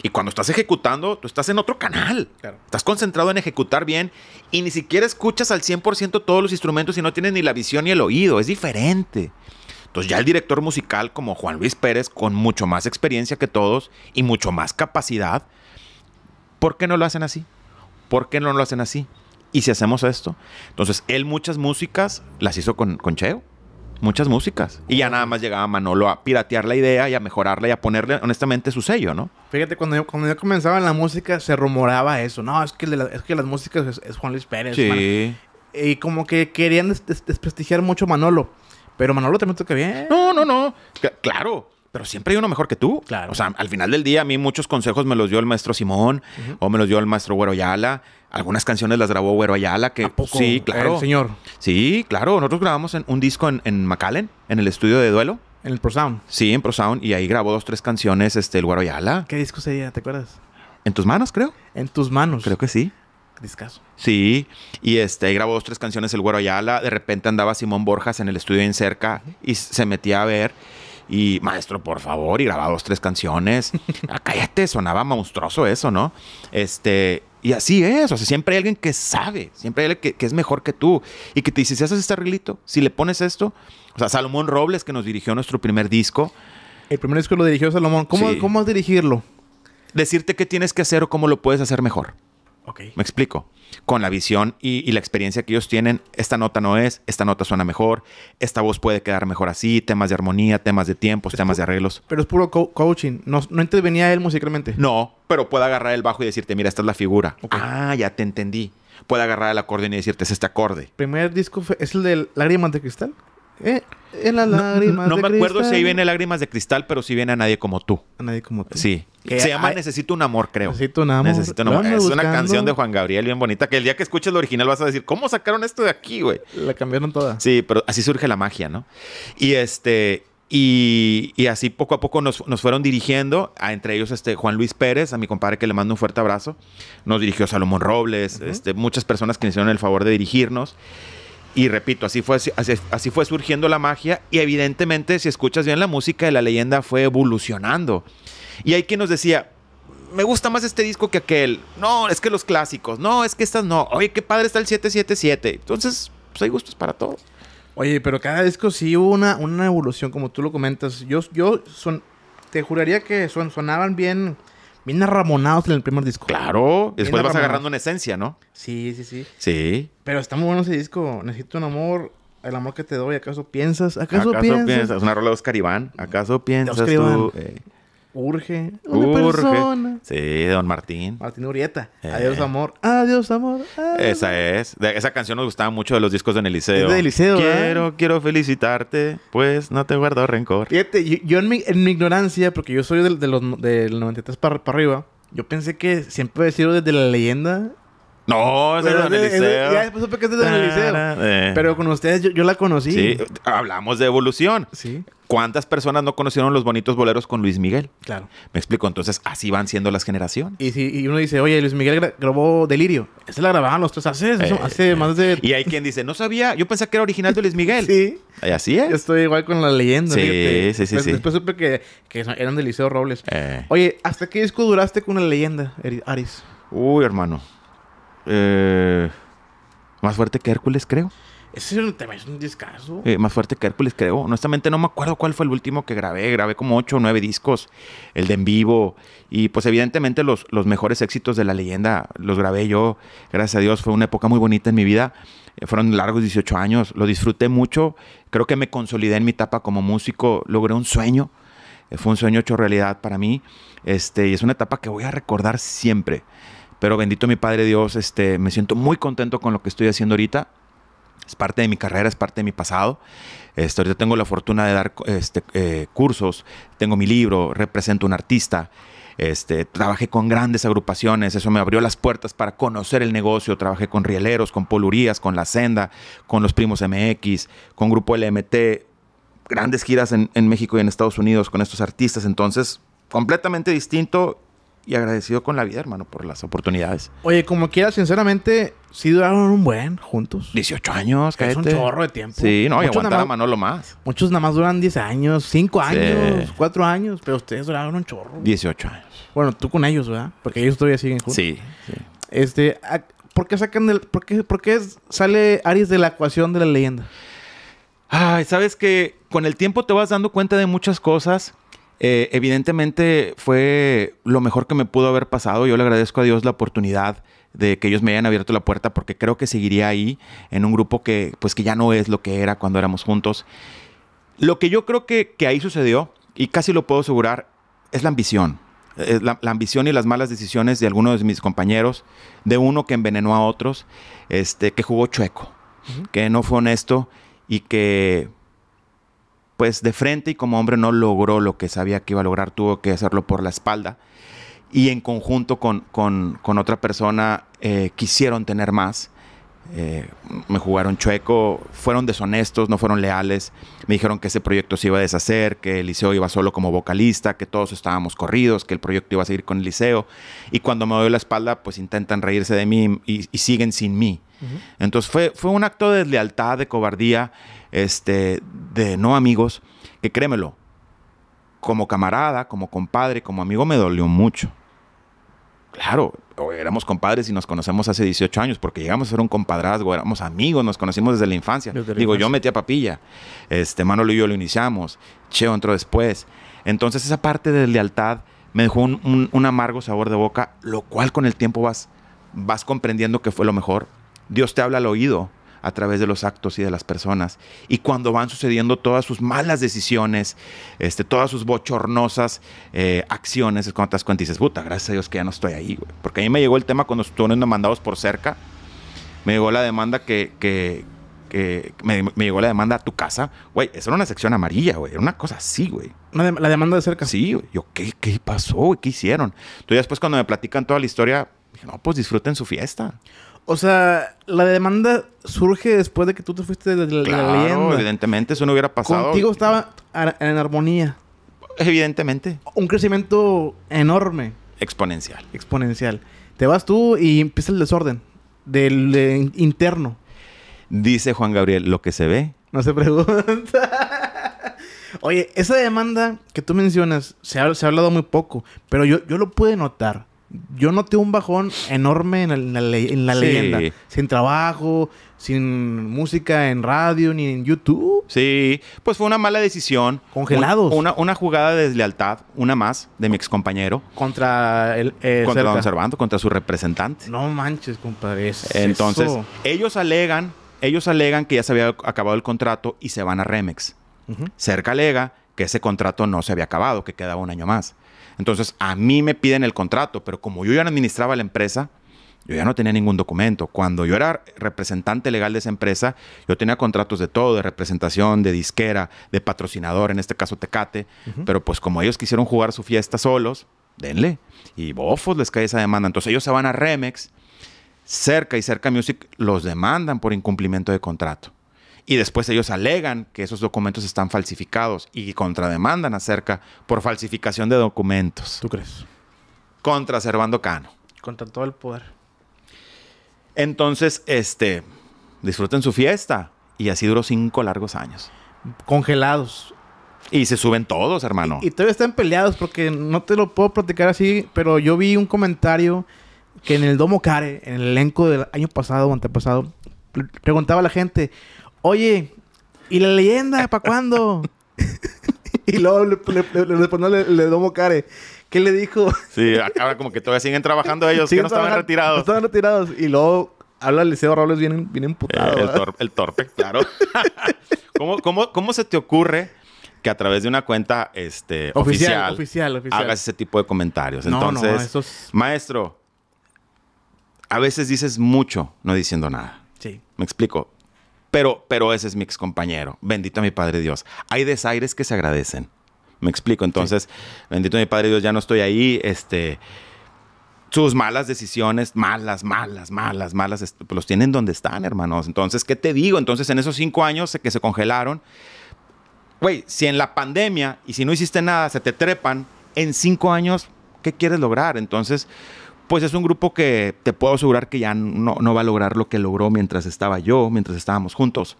[SPEAKER 2] Y cuando estás ejecutando, tú estás en otro canal. Estás concentrado en ejecutar bien y ni siquiera escuchas al 100% todos los instrumentos y no tienes ni la visión ni el oído, es diferente. Entonces ya el director musical como Juan Luis Pérez, con mucho más experiencia que todos y mucho más capacidad, ¿por qué no lo hacen así? ¿Por qué no lo hacen así? ¿Y si hacemos esto? Entonces, él muchas músicas las hizo con, con Cheo muchas músicas. Y ya nada más llegaba Manolo a piratear la idea y a mejorarla y a ponerle honestamente su sello, ¿no?
[SPEAKER 1] Fíjate, cuando yo, cuando yo comenzaba en la música se rumoraba eso. No, es que, que las músicas es, Juan Luis Pérez. Sí. Y como que querían desprestigiar mucho Manolo. Pero Manolo también que bien. No, no, no.
[SPEAKER 2] claro. Pero siempre hay uno mejor que tú. Claro. O sea, al final del día, a mí muchos consejos me los dio el maestro Simón, o me los dio el maestro Güero Yala, algunas canciones las grabó Güero Ayala, que sí, claro. señor. Sí, claro. Nosotros grabamos en un disco en, en McAllen, en el estudio de Duelo. En el ProSound. Sí, en ProSound. Y ahí grabó dos, tres canciones este, el Güero Ayala. ¿Qué disco sería? ¿Te acuerdas? En tus
[SPEAKER 1] manos, creo. En tus
[SPEAKER 2] manos. Creo que sí. Discaso. Sí, y este, ahí grabó dos, tres canciones el Güero Ayala. De repente andaba Simón Borjas en el estudio en cerca y se metía a ver. Y maestro, por favor, y grababa dos, tres canciones. Ah, cállate, sonaba monstruoso eso, ¿no? Este, y así es, o sea, siempre hay alguien que sabe, siempre hay alguien que, es mejor que tú y que te dice, si haces este arreglito, si le pones esto, o sea, Salomón Robles que nos dirigió nuestro primer disco.
[SPEAKER 1] El primer disco lo dirigió Salomón. ¿Cómo, ¿cómo
[SPEAKER 2] dirigirlo? Decirte qué tienes que hacer o cómo lo puedes hacer mejor. Me explico. Con la visión y, la experiencia que ellos tienen, esta nota no es, esta nota suena mejor, esta voz puede quedar mejor así, temas de armonía, temas de tiempos, temas de arreglos.
[SPEAKER 1] Pero es puro coaching, no, no, intervenía él musicalmente.
[SPEAKER 2] No, pero puede agarrar el bajo y decirte, mira, esta es la figura. Ah, ya te entendí. Puede agarrar el acorde y decirte, es este acorde.
[SPEAKER 1] ¿Primer disco es el de Lágrimas de Cristal? en eh, las lágrimas no, no me acuerdo si ahí viene
[SPEAKER 2] lágrimas de cristal, pero si sí viene a nadie como tú. A nadie como tú. Sí. Se llama Necesito un amor, creo. Necesito un amor. Necesito un amor. Es una canción de Juan Gabriel bien bonita que el día que escuches lo original vas a decir, ¿cómo sacaron esto de aquí, güey? La cambiaron toda. Sí, pero así surge la magia, ¿no? Y este, y, así poco a poco nos, fueron dirigiendo, a, entre ellos este, Juan Luis Pérez, a mi compadre que le mando un fuerte abrazo. Nos dirigió Salomón Robles, este, muchas personas que nos hicieron el favor de dirigirnos. Y repito, así fue, así, fue surgiendo la magia y evidentemente si escuchas bien la música de la leyenda fue evolucionando. Y hay quien nos decía, me gusta más este disco que aquel. No, es que los clásicos. No, es que estas no. Oye, qué padre está el 777. Entonces, pues hay gustos
[SPEAKER 1] para todos Oye, pero cada disco sí hubo una, una evolución, como tú lo comentas. Yo, yo son, te juraría que son, sonaban bien bien arramonados en el primer disco. Claro, después vas agarrando una esencia, ¿no? Sí, sí, sí. Sí. Pero está muy bueno ese disco. Necesito un amor, el amor que te doy. ¿Acaso piensas? ¿Acaso, piensas? Una
[SPEAKER 2] rola de Oscar Iván. ¿Acaso piensas tú? Eh,
[SPEAKER 1] Urge. Una persona.
[SPEAKER 2] Sí, don Martín.
[SPEAKER 1] Martín Urieta. Eh. Adiós, amor. Adiós, amor.
[SPEAKER 2] Esa es. esa canción nos gustaba mucho de los discos de Eliseo. de Quiero, quiero felicitarte, pues no te guardo rencor.
[SPEAKER 1] Fíjate, yo, en, mi, en, mi, ignorancia, porque yo soy del, de los, del 93 para, arriba, yo pensé que siempre he sido desde la leyenda no, es de Don Eliseo. que es de Eliseo. Eh. Pero con ustedes yo, la conocí.
[SPEAKER 2] hablamos de evolución. Sí. ¿Cuántas personas no conocieron los bonitos boleros con Luis Miguel? Claro. Me explico, entonces así van siendo las generaciones.
[SPEAKER 1] Y, si, uno dice, oye, Luis Miguel grabó Delirio. Esa la grababan los tres hace, eh, eh. más de... Y hay quien dice, no sabía, yo pensé que era original de Luis Miguel. sí. Y así es. Yo estoy igual con la leyenda. Sí, sí, pues sí, Después supe que, eran de Liceo Robles. Eh. Oye, ¿hasta qué disco duraste con la leyenda, Aris? Uy, hermano. más fuerte que Hércules, creo. Ese es tema, es un discazo. Eh, más fuerte
[SPEAKER 2] que Hércules, creo. Honestamente, no me acuerdo cuál fue el último que grabé. Grabé como ocho o 9 discos, el de en vivo. Y pues, evidentemente, los, los mejores éxitos de la leyenda los grabé yo. Gracias a Dios, fue una época muy bonita en mi vida. Eh, fueron largos 18 años, lo disfruté mucho. Creo que me consolidé en mi etapa como músico, logré un sueño. Eh, fue un sueño hecho realidad para mí. Este, y es una etapa que voy a recordar siempre. Pero bendito mi Padre Dios, este, me siento muy contento con lo que estoy haciendo ahorita. Es parte de mi carrera, es parte de mi pasado. Este, ahorita tengo la fortuna de dar este, eh, cursos, tengo mi libro, represento un artista. Este, trabajé con grandes agrupaciones, eso me abrió las puertas para conocer el negocio. Trabajé con Rieleros, con Polurías, con La Senda, con los primos MX, con Grupo LMT, grandes giras en, en México y en Estados Unidos con estos artistas. Entonces, completamente distinto y agradecido con la vida, hermano, por las oportunidades.
[SPEAKER 1] Oye, como quiera, sinceramente, sí duraron un buen juntos. 18 años, que Es un chorro de tiempo. Sí, no, y aguantar más, a más. Muchos nada más duran 10 años, 5 años, 4 años, pero ustedes duraron un chorro. 18 años. Bueno, tú con ellos, ¿verdad? Porque ellos todavía siguen juntos. Sí, sí. Este, ¿por qué sacan por por qué sale Aries de la ecuación de la leyenda? Ay,
[SPEAKER 2] sabes que con el tiempo te vas dando cuenta de muchas cosas eh, evidentemente fue lo mejor que me pudo haber pasado. Yo le agradezco a Dios la oportunidad de que ellos me hayan abierto la puerta porque creo que seguiría ahí en un grupo que pues que ya no es lo que era cuando éramos juntos. Lo que yo creo que, ahí sucedió, y casi lo puedo asegurar, es la ambición. Eh, la, ambición y las malas decisiones de algunos de mis compañeros, de uno que envenenó a otros, este, que jugó chueco, que no fue honesto y que pues de frente y como hombre no logró lo que sabía que iba a lograr, tuvo que hacerlo por la espalda. Y en conjunto con, otra persona eh, quisieron tener más. Eh, me jugaron chueco, fueron deshonestos, no fueron leales, me dijeron que ese proyecto se iba a deshacer, que el liceo iba solo como vocalista, que todos estábamos corridos, que el proyecto iba a seguir con el liceo. y cuando me doy la espalda, pues intentan reírse de mí y, siguen sin mí. Entonces fue, fue un acto de lealtad, de cobardía, este, de no amigos, que créemelo, como camarada, como compadre, como amigo me dolió mucho. Claro, éramos compadres y nos conocemos hace 18 años porque llegamos a ser un compadrazgo, éramos amigos, nos conocimos desde la infancia. Digo, yo metí a Papilla, este, Manolo y yo lo iniciamos, Cheo entró después. Entonces esa parte de lealtad me dejó un, un, amargo sabor de boca, lo cual con el tiempo vas, vas comprendiendo que fue lo mejor. Dios te habla al oído a través de los actos y de las personas. Y cuando van sucediendo todas sus malas decisiones, este, todas sus bochornosas eh, acciones, es cuando te das cuenta y dices, puta, gracias a Dios que ya no estoy ahí, güey. Porque a mí me llegó el tema cuando estuvieron demandados por cerca, me llegó la demanda que, que, me, llegó la demanda a tu casa, güey, eso era una sección amarilla, güey, era
[SPEAKER 1] una cosa así, güey. la demanda de cerca. Sí, Yo, ¿qué, qué pasó,
[SPEAKER 2] güey? ¿Qué hicieron? Entonces, después cuando me platican toda la historia, dije, no, pues disfruten su fiesta.
[SPEAKER 1] O sea, la demanda surge después de que tú te fuiste de la, claro,
[SPEAKER 2] evidentemente, eso no hubiera
[SPEAKER 1] pasado. Contigo estaba en armonía. Evidentemente. Un crecimiento enorme.
[SPEAKER 2] Exponencial.
[SPEAKER 1] Exponencial. Te vas tú y empieza el desorden del interno.
[SPEAKER 2] Dice Juan Gabriel, lo que se ve.
[SPEAKER 1] No se pregunta. Oye, esa demanda que tú mencionas se ha, se ha hablado muy poco, pero yo, yo lo pude notar yo noté un bajón enorme en, la, leyenda. Sin trabajo, sin música en radio ni en YouTube.
[SPEAKER 2] Sí, pues fue una mala decisión. Congelados. una, jugada de deslealtad, una más, de mi excompañero. Contra el eh, Contra don Servando, contra su representante.
[SPEAKER 1] No manches, compadre.
[SPEAKER 2] Entonces, ellos alegan, ellos alegan que ya se había acabado el contrato y se van a Remex. Cerca alega que ese contrato no se había acabado, que quedaba un año más. Entonces, a mí me piden el contrato, pero como yo ya administraba la empresa, yo ya no tenía ningún documento. Cuando yo era representante legal de esa empresa, yo tenía contratos de todo, de representación, de disquera, de patrocinador, en este caso Tecate, pero pues como ellos quisieron jugar su fiesta solos, denle. Y bofos les cae esa demanda. Entonces ellos se van a Remex, cerca y cerca Music los demandan por incumplimiento de contrato y después ellos alegan que esos documentos están falsificados y contrademandan acerca por falsificación de documentos. ¿Tú crees? Contra Servando Cano.
[SPEAKER 1] Contra todo el poder.
[SPEAKER 2] Entonces, este, disfruten su fiesta. Y así duró cinco largos años. Congelados. Y se suben todos, hermano. Y,
[SPEAKER 1] y, todavía están peleados porque no te lo puedo platicar así, pero yo vi un comentario que en el Domo Care, en el elenco del año pasado o antepasado, preguntaba a la gente, oye, ¿y la leyenda para cuándo? y luego le, le, le, care. ¿Qué le dijo?
[SPEAKER 2] Sí, ahora como que todavía siguen trabajando ellos, que no estaban retirados. No
[SPEAKER 1] estaban retirados. Y luego habla Liceo Robles bien, emputado. Eh,
[SPEAKER 2] el, torpe, claro. ¿Cómo, se te ocurre que a través de una cuenta este, oficial, oficial, hagas ese tipo de comentarios? Entonces, maestro, a veces dices mucho no diciendo nada. Sí. Me explico. Pero, pero ese es mi ex compañero. Bendito mi Padre Dios. Hay desaires que se agradecen. Me explico. Entonces, bendito mi Padre Dios, ya no estoy ahí. Este, sus malas decisiones, malas, malas, malas, malas, este, pues los tienen donde están, hermanos. Entonces, ¿qué te digo? Entonces, en esos cinco años que se congelaron, güey, si en la pandemia y si no hiciste nada, se te trepan, en cinco años, ¿qué quieres lograr? Entonces, pues es un grupo que te puedo asegurar que ya no, no, va a lograr lo que logró mientras estaba yo, mientras estábamos juntos.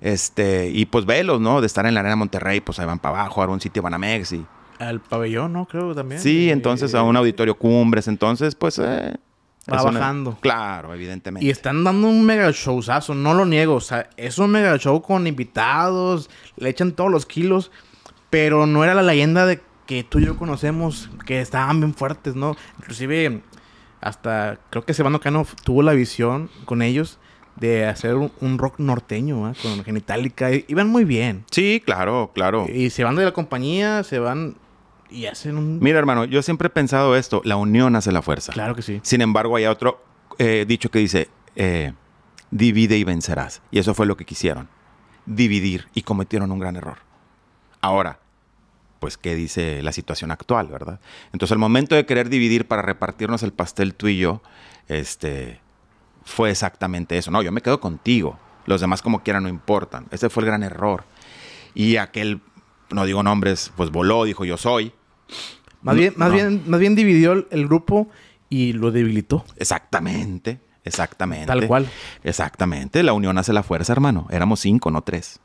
[SPEAKER 2] Este, y pues velos, ¿no? De estar en la Arena Monterrey, pues ahí van para abajo, a un sitio a Mexi.
[SPEAKER 1] Al pabellón, ¿no? Creo también. Sí,
[SPEAKER 2] entonces a un auditorio Cumbres, entonces pues...
[SPEAKER 1] trabajando.
[SPEAKER 2] Eh, claro, evidentemente. Y
[SPEAKER 1] están dando un mega showzazo, no lo niego. O sea, es un mega show con invitados, le echan todos los kilos, pero no era la leyenda de que tú y yo conocemos, que estaban bien fuertes, ¿no? Inclusive hasta creo que Sebano Cano tuvo la visión con ellos de hacer un, rock norteño con con Genitalica. Iban muy bien. Sí, claro, claro. Y, se van de la compañía, se van y hacen un... Mira, hermano, yo siempre
[SPEAKER 2] he pensado esto, la unión hace la fuerza. Claro que sí. Sin embargo, hay otro eh, dicho que dice, eh, divide y vencerás. Y eso fue lo que quisieron, dividir y cometieron un gran error. Ahora, pues qué dice la situación actual, ¿verdad? Entonces el momento de querer dividir para repartirnos el pastel tú y yo, este, fue exactamente eso. No, yo me quedo contigo. Los demás como quieran no importan. Ese fue el gran error. Y aquel, no digo nombres, pues voló, dijo yo soy.
[SPEAKER 1] Más, bien, más, bien, más bien dividió el grupo y lo debilitó. Exactamente,
[SPEAKER 2] exactamente. Tal cual. Exactamente. La unión hace la fuerza, hermano. Éramos cinco, no tres.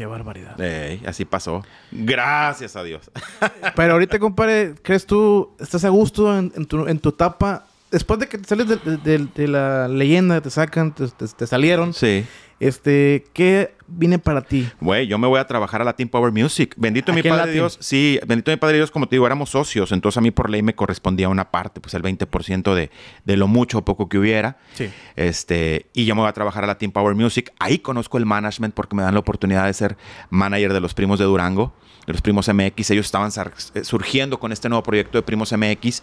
[SPEAKER 2] Qué barbaridad. así pasó. Gracias a Dios.
[SPEAKER 1] Pero ahorita, compadre, ¿crees tú, estás a gusto en, tu, en tu etapa? Después de que te sales de, la leyenda, te sacan, te, te, te
[SPEAKER 2] salieron. Sí.
[SPEAKER 1] Este, ¿qué viene para ti?
[SPEAKER 2] Güey, yo me voy a trabajar a la Team Power Music. Bendito mi Padre Dios. Sí, bendito mi Padre Dios, como te digo, éramos socios. Entonces a mí por ley me correspondía una parte, pues el 20% de, de lo mucho o poco que hubiera. Este, y yo me voy a trabajar a la Team Power Music. Ahí conozco el management porque me dan la oportunidad de ser manager de los primos de Durango, de los primos MX. Ellos estaban eh, surgiendo con este nuevo proyecto de primos MX.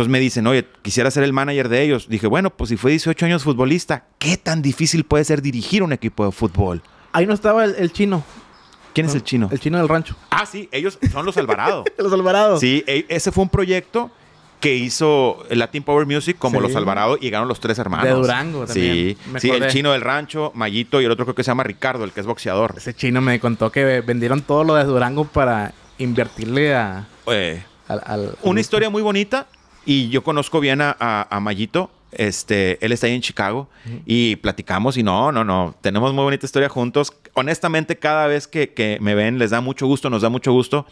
[SPEAKER 2] Entonces me dicen, oye, quisiera ser el manager de ellos. Dije, bueno, pues si fue 18 años futbolista, ¿qué tan difícil puede ser dirigir un equipo de fútbol? Ahí no estaba el, chino.
[SPEAKER 1] ¿Quién es el chino? El chino del rancho.
[SPEAKER 2] Ah, sí, ellos son los Alvarado. los Alvarado. Sí, e, ese fue un proyecto que hizo Latin Power Music como los Alvarado y ganaron los tres hermanos. De Durango también. Sí, el chino del rancho, Mallito, y el otro creo que se llama Ricardo, el que es boxeador.
[SPEAKER 1] Ese chino me contó que vendieron todo lo de Durango para invertirle a...
[SPEAKER 2] Eh, una historia muy bonita y yo conozco bien a, a, Mayito, este, él está ahí en Chicago y platicamos y no, no, no, tenemos muy bonita historia juntos. Honestamente, cada vez que, me ven les da mucho gusto, nos da mucho gusto,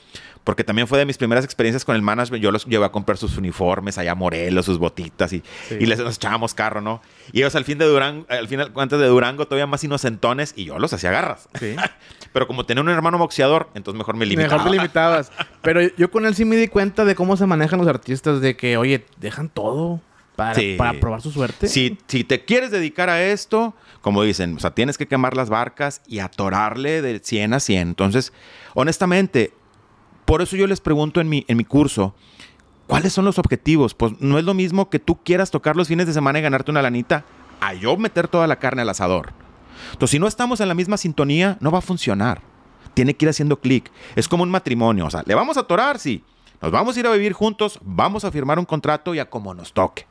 [SPEAKER 2] porque también fue de mis primeras experiencias con el management. Yo los llevé a comprar sus uniformes allá Morelos, sus botitas y, y les echábamos carro, ¿no? Y ellos al fin de Durango, al final, antes de Durango, todavía más inocentones y yo los hacía garras. Sí. pero como tener un hermano boxeador, entonces mejor me limitaba. Mejor me
[SPEAKER 1] limitabas. pero yo con él sí me di cuenta de cómo se manejan los artistas, de que, oye, dejan todo. Para, para, probar su
[SPEAKER 2] suerte. Si, si te quieres dedicar a esto, como dicen, o sea, tienes que quemar las barcas y atorarle de 100 a 100. Entonces, honestamente, por eso yo les pregunto en mi, en mi curso, ¿cuáles son los objetivos? Pues no es lo mismo que tú quieras tocar los fines de semana y ganarte una lanita a yo meter toda la carne al asador. Entonces, si no estamos en la misma sintonía, no va a funcionar. Tiene que ir haciendo clic. Es como un matrimonio. O sea, ¿le vamos a atorar? Sí. Nos vamos a ir a vivir juntos, vamos a firmar un contrato y a como nos toque.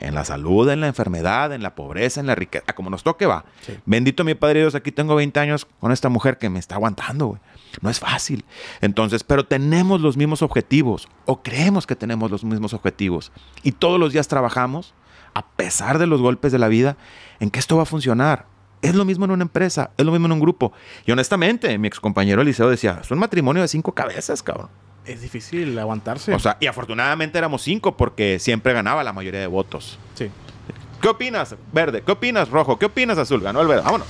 [SPEAKER 2] En la salud, en la enfermedad, en la pobreza, en la riqueza, a como nos toque va. Bendito mi Padre Dios, aquí tengo 20 años con esta mujer que me está aguantando, No es fácil. Entonces, pero tenemos los mismos objetivos o creemos que tenemos los mismos objetivos y todos los días trabajamos, a pesar de los golpes de la vida, en que esto va a funcionar. Es lo mismo en una empresa, es lo mismo en un grupo. Y honestamente, mi excompañero Eliseo decía, es un matrimonio de cinco cabezas, cabrón.
[SPEAKER 1] Es difícil aguantarse. O sea, y
[SPEAKER 2] afortunadamente éramos cinco porque siempre ganaba la mayoría de votos. Sí. ¿Qué opinas, verde? ¿Qué opinas, rojo? ¿Qué opinas, azul? Ganó el verde. Vámonos.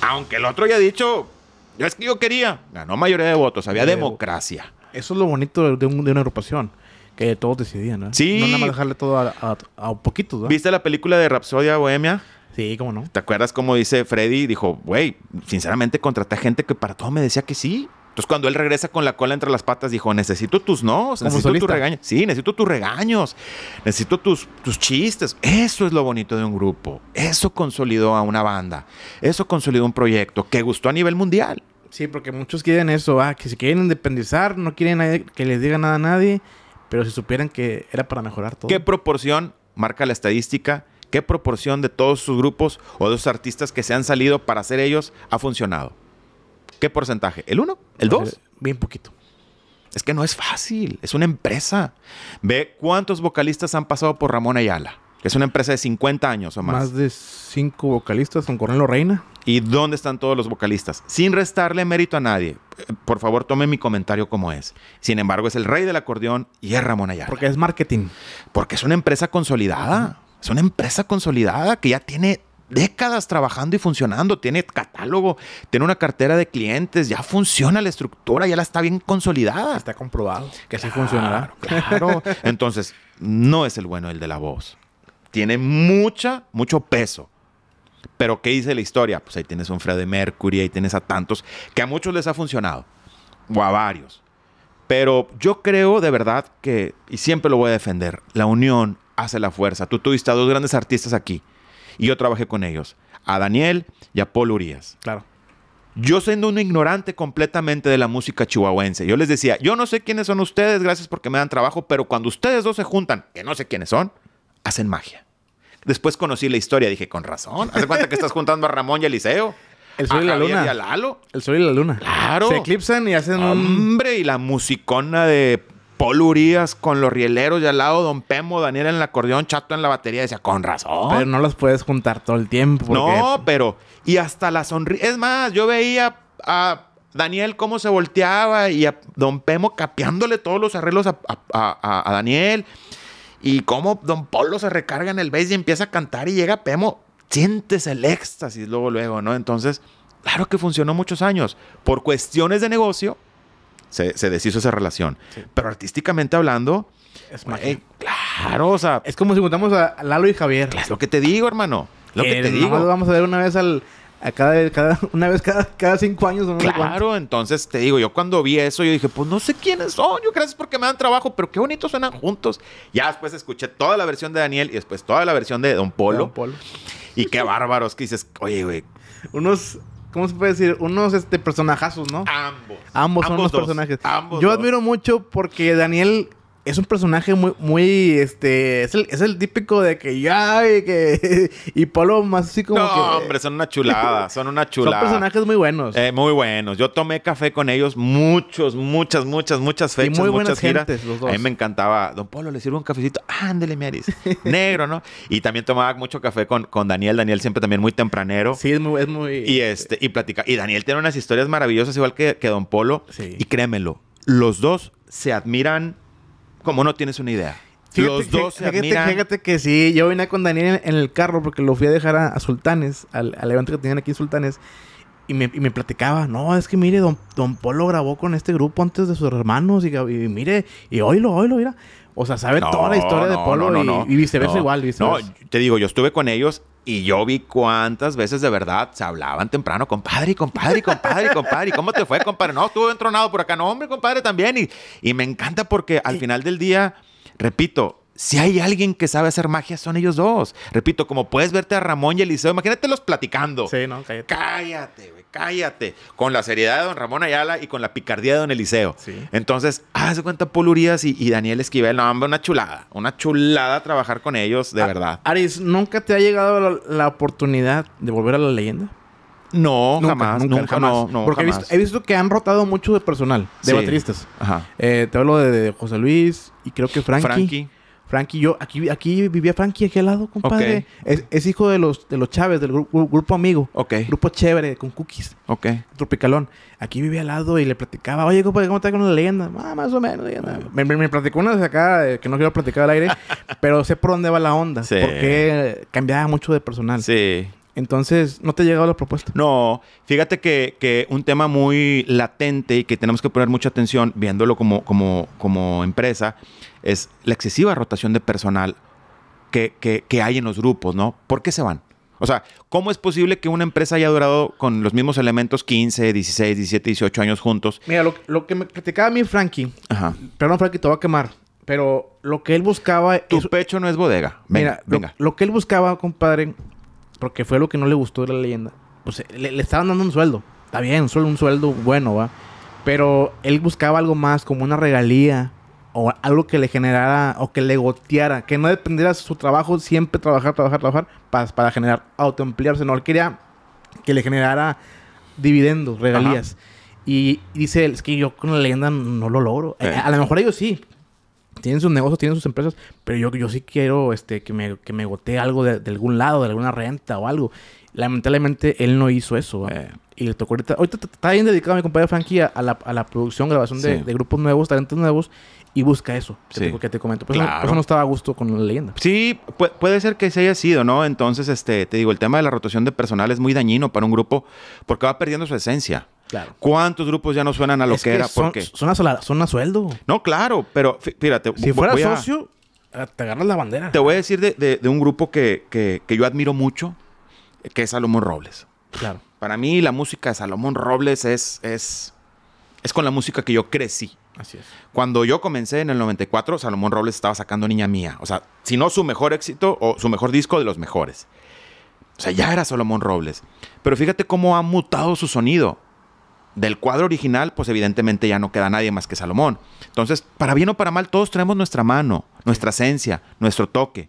[SPEAKER 2] Aunque el otro haya dicho, es que yo quería. Ganó mayoría de votos. Había democracia.
[SPEAKER 1] Eso es lo bonito de, una agrupación. Que todos decidían, ¿no? Sí. No nada más dejarle todo a, a, poquito. ¿Viste
[SPEAKER 2] la película de Rapsodia Bohemia? Sí, cómo no. ¿Te acuerdas cómo dice Freddy? Dijo, güey, sinceramente contraté gente que para todo me decía que sí. Entonces, cuando él regresa con la cola entre las patas, dijo: Necesito tus no, necesito tus regaños. Sí, necesito tus regaños, necesito tus, tus chistes. Eso es lo bonito de un grupo. Eso consolidó a una banda. Eso consolidó un proyecto que gustó a nivel mundial.
[SPEAKER 1] Sí, porque muchos quieren eso, ah, que se quieren independizar, no quieren que les diga nada a nadie, pero si supieran que era para mejorar todo. ¿Qué
[SPEAKER 2] proporción marca la estadística ¿Qué proporción de todos sus grupos o de sus artistas que se han salido para ser ellos ha funcionado? ¿Qué porcentaje? ¿El 1? ¿El 2? Eh, bien poquito. Es que no es fácil, es una empresa. Ve cuántos vocalistas han pasado por Ramón Ayala. Es una empresa de 50 años o más. Más
[SPEAKER 1] de 5 vocalistas con Cornelio Reina.
[SPEAKER 2] ¿Y dónde están todos los vocalistas? Sin restarle mérito a nadie. Eh, por favor, tome mi comentario como es. Sin embargo, es el rey del acordeón y es Ramón Ayala. Porque es marketing. Porque es una empresa consolidada es una empresa consolidada que ya tiene décadas trabajando y funcionando, tiene catálogo, tiene una cartera de clientes, ya funciona la estructura, ya la está bien consolidada. Está comprobado que así sí funcionará. Claro. Entonces, no es el bueno el de la voz. Tiene mucha, mucho peso. Pero ¿qué dice la historia? Pues ahí tienes a un de Mercury, ahí tienes a tantos, que a muchos les ha funcionado, o a varios. Pero yo creo de verdad que, y siempre lo voy a defender, la unión hace la fuerza. Tú tuviste a dos grandes artistas aquí y yo trabajé con ellos, a Daniel y a Paul Urias. Claro. Yo siendo un ignorante completamente de la música chihuahuense, yo les decía, yo no sé quiénes son ustedes, gracias porque me dan trabajo, pero cuando ustedes dos se juntan, que no sé quiénes son, hacen magia. Después conocí la historia, dije, con razón. Hace cuenta que estás juntando a Ramón y a Eliseo. El sol y la luna. Y a Lalo. El sol y la luna. Claro. Se eclipsan y hacen Hombre, y la musicona de Paul Urias con los rieleros y al lado Don Pemo, Daniel en el acordeón, Chato en la batería, decía, con razón.
[SPEAKER 1] Pero no los puedes juntar todo el tiempo. No,
[SPEAKER 2] pero... Y hasta la sonrisa... Es más, yo veía a Daniel cómo se volteaba y a Don Pemo capeándole todos los arreglos a, Daniel. Y cómo Don Polo se recarga en el bass y empieza a cantar y llega Pemo. Sientes el éxtasis luego, luego, ¿no? Entonces, claro que funcionó muchos años. Por cuestiones de negocio, se, deshizo esa relación. Pero artísticamente hablando,
[SPEAKER 1] es claro, o sea. Es como si juntamos a Lalo y Javier. Es lo que te digo, hermano. Lo que, eh, te digo. Vamos a ver una vez al, a cada, cada, una vez cada, cada cinco años. claro,
[SPEAKER 2] entonces te digo, yo cuando vi eso, yo dije, pues no sé quiénes son, yo gracias porque me dan trabajo, pero qué bonito suenan juntos. Ya después escuché toda la versión de Daniel y después toda la versión de Don Polo. Don Polo. Y qué bárbaros que dices, oye, güey.
[SPEAKER 1] Unos ¿cómo se puede decir? Unos este, personajazos, ¿no? Ambos. Ambos, son los personajes. Ambos Yo admiro mucho porque Daniel es un personaje muy, muy, este, es el, típico de que ya, y que, y Polo más así como No, hombre,
[SPEAKER 2] son una chulada, son una chulada. Son personajes muy buenos. Eh, muy buenos. Yo tomé café con ellos muchos, muchas, muchas, muchas fechas, muchas giras. A mí me encantaba, Don Polo, le sirvo un cafecito, ándele, mi Negro, ¿no? Y también tomaba mucho café con, con Daniel, Daniel siempre también muy tempranero. Sí, es muy, es muy... Y eh, este, y platica, y Daniel tiene unas historias maravillosas igual que, que Don Polo. Sí. Y créemelo, los dos se admiran como no tienes una idea. Fíjate, los dos
[SPEAKER 1] que sí, yo vine con Daniel en el carro porque lo fui a dejar a, Sultanes, al, levante evento que tenían aquí Sultanes. Y me, platicaba, no, es que mire, don, don Polo grabó con este grupo antes de sus hermanos y, y mire, y oílo, oílo, mira. O sea, saben toda la historia de Polo no, y, y, viceversa igual. No,
[SPEAKER 2] te digo, yo estuve con ellos y yo vi cuántas veces de verdad se hablaban temprano, compadre, compadre, compadre, compadre. ¿Cómo te fue, compadre? No, estuve entronado por acá. No, hombre, compadre, también. Y, y me encanta porque al final del día, repito, si hay alguien que sabe hacer magia, son ellos dos. Repito, como puedes verte a Ramón y Eliseo, los platicando. Sí, no, cállate. Cállate, güey, cállate. Con la seriedad de don Ramón Ayala y con la picardía de don Eliseo. Sí. Entonces, haz cuenta polurías y, Daniel Esquivel. No, una chulada. Una chulada trabajar con ellos, de ah, verdad.
[SPEAKER 1] Aris, ¿nunca te ha llegado la, oportunidad de volver a la leyenda? No, jamás, nunca, nunca No, Porque He, visto, que han rotado mucho de personal, de bateristas. Ajá. Eh, te hablo de, de, José Luis y creo que Frankie. Frankie. Frankie y yo, aquí, aquí vivía Frankie, aquí al lado, compadre. Es, hijo de los, de los Chávez, del grupo, amigo. Ok. Grupo chévere, con cookies. Ok. Tropicalón. Aquí vivía al lado y le platicaba, oye, compadre, ¿cómo está con la leyenda? Ah, más o menos. Me, platicó una de acá eh, que no quiero platicar al aire, pero sé por dónde va la onda. Sí. Porque cambiaba mucho de personal. Sí. Entonces, ¿no te ha llegado la propuesta?
[SPEAKER 2] No, fíjate que, que, un tema muy latente y que tenemos que poner mucha atención viéndolo como, como, como empresa es la excesiva rotación de personal que, que, que hay en los grupos, ¿no? ¿Por qué se van? O sea, ¿cómo es posible que una empresa haya durado con los mismos elementos 15, 16, 17, 18 años juntos?
[SPEAKER 1] Mira, lo, que me criticaba a mí Frankie, Ajá. perdón Frankie, te va a quemar, pero lo que él buscaba... Tu pecho no es bodega. mira, venga. Lo, lo, que él buscaba, compadre, porque fue lo que no le gustó de la leyenda. Pues eh, le, estaban dando un sueldo. Está bien, solo un sueldo bueno, ¿va? Pero él buscaba algo más, como una regalía, o algo que le generara o que le goteara, que no dependiera de su trabajo, siempre trabajar, trabajar, trabajar para, para generar autoemplearse. No, él quería que le generara dividendos, regalías. Y dice él, es que yo con la leyenda no lo logro. Eh, a, lo mejor ellos sí, tienen sus negocios, tienen sus empresas, pero yo, yo sí quiero este, que, me, que me gotee algo de, algún lado, de alguna renta o algo. Lamentablemente él no hizo eso. Eh. y le tocó ahorita. Ahorita está bien dedicado mi compañero Frankie a, la, producción, grabación de, grupos nuevos, talentos nuevos. Y busca eso, sí. que te, comento. Pues no estaba a gusto con la leyenda.
[SPEAKER 2] Sí, puede, puede ser que se haya sido, ¿no? Entonces, este, te digo, el tema de la rotación de personal es muy dañino para un grupo porque va perdiendo su esencia. ¿Cuántos grupos ya no suenan a lo que, era? Son, porque...
[SPEAKER 1] son, a, sueldo.
[SPEAKER 2] No, claro, pero fíjate. Si fuera socio,
[SPEAKER 1] ah, te agarras la bandera. Te
[SPEAKER 2] voy a decir de, un grupo que, yo admiro mucho, que es Salomón Robles. Claro. Para mí, la música de Salomón Robles es, es, es con la música que yo crecí. Así es. Cuando yo comencé en el 94, Salomón Robles estaba sacando Niña Mía. O sea, si no su mejor éxito o su mejor disco de los mejores. O sea, ya era Salomón Robles. Pero fíjate cómo ha mutado su sonido del cuadro original, pues evidentemente ya no queda nadie más que Salomón. Entonces, para bien o para mal, todos traemos nuestra mano, nuestra esencia, nuestro toque.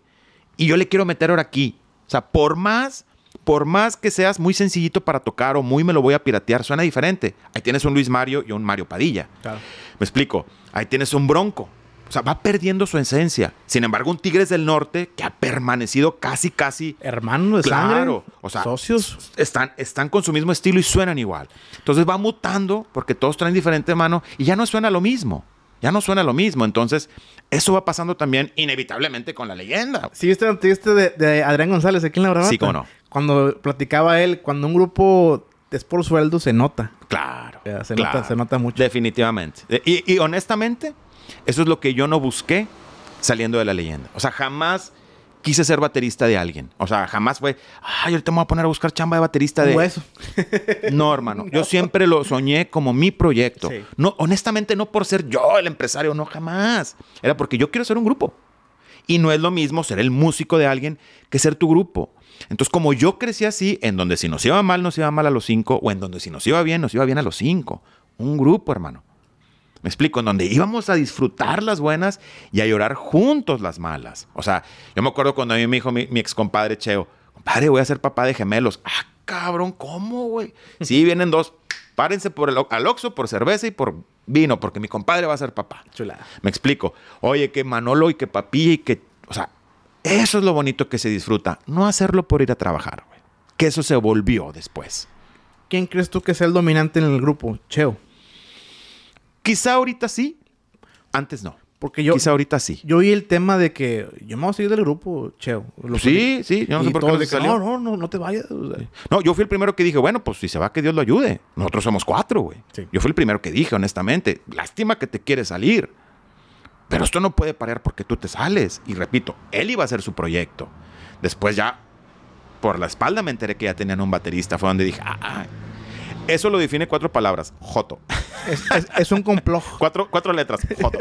[SPEAKER 2] Y yo le quiero meter ahora aquí. O sea, por más, por más que seas muy sencillito para tocar o muy me lo voy a piratear, suena diferente. Ahí tienes un Luis Mario y un Mario Padilla. Me explico. Ahí tienes un Bronco. O sea, va perdiendo su esencia. Sin embargo, un Tigres del Norte que ha permanecido casi, casi. Hermano de sangre. O sea, socios. Están, están con su mismo estilo y suenan igual. Entonces va mutando porque todos traen diferente mano y ya no suena lo mismo. Ya no suena lo mismo. Entonces, eso va pasando también inevitablemente con la leyenda.
[SPEAKER 1] Sí, viste este de, Adrián González aquí en la Bravata? Sí, cómo no. Cuando platicaba él, cuando un grupo es por sueldo, se nota. Claro.
[SPEAKER 2] se, Nota, mucho. Definitivamente. y honestamente, eso es lo que yo no busqué saliendo de la leyenda. O sea, jamás quise ser baterista de alguien. O sea, jamás fue, ay, ahorita me voy a poner a buscar chamba de baterista de... Hueso. No, hermano. Yo siempre lo soñé como mi proyecto. No, honestamente, no por ser yo el empresario, no, jamás. Era porque yo quiero ser un grupo. Y no es lo mismo ser el músico de alguien que ser tu grupo. Entonces, como yo crecí así, en donde si nos iba mal, nos iba mal a los cinco, o en donde si nos iba bien, nos iba bien a los cinco. Un grupo, hermano. Me explico, en donde íbamos a disfrutar las buenas y a llorar juntos las malas. O sea, yo me acuerdo cuando a mí me dijo mi, ex compadre Cheo, compadre, voy a ser papá de gemelos. Ah, cabrón, ¿cómo, güey? Sí, vienen dos. Párense por el, al por cerveza y por vino, porque mi compadre va a ser papá. Chulada. Me explico. Oye, que Manolo y que papilla y que... O sea, eso es lo bonito que se disfruta.
[SPEAKER 1] No hacerlo por ir a trabajar, güey.
[SPEAKER 2] Que eso se volvió después.
[SPEAKER 1] ¿Quién crees tú que sea el dominante en el grupo? Cheo. Quizá ahorita sí, antes no. Porque yo. Quizá ahorita sí. Yo oí el tema de que yo me voy a salir del grupo, Cheo. sí, sí. Yo no sé por qué salió. No, no, no, te vayas.
[SPEAKER 2] No, yo fui el primero que dije, bueno, pues si se va, que Dios lo ayude. Nosotros somos cuatro, güey. Yo fui el primero que dije, honestamente. Lástima que te quieres salir. Pero esto no puede parar porque tú te sales. Y repito, él iba a hacer su proyecto. Después ya, por la espalda me enteré que ya tenían un baterista. Fue donde dije, ah, ah eso lo define cuatro palabras. Joto.
[SPEAKER 1] Es, un complot. cuatro, letras. Joto.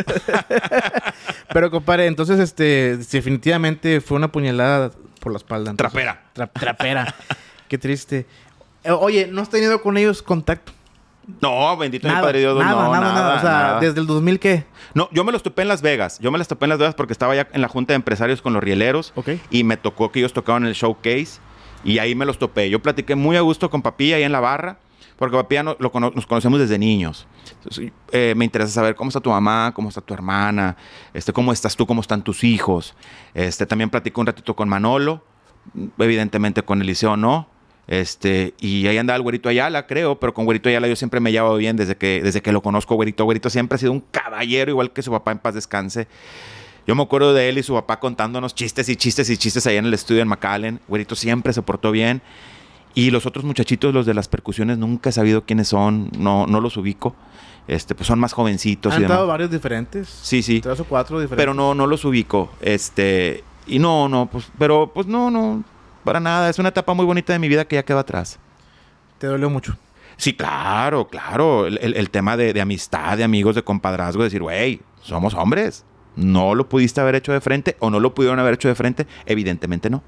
[SPEAKER 1] Pero, compadre, entonces, este, definitivamente fue una puñalada por la espalda. trapera. trapera. Qué triste. Eh, oye, ¿no has tenido con ellos contacto? No, bendito mi padre Dios. Nada, no, nada, O sea, ¿desde el
[SPEAKER 2] 2000 qué? No, yo me los topé en Las Vegas. Yo me los topé en Las Vegas porque estaba ya en la junta de empresarios con los rieleros. Ok. Y me tocó que ellos tocaban el showcase. Y ahí me los topé. Yo platiqué muy a gusto con papilla ahí en la barra. Porque papi no, nos conocemos desde niños. Eh, me interesa saber cómo está tu mamá, cómo está tu hermana, este, cómo estás tú, cómo están tus hijos. Este, también platico un ratito con Manolo, evidentemente con Eliseo no. Este, y ahí anda el güerito Ayala, creo, pero con güerito Ayala yo siempre me he llevado bien desde que, desde que lo conozco, güerito. Güerito siempre ha sido un caballero, igual que su papá en paz descanse. Yo me acuerdo de él y su papá contándonos chistes y chistes y chistes allá en el estudio en McAllen. Güerito siempre se portó bien. Y los otros muchachitos, los de las percusiones, nunca he sabido quiénes son, no, no los ubico. Este, pues son más jovencitos. Han y varios diferentes.
[SPEAKER 1] Sí, sí. Tres o cuatro diferentes. Pero no, no los
[SPEAKER 2] ubico. Este, y no, no, pues, pero pues no, no, para nada. Es una etapa muy bonita de mi vida que ya quedó atrás. ¿Te dolió mucho? Sí, claro, claro. El, tema de, amistad, de amigos, de compadrazgo, decir, güey, somos hombres. No lo pudiste haber hecho de frente o no lo pudieron haber hecho de frente. Evidentemente no.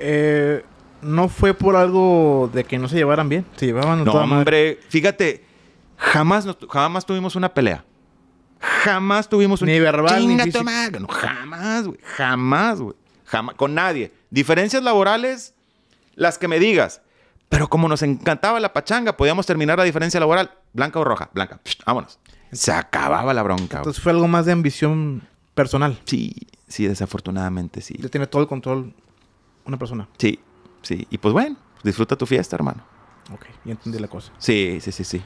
[SPEAKER 1] Eh, no fue por algo de que no se llevaran bien. Se llevaban No, hombre, fíjate, jamás, jamás tuvimos una pelea. Jamás tuvimos una. Ni verbal, ni jamás,
[SPEAKER 2] güey. Jamás, güey. Jamás, con nadie. Diferencias laborales, las que me digas. Pero como nos encantaba la pachanga, podíamos terminar la diferencia laboral, blanca o roja, blanca. vámonos. Se acababa la bronca.
[SPEAKER 1] Entonces fue algo más de ambición personal. Sí, sí, desafortunadamente sí. Ya tiene todo el control una persona. Sí, Sí,
[SPEAKER 2] y pues bueno, disfruta tu fiesta, hermano.
[SPEAKER 1] Ok, ya entendí la cosa.
[SPEAKER 2] Sí, sí, sí, sí.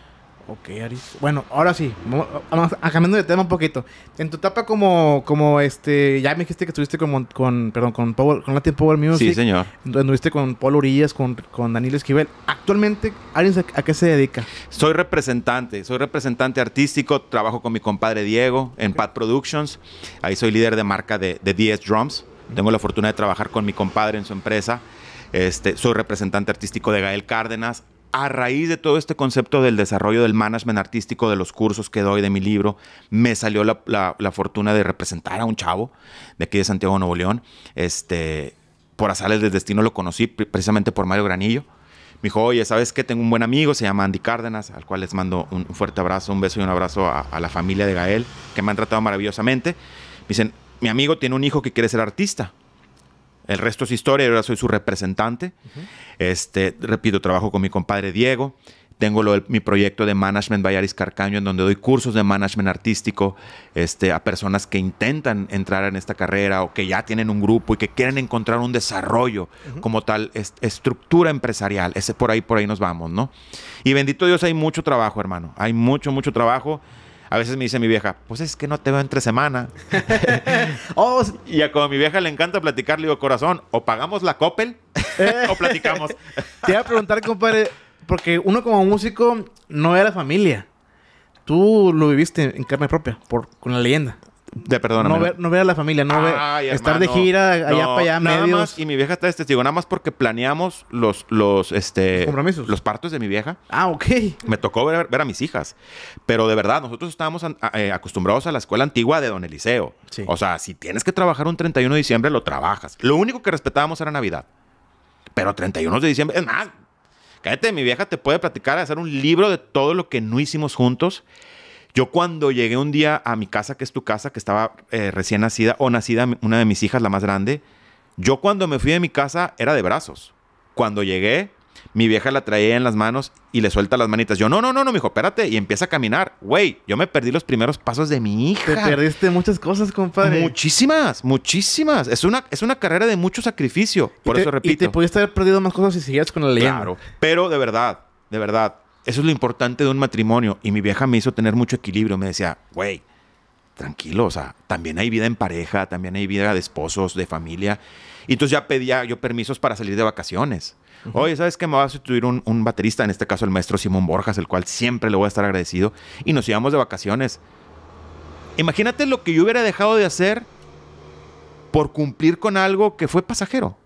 [SPEAKER 1] Ok, Aris. Bueno, ahora sí, vamos a, ah, cambiando de tema un poquito. En tu etapa como, como este, ya me dijiste que estuviste con, con perdón, con, con Latin Power Music. Sí, señor. Estuviste con Paul Orillas, con, con Daniel Esquivel. Actualmente, Aris, a, qué se dedica?
[SPEAKER 2] Soy representante, soy representante artístico, trabajo con mi compadre Diego en Pad Pat Productions. Ahí soy líder de marca de, de DS Drums. Tengo la fortuna de trabajar con mi compadre en su empresa este, soy representante artístico de Gael Cárdenas. A raíz de todo este concepto del desarrollo del management artístico, de los cursos que doy, de mi libro, me salió la, fortuna de representar a un chavo de aquí de Santiago Nuevo León. Este, por azales del destino lo conocí precisamente por Mario Granillo. Me dijo, oye, ¿sabes qué? Tengo un buen amigo, se llama Andy Cárdenas, al cual les mando un, fuerte abrazo, un beso y un abrazo a, a, la familia de Gael, que me han tratado maravillosamente. dicen, mi amigo tiene un hijo que quiere ser artista. El resto es historia, ahora soy su representante. este, repito, trabajo con mi compadre Diego. Tengo mi proyecto de Management Bayaris Carcaño, en donde doy cursos de management artístico este, a personas que intentan entrar en esta carrera o que ya tienen un grupo y que quieren encontrar un desarrollo como tal, estructura empresarial. Ese por ahí, por ahí nos vamos, ¿no? Y bendito Dios, hay mucho trabajo, hermano. Hay mucho, mucho trabajo. A veces me dice mi vieja, pues es que no te veo entre semana. oh, y a como mi vieja le encanta platicar, le digo, corazón, o pagamos la copel eh. o platicamos.
[SPEAKER 1] te iba a preguntar, compadre, porque uno como músico no era familia. Tú lo viviste en carne propia, por, con la leyenda de perdona. No, ver ver a la familia, no estar de gira allá para allá, nada Más,
[SPEAKER 2] y mi vieja está este, digo, nada más porque planeamos los, los, este, partos de mi vieja. Ah, ok. Me tocó ver, a mis hijas. Pero de verdad, nosotros estábamos eh, acostumbrados a la escuela antigua de Don Eliseo. O sea, si tienes que trabajar un 31 de diciembre, lo trabajas. Lo único que respetábamos era Navidad. Pero 31 de diciembre, es más, cállate, mi vieja te puede platicar, hacer un libro de todo lo que no hicimos juntos. Yo cuando llegué un día a mi casa, que es tu casa, que estaba eh, recién nacida o nacida una de mis hijas, la más grande, yo cuando me fui de mi casa era de brazos. Cuando llegué, mi vieja la traía en las manos y le suelta las manitas. Yo, no, no, no, no, mijo, espérate. Y empieza a caminar. Güey, yo me perdí los primeros pasos de mi hija. Te perdiste
[SPEAKER 1] muchas cosas, compadre.
[SPEAKER 2] Muchísimas, muchísimas. Es una, es una carrera de mucho sacrificio. Por eso repito. Y te
[SPEAKER 1] pudiste haber perdido más cosas si seguías con la leyenda. Claro. Pero de verdad, de verdad,
[SPEAKER 2] eso es lo importante de un matrimonio. Y mi vieja me hizo tener mucho equilibrio. Me decía, güey, tranquilo, o sea, también hay vida en pareja, también hay vida de esposos, de familia. Y entonces ya pedía yo permisos para salir de vacaciones. hoy Oye, ¿sabes qué? Me va a sustituir un, baterista, en este caso el maestro Simón Borjas, el cual siempre le voy a estar agradecido. Y nos íbamos de vacaciones. Imagínate lo que yo hubiera dejado de hacer por cumplir con algo que fue pasajero.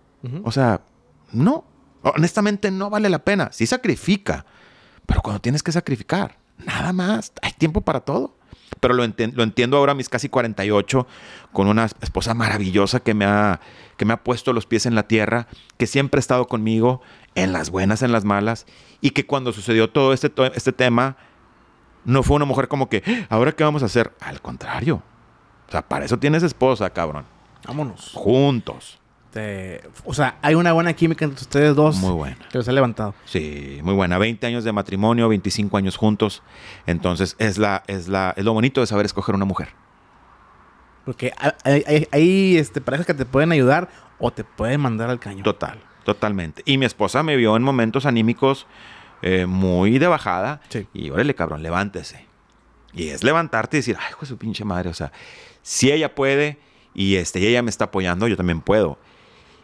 [SPEAKER 2] O sea, no, honestamente no vale la pena. si sacrifica, pero cuando tienes que sacrificar, nada más, hay tiempo para todo. Pero lo, lo entiendo ahora mis casi 48, con una esposa maravillosa que me, ha, que me ha puesto los pies en la tierra, que siempre ha estado conmigo, en las buenas, en las malas, y que cuando sucedió todo este, todo este tema, no fue una mujer como que, ah, ¿ahora qué vamos a hacer? Al contrario. O sea, para eso tienes esposa, cabrón.
[SPEAKER 1] Vámonos. Juntos. Este, o sea, hay una buena química entre ustedes dos. Muy buena. Que los ha levantado.
[SPEAKER 2] Sí, muy buena. 20 años de matrimonio, 25 años juntos. Entonces, es, la, es, es lo bonito de saber escoger una mujer.
[SPEAKER 1] Porque hay, este, parejas que te pueden ayudar o te pueden mandar al caño. Total, totalmente. Y mi
[SPEAKER 2] esposa me vio en momentos anímicos eh, muy de bajada. Y órale, cabrón, levántese. Y es levantarte y decir, ay, hijo su pinche madre. O sea, si ella puede y, este, y ella me está apoyando, yo también puedo.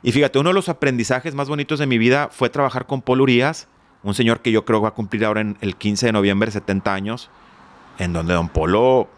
[SPEAKER 2] Y fíjate, uno de los aprendizajes más bonitos de mi vida fue trabajar con Paul Urias, un señor que yo creo va a cumplir ahora en el 15 de noviembre 70 años, en donde don Polo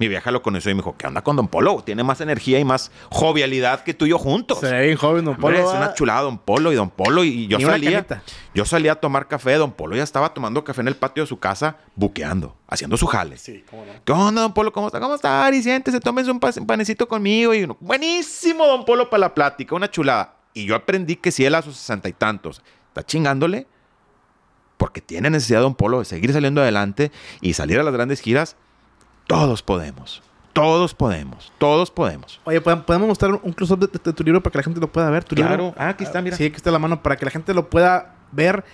[SPEAKER 2] mi vieja lo conoció y me dijo, ¿qué onda con Don Polo? Tiene más energía y más jovialidad que tú y yo juntos.
[SPEAKER 1] Sí, joven Don Polo. es una ah.
[SPEAKER 2] chulada Don Polo y Don Polo. Y yo salía. Yo salía a tomar café. Don Polo ya estaba tomando café en el patio de su casa, buqueando, haciendo su jale. Sí, cómo ¿Qué onda, Don Polo? ¿Cómo está? ¿Cómo está? Ari, Se tómense un panecito conmigo. Y buenísimo Don Polo para la plática, una chulada. Y yo aprendí que si él a sus sesenta y tantos está chingándole, porque tiene necesidad Don Polo de seguir saliendo adelante y salir a las grandes giras, todos podemos. Todos podemos, todos podemos.
[SPEAKER 1] Oye, ¿podemos mostrar un close-up de, tu libro para que la gente lo pueda ver? ¿Tu claro. Ah, aquí está, ah, mira. Sí, aquí está la mano, para que la gente lo pueda ver.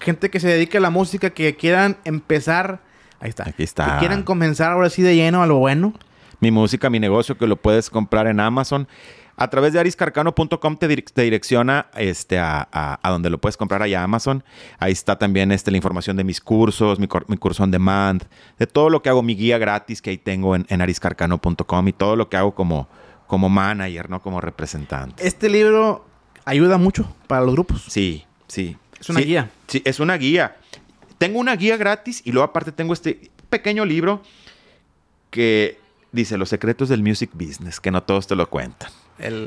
[SPEAKER 1] Gente que se dedique a la música, que quieran empezar. Ahí está. Aquí
[SPEAKER 2] está. Que quieran comenzar ahora sí de lleno a lo bueno. Mi música, mi negocio, que lo puedes comprar en Amazon a través de ariscarcano.com te, direcciona este, a, donde lo puedes comprar allá Amazon. Ahí está también este, la información de mis cursos, mi, curso on demand, de todo lo que hago, mi guía gratis que ahí tengo en, ariscarcano.com y todo lo que hago como, manager, no como representante.
[SPEAKER 1] Este libro ayuda mucho para los grupos.
[SPEAKER 2] Sí, sí. Es una guía. Sí, es una guía. Tengo una guía gratis y luego aparte tengo este pequeño libro que dice Los secretos del music business, que no todos te lo cuentan.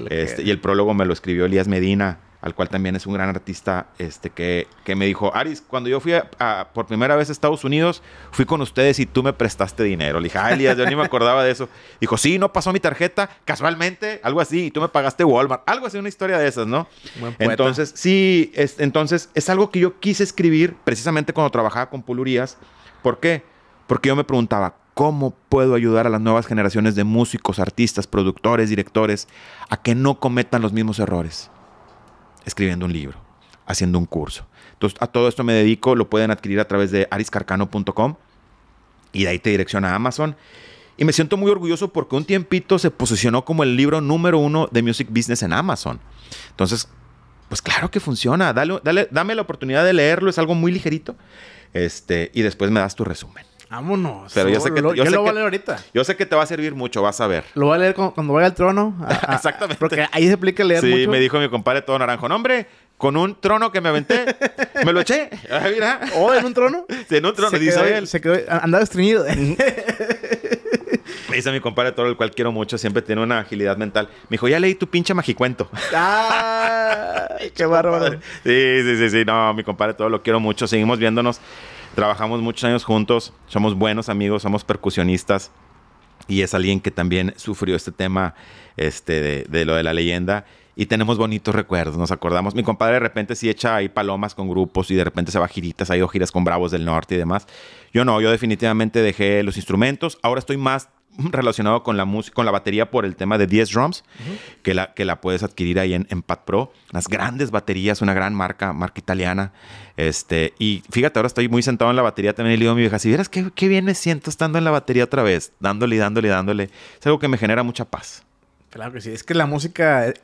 [SPEAKER 2] Este, y el prólogo me lo escribió Elías Medina, al cual también es un gran artista, este, que, que me dijo, Aris, cuando yo fui a, por primera vez a Estados Unidos, fui con ustedes y tú me prestaste dinero. Le dije, ay, ah, Elías, yo ni me acordaba de eso. Dijo, sí, no pasó mi tarjeta, casualmente, algo así, y tú me pagaste Walmart. Algo así, una historia de esas, ¿no? Entonces, sí, entonces es algo que yo quise escribir precisamente cuando trabajaba con Pulurías. ¿Por qué? Porque yo me preguntaba, ¿Cómo puedo ayudar a las nuevas generaciones de músicos, artistas, productores, directores a que no cometan los mismos errores? Escribiendo un libro, haciendo un curso. Entonces, a todo esto me dedico, lo pueden adquirir a través de ariscarcano.com y de ahí te direcciona a Amazon. Y me siento muy orgulloso porque un tiempito se posicionó como el libro número uno de Music Business en Amazon. Entonces, pues claro que funciona. dame la oportunidad de leerlo, es algo muy ligerito. Este, y después me das tu resumen.
[SPEAKER 1] Vámonos. Pero yo sé que, lo voy a leer ahorita.
[SPEAKER 2] Yo sé que te va a servir mucho, vas a ver.
[SPEAKER 1] Lo voy a leer cuando, vaya al trono. Ah, ah, Exactamente. Porque ahí se explica leer sí, mucho. Sí, me dijo
[SPEAKER 2] mi compadre todo naranjo. nombre, hombre, con un trono
[SPEAKER 1] que me aventé, me lo eché. Ah, mira. ¿O en un trono?
[SPEAKER 2] Sí, en un trono, se dice
[SPEAKER 1] quedó, él. andaba estreñido. Me
[SPEAKER 2] dice mi compadre todo el cual quiero mucho, siempre tiene una agilidad mental. Me dijo, ya leí tu pinche magicuento. ¡Ah! ¡Qué bárbaro! Sí, sí, sí, sí. No, mi compadre todo lo quiero mucho. Seguimos viéndonos. Trabajamos muchos años juntos, somos buenos amigos, somos percusionistas y es alguien que también sufrió este tema este, de lo de la leyenda y tenemos bonitos recuerdos, nos acordamos. Mi compadre de repente sí echa ahí palomas con grupos y de repente se va a giritas, ha ido giras con Bravos del Norte y demás. Yo no, yo definitivamente dejé los instrumentos. Ahora estoy más relacionado con la música, con la batería por el tema de 10 drums, que, la, que la puedes adquirir ahí en, Pad Pro. Las grandes baterías, una gran marca, marca italiana. Este, y fíjate, ahora estoy muy sentado en la batería también y le digo a mi vieja, si vieras qué, qué bien me siento estando en la batería otra vez, dándole y dándole dándole. Es algo que me genera mucha paz.
[SPEAKER 1] Claro que sí. Es que la música es,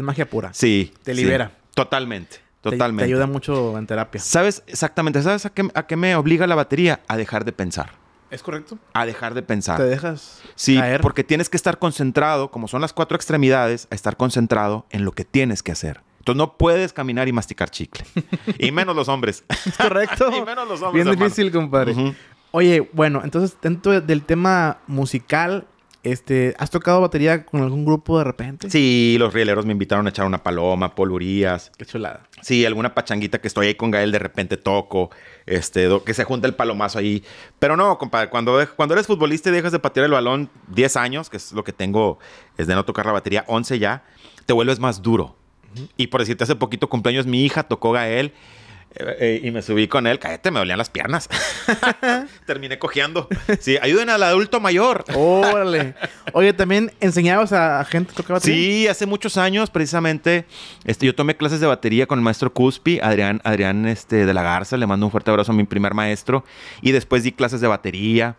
[SPEAKER 1] magia pura.
[SPEAKER 2] Sí. Te libera. Totalmente. Totalmente. Te, ayuda mucho en terapia. ¿Sabes exactamente? ¿Sabes a qué, me obliga la batería? A dejar de pensar. ¿Es correcto? A dejar de pensar. ¿Te dejas? Sí, porque tienes que estar concentrado, como son las cuatro extremidades, a estar concentrado en lo que tienes que hacer. Entonces no puedes caminar y masticar chicle. y menos los hombres. ¿Es correcto? y menos los hombres. Bien difícil,
[SPEAKER 1] compadre. Oye, bueno, entonces dentro del tema musical, este, ¿Has tocado batería con algún grupo de repente?
[SPEAKER 2] Sí, los rieleros me invitaron a echar una paloma, polurías. Qué chulada. Sí, alguna pachanguita que estoy ahí con Gael de repente toco, este, que se junta el palomazo ahí. Pero no, compadre, cuando, cuando eres futbolista y dejas de patear el balón 10 años, que es lo que tengo, es de no tocar la batería, 11 ya, te vuelves más duro. Y por decirte, hace poquito cumpleaños mi hija tocó Gael eh, eh, y me subí con él, cállate, me dolían las piernas. Terminé cojeando. Sí, ayuden al adulto mayor. Órale.
[SPEAKER 1] Oye, también enseñabas a gente a tocar batería. Sí,
[SPEAKER 2] hace muchos años, precisamente, este, yo tomé clases de batería con el maestro Cuspi, Adrián, Adrián este, de la Garza, le mando un fuerte abrazo a mi primer maestro. Y después di clases de batería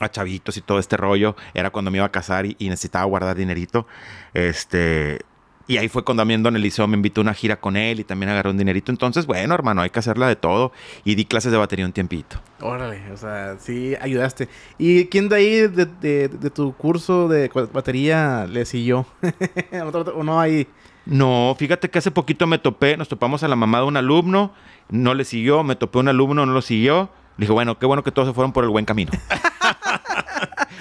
[SPEAKER 2] a chavitos y todo este rollo. Era cuando me iba a casar y, y necesitaba guardar dinerito. Este, y ahí fue cuando en Don Eliseo me invitó a una gira con él y también agarró un dinerito. Entonces, bueno, hermano, hay que hacerla de todo. Y di clases de batería un tiempito.
[SPEAKER 1] Órale, o sea, sí ayudaste. ¿Y quién de ahí, de, tu curso de batería, le siguió? ¿O no ahí?
[SPEAKER 2] No, fíjate que hace poquito me topé, nos topamos a la mamá de un alumno, no le siguió, me topé un alumno, no lo siguió. Le dije, bueno, qué bueno que todos se fueron por el buen camino.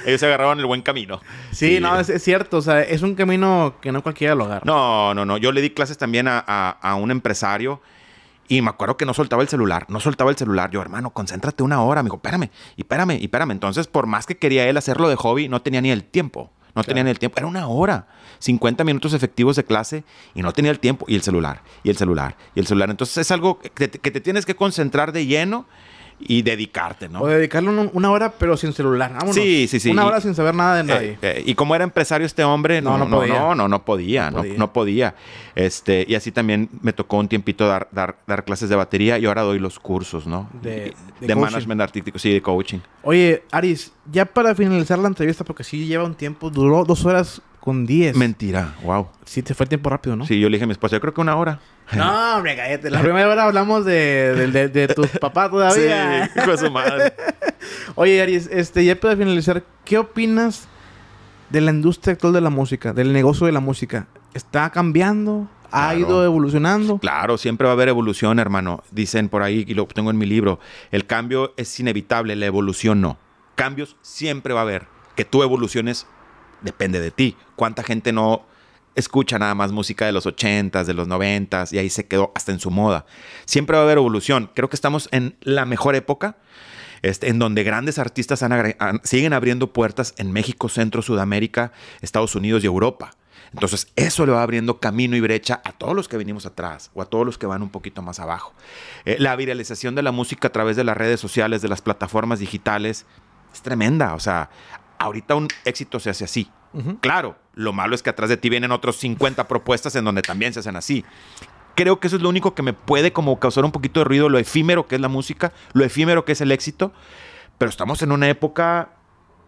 [SPEAKER 2] Ellos se agarraban el buen camino. Sí, no, es,
[SPEAKER 1] cierto. O sea, es un camino que no cualquiera lo agarra.
[SPEAKER 2] No, no, no. Yo le di clases también a, un empresario. Y me acuerdo que no soltaba el celular, no soltaba el celular. Yo, hermano, concéntrate una hora. Me dijo, espérame, y espérame, y espérame. Entonces, por más que quería él hacerlo de hobby, no tenía ni el tiempo. No tenía ni el tiempo. Era una hora. 50 minutos efectivos de clase y no tenía el tiempo. Y el celular, y el celular, y el celular. Entonces, es algo que te tienes que concentrar de lleno y dedicarte, ¿no? O
[SPEAKER 1] dedicarle una hora, pero sin celular. Sí, sí, sí. Una hora sin saber nada de eh, nadie.
[SPEAKER 2] Eh, y como era empresario este hombre, no, no, no, podía. no, no, no podía, no, podía. Este, y así también me tocó un tiempito dar, dar, clases de batería y ahora doy los cursos, ¿no? De, de, de management artístico, sí, de coaching.
[SPEAKER 1] Oye, Aris, ya para finalizar la entrevista, porque sí lleva un tiempo, duró dos horas con 10. Mentira, wow. Sí, te fue el tiempo rápido, ¿no? Sí, yo le dije a mi esposa, yo creo que una hora. No, hombre, cállate. La primera hora hablamos de, tus papás todavía. Sí, su Oye, Aries, este, ya para finalizar, ¿qué opinas de la industria actual de la música, del negocio de la música? ¿Está cambiando? ¿Ha ido evolucionando?
[SPEAKER 2] Claro, siempre va a haber evolución, hermano. Dicen por ahí, y lo tengo en mi libro, el cambio es inevitable, la evolución no. Cambios siempre va a haber. Que tú evoluciones depende de ti. ¿Cuánta gente no escucha nada más música de los 80s, de los noventas? y ahí se quedó hasta en su moda? Siempre va a haber evolución. Creo que estamos en la mejor época. Este, en donde grandes artistas siguen abriendo puertas en México, Centro, Sudamérica, Estados Unidos y Europa. Entonces, eso le va abriendo camino y brecha a todos los que venimos atrás o a todos los que van un poquito más abajo. Eh, la viralización de la música a través de las redes sociales, de las plataformas digitales, es tremenda. O sea, Ahorita un éxito se hace así. Claro, lo malo es que atrás de ti vienen otros 50 propuestas en donde también se hacen así. Creo que eso es lo único que me puede como causar un poquito de ruido, lo efímero que es la música, lo efímero que es el éxito. Pero estamos en una época,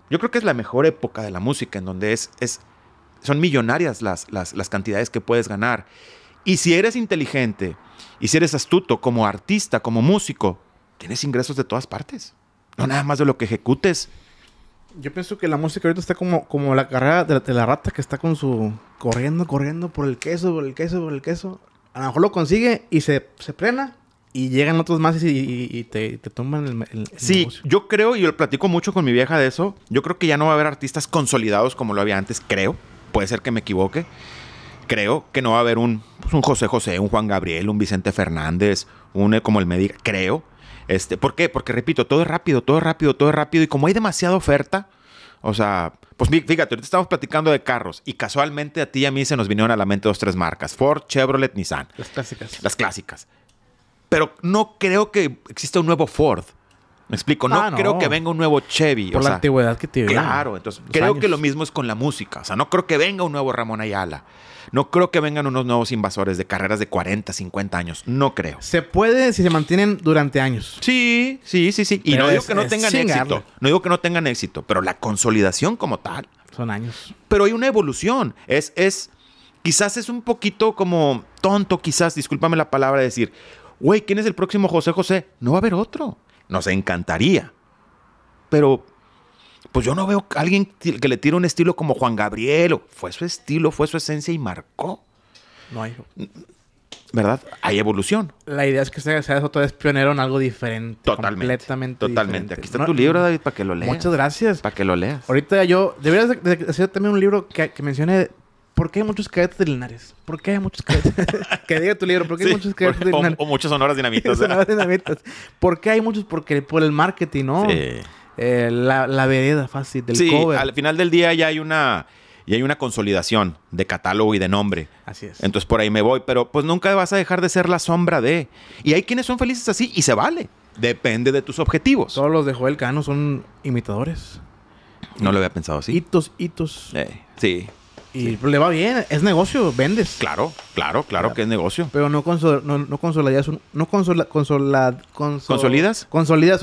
[SPEAKER 2] yo creo que es la mejor época de la música, en donde es, es son millonarias las, las cantidades que puedes ganar. Y si eres inteligente y si eres astuto como artista, como músico, tienes ingresos de todas partes. No nada más de lo
[SPEAKER 1] que ejecutes, yo pienso que la música ahorita está como, como la carrera de la, rata que está con su. corriendo, corriendo por el queso, por el queso, por el queso. A lo mejor lo consigue y se, se y llegan otros más y, te, toman el, Sí, yo creo, y
[SPEAKER 2] lo platico mucho con mi vieja de eso, yo creo que ya no va a haber artistas consolidados como lo había antes, creo. Puede ser que me equivoque. Creo que no va a haber un, pues, un José José, un Juan Gabriel, un Vicente Fernández, un eh, como el médico, creo. Este, ¿Por qué? Porque repito, todo es rápido, todo es rápido, todo es rápido. Y como hay demasiada oferta, o sea, pues fíjate, ahorita estamos platicando de carros y casualmente a ti y a mí se nos vinieron a la mente dos, tres marcas. Ford, Chevrolet, Nissan.
[SPEAKER 1] Las clásicas.
[SPEAKER 2] Las clásicas. Pero no creo que exista un nuevo Ford. Me explico, no, ah, creo que venga un nuevo Chevy. Por la antigüedad
[SPEAKER 1] que tiene. Claro, entonces creo
[SPEAKER 2] que lo mismo es con la música. O sea, no creo que venga un nuevo Ramón Ayala. No creo que vengan unos nuevos invasores de carreras de 40, 50 años. No creo.
[SPEAKER 1] Se puede si se mantienen durante años. Sí, sí, sí, sí. Y no digo que no tengan éxito.
[SPEAKER 2] No digo que no tengan éxito, pero la consolidación como tal. Son años. Pero hay una evolución. Es, es, quizás es un poquito como tonto, quizás, discúlpame la palabra, decir, güey, ¿quién es el próximo José José? No va a haber otro. Nos encantaría. Pero pues yo no veo a alguien que le tire un estilo como Juan Gabriel. fue su estilo, fue su esencia y marcó. No hay. ¿Verdad? Hay evolución.
[SPEAKER 1] La idea es que seas otra vez pionero en algo diferente. Totalmente. Completamente. Totalmente. Aquí está tu libro, David, para que lo leas. Muchas gracias. Para que lo leas. Ahorita yo. Deberías hacer también un libro que, que mencione ¿por qué hay muchos cadetes de Linares? ¿Por qué hay muchos cadetes? que diga tu libro, ¿por qué hay muchos cadetes de Linares? O, muchas sonoras dinamitas. sonoras dinamitas. ¿Por qué hay muchos? Porque por el marketing, ¿no? Sí. Eh, la, la, vereda fácil del sí, Al
[SPEAKER 2] final del día ya hay una. Y hay una consolidación de catálogo y de nombre. Así es. Entonces por ahí me voy, pero pues nunca vas a dejar de ser la sombra
[SPEAKER 1] de. Y hay quienes son felices así y se vale. Depende de tus objetivos. Todos los de Joel Cano son imitadores. No lo había pensado así. Hitos, hitos. Eh, sí. Y le va bien, es negocio, vendes. Claro. Claro, claro, que es negocio. Pero no, no, consolidas un, no consolidas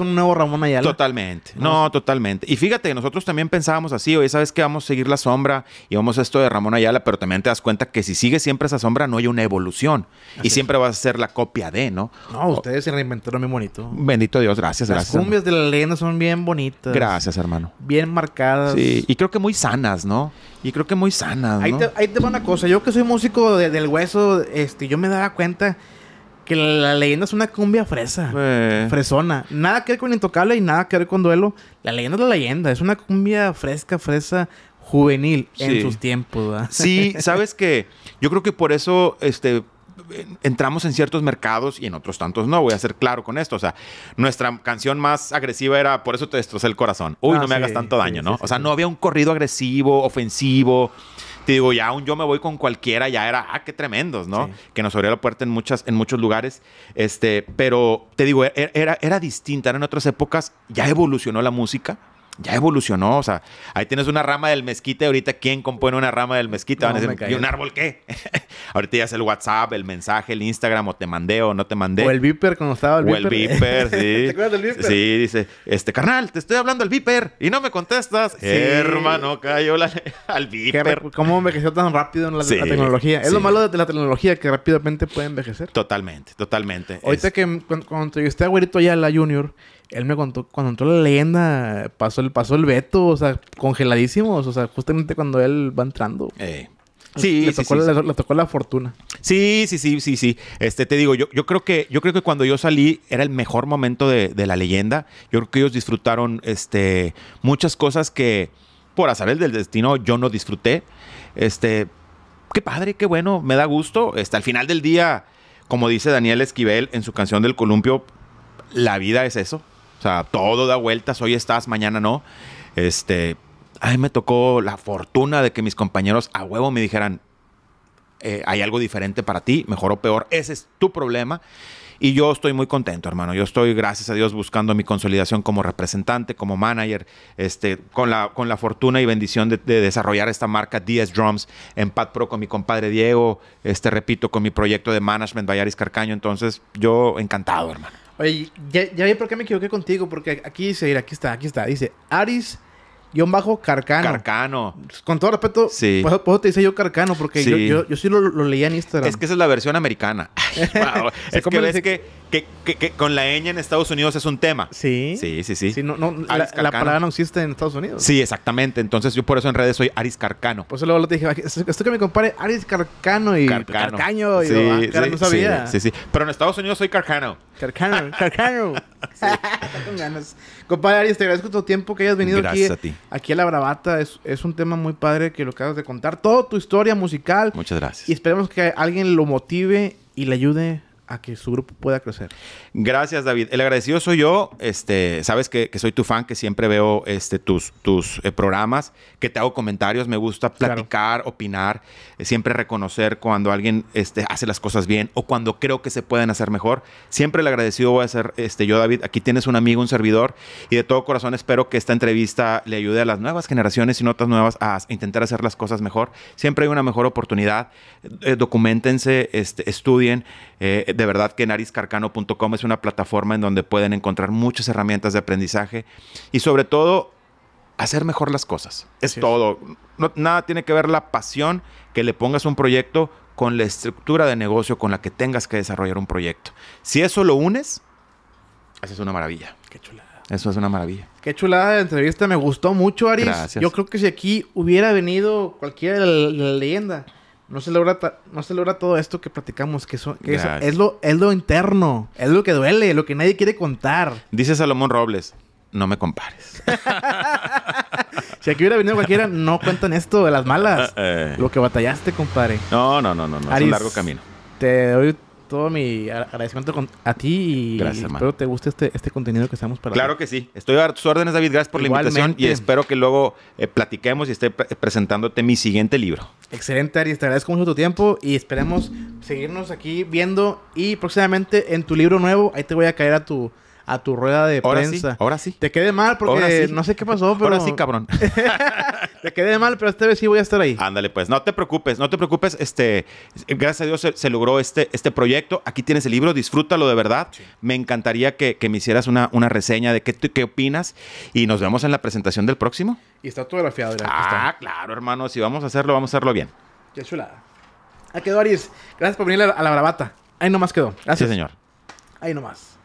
[SPEAKER 1] un nuevo Ramón Ayala. Totalmente.
[SPEAKER 2] No, totalmente. Y fíjate, nosotros también pensábamos así, oye, sabes que vamos a seguir la sombra y vamos a esto de Ramón Ayala, pero también te das cuenta que si sigue siempre esa sombra no hay una evolución y siempre vas a ser la copia de, ¿no?
[SPEAKER 1] No, ustedes se reinventaron muy bonito.
[SPEAKER 2] Bendito Dios, gracias, Las gracias. Las
[SPEAKER 1] cumbias de la leyenda son bien bonitas. Gracias, hermano. Bien marcadas. Sí, y creo que muy sanas, ¿no? Y creo que muy sanas, ¿no? Ahí te, ahí te una cosa, yo que soy músico del West eso este, yo me daba cuenta que la, leyenda es una cumbia fresa. Eh. Fresona. Nada que ver con Intocable y nada que ver con Duelo. La leyenda es la leyenda. Es una cumbia fresca, fresa, juvenil en sus tiempos. Sí, sabes
[SPEAKER 2] que yo creo que por eso este, entramos en ciertos mercados y en otros tantos no. Voy a ser claro con esto. O sea, nuestra canción más agresiva era Por eso te destrocé el corazón. Uy, ah, no me hagas tanto daño, ¿no? o sea, no había un corrido agresivo, ofensivo te digo, ya aún yo me voy con cualquiera, ya era, ah, qué tremendos, ¿no? Que nos abrió la puerta en, muchas, en muchos lugares. Este, pero te digo, era, era, era distinta, En otras épocas, ya evolucionó la música ya evolucionó. O sea, ahí tienes una rama del mezquite. Ahorita, ¿quién compone una rama del mezquite? Van a decir, ¿y un árbol qué? ahorita ya es el WhatsApp, el mensaje, el Instagram, o te mandé o no te mandé. O el
[SPEAKER 1] Viper, cuando estaba el Viper. O el Viper, sí. ¿Te acuerdas del Viper? Sí,
[SPEAKER 2] dice, este, carnal, te estoy hablando al Viper y no me contestas. Sí. Hermano, cayó la, al Viper.
[SPEAKER 1] ¿Cómo envejeció tan rápido la, tecnología? Es lo malo de la tecnología, que rápidamente puede envejecer.
[SPEAKER 2] Totalmente, totalmente. Ahorita
[SPEAKER 1] que cuando, te abuelito ya Güerito la Junior, él me contó, cuando entró la leyenda, pasó el, pasó el veto, o sea, congeladísimos, o sea, justamente cuando él va entrando. Eh. Sí, le, tocó, la fortuna.
[SPEAKER 2] Sí, sí, sí, sí, sí. Este, te digo, yo, yo creo que yo creo que cuando yo salí era el mejor momento de, la leyenda. Yo creo que ellos disfrutaron este, muchas cosas que, por azar el del destino, yo no disfruté. Este, qué padre, qué bueno, me da gusto. Está al final del día, como dice Daniel Esquivel en su canción del columpio, la vida es eso. O sea, todo da vueltas, hoy estás, mañana no. Este, a mí me tocó la fortuna de que mis compañeros a huevo me dijeran, eh, hay algo diferente para ti, mejor o peor, ese es tu problema. Y yo estoy muy contento, hermano. Yo estoy, gracias a Dios, buscando mi consolidación como representante, como manager, este, con, la, con la fortuna y bendición de, desarrollar esta marca DS Drums en Pad Pro con mi compadre Diego, este, repito, con mi proyecto de management Bayaris Carcaño. Entonces, yo encantado, hermano.
[SPEAKER 1] Oye, ya, vi por qué me equivoqué contigo, porque aquí dice, mira, aquí está, aquí está. Dice, Aris Guión bajo Carcano. Carcano. Pues, con todo respeto, sí. por, qué te dice yo Carcano, porque yo, yo, sí lo, lo, leía en Instagram. Es que
[SPEAKER 2] esa es la versión americana. Es que ves que, que, que, que, con la ñ en Estados Unidos es un tema. Sí. Sí, sí, sí. no, la, palabra
[SPEAKER 1] no existe en Estados Unidos. Sí,
[SPEAKER 2] exactamente. Entonces yo por eso en redes soy Aris Carcano. Pues
[SPEAKER 1] luego te dije, esto que me compare Aris Carcano y Carcano. Carcaño. Ah, sí, sí, sí.
[SPEAKER 2] Pero en Estados Unidos soy Carcano.
[SPEAKER 1] Carcano, Carcano. Compadre Arias, te agradezco tu tiempo que hayas venido aquí. A, aquí a La Bravata. Es, es, un tema muy padre que lo acabas de contar. Toda tu historia musical. Muchas gracias. Y esperemos que alguien lo motive y le ayude a que su grupo pueda crecer.
[SPEAKER 2] Gracias, David. El agradecido soy yo. Este, sabes que, que soy tu fan, que siempre veo este, tus, tus eh, programas, que te hago comentarios. Me gusta platicar, opinar, eh, siempre reconocer cuando alguien este, hace las cosas bien o cuando creo que se pueden hacer mejor. Siempre el agradecido voy a ser este, yo, David. Aquí tienes un amigo, un servidor, y de todo corazón espero que esta entrevista le ayude a las nuevas generaciones y notas nuevas a intentar hacer las cosas mejor. Siempre hay una mejor oportunidad. Eh, documentense, este, estudien. Eh, de verdad que nariscarcano.com es una plataforma en donde pueden encontrar muchas herramientas de aprendizaje y sobre todo hacer mejor las cosas. Es todo. nada tiene que ver la pasión que le pongas a un proyecto con la estructura de negocio con la que tengas que desarrollar un proyecto. Si eso lo unes, eso es una maravilla. Qué chulada. Eso es una maravilla.
[SPEAKER 1] Qué chulada de entrevista, me gustó mucho, Aris. Yo creo que si aquí hubiera venido cualquier de leyenda, no se logra, no se logra todo esto que platicamos, que, es, lo, es lo interno, es lo que duele, lo que nadie quiere contar. Dice Salomón Robles, no me compares. si aquí hubiera venido cualquiera, no cuentan esto de las malas. Eh, eh. Lo que batallaste, compadre. No, no, no, no, no. es un largo camino. Te doy todo mi agradecimiento a ti y espero te guste este, este, contenido que estamos para Claro
[SPEAKER 2] que sí. Estoy a tus órdenes, David. Gracias por la invitación y espero que luego eh, platiquemos y esté presentándote mi siguiente libro.
[SPEAKER 1] Excelente, Ari Te agradezco mucho tu tiempo y esperemos seguirnos aquí viendo y próximamente en tu libro nuevo, ahí te voy a caer a tu a tu rueda de prensa. ahora sí. Te quedé mal porque no sé qué pasó, pero. Ahora sí, cabrón. te quedé mal, pero esta vez sí voy a estar ahí. Ándale, pues, no te
[SPEAKER 2] preocupes, no te preocupes. Este, gracias a Dios se, logró este, este proyecto. Aquí tienes el libro, disfrútalo de verdad. Me encantaría que, me hicieras una, una reseña de qué, qué opinas. Y nos vemos en la presentación del próximo.
[SPEAKER 1] Y está todo Ah, está.
[SPEAKER 2] claro, hermano. Si vamos a hacerlo, vamos a hacerlo bien.
[SPEAKER 1] Qué chulada. Ah, quedó aries Gracias por venir a la, bravata. Ahí nomás quedó. Gracias. Sí, señor. Ahí nomás.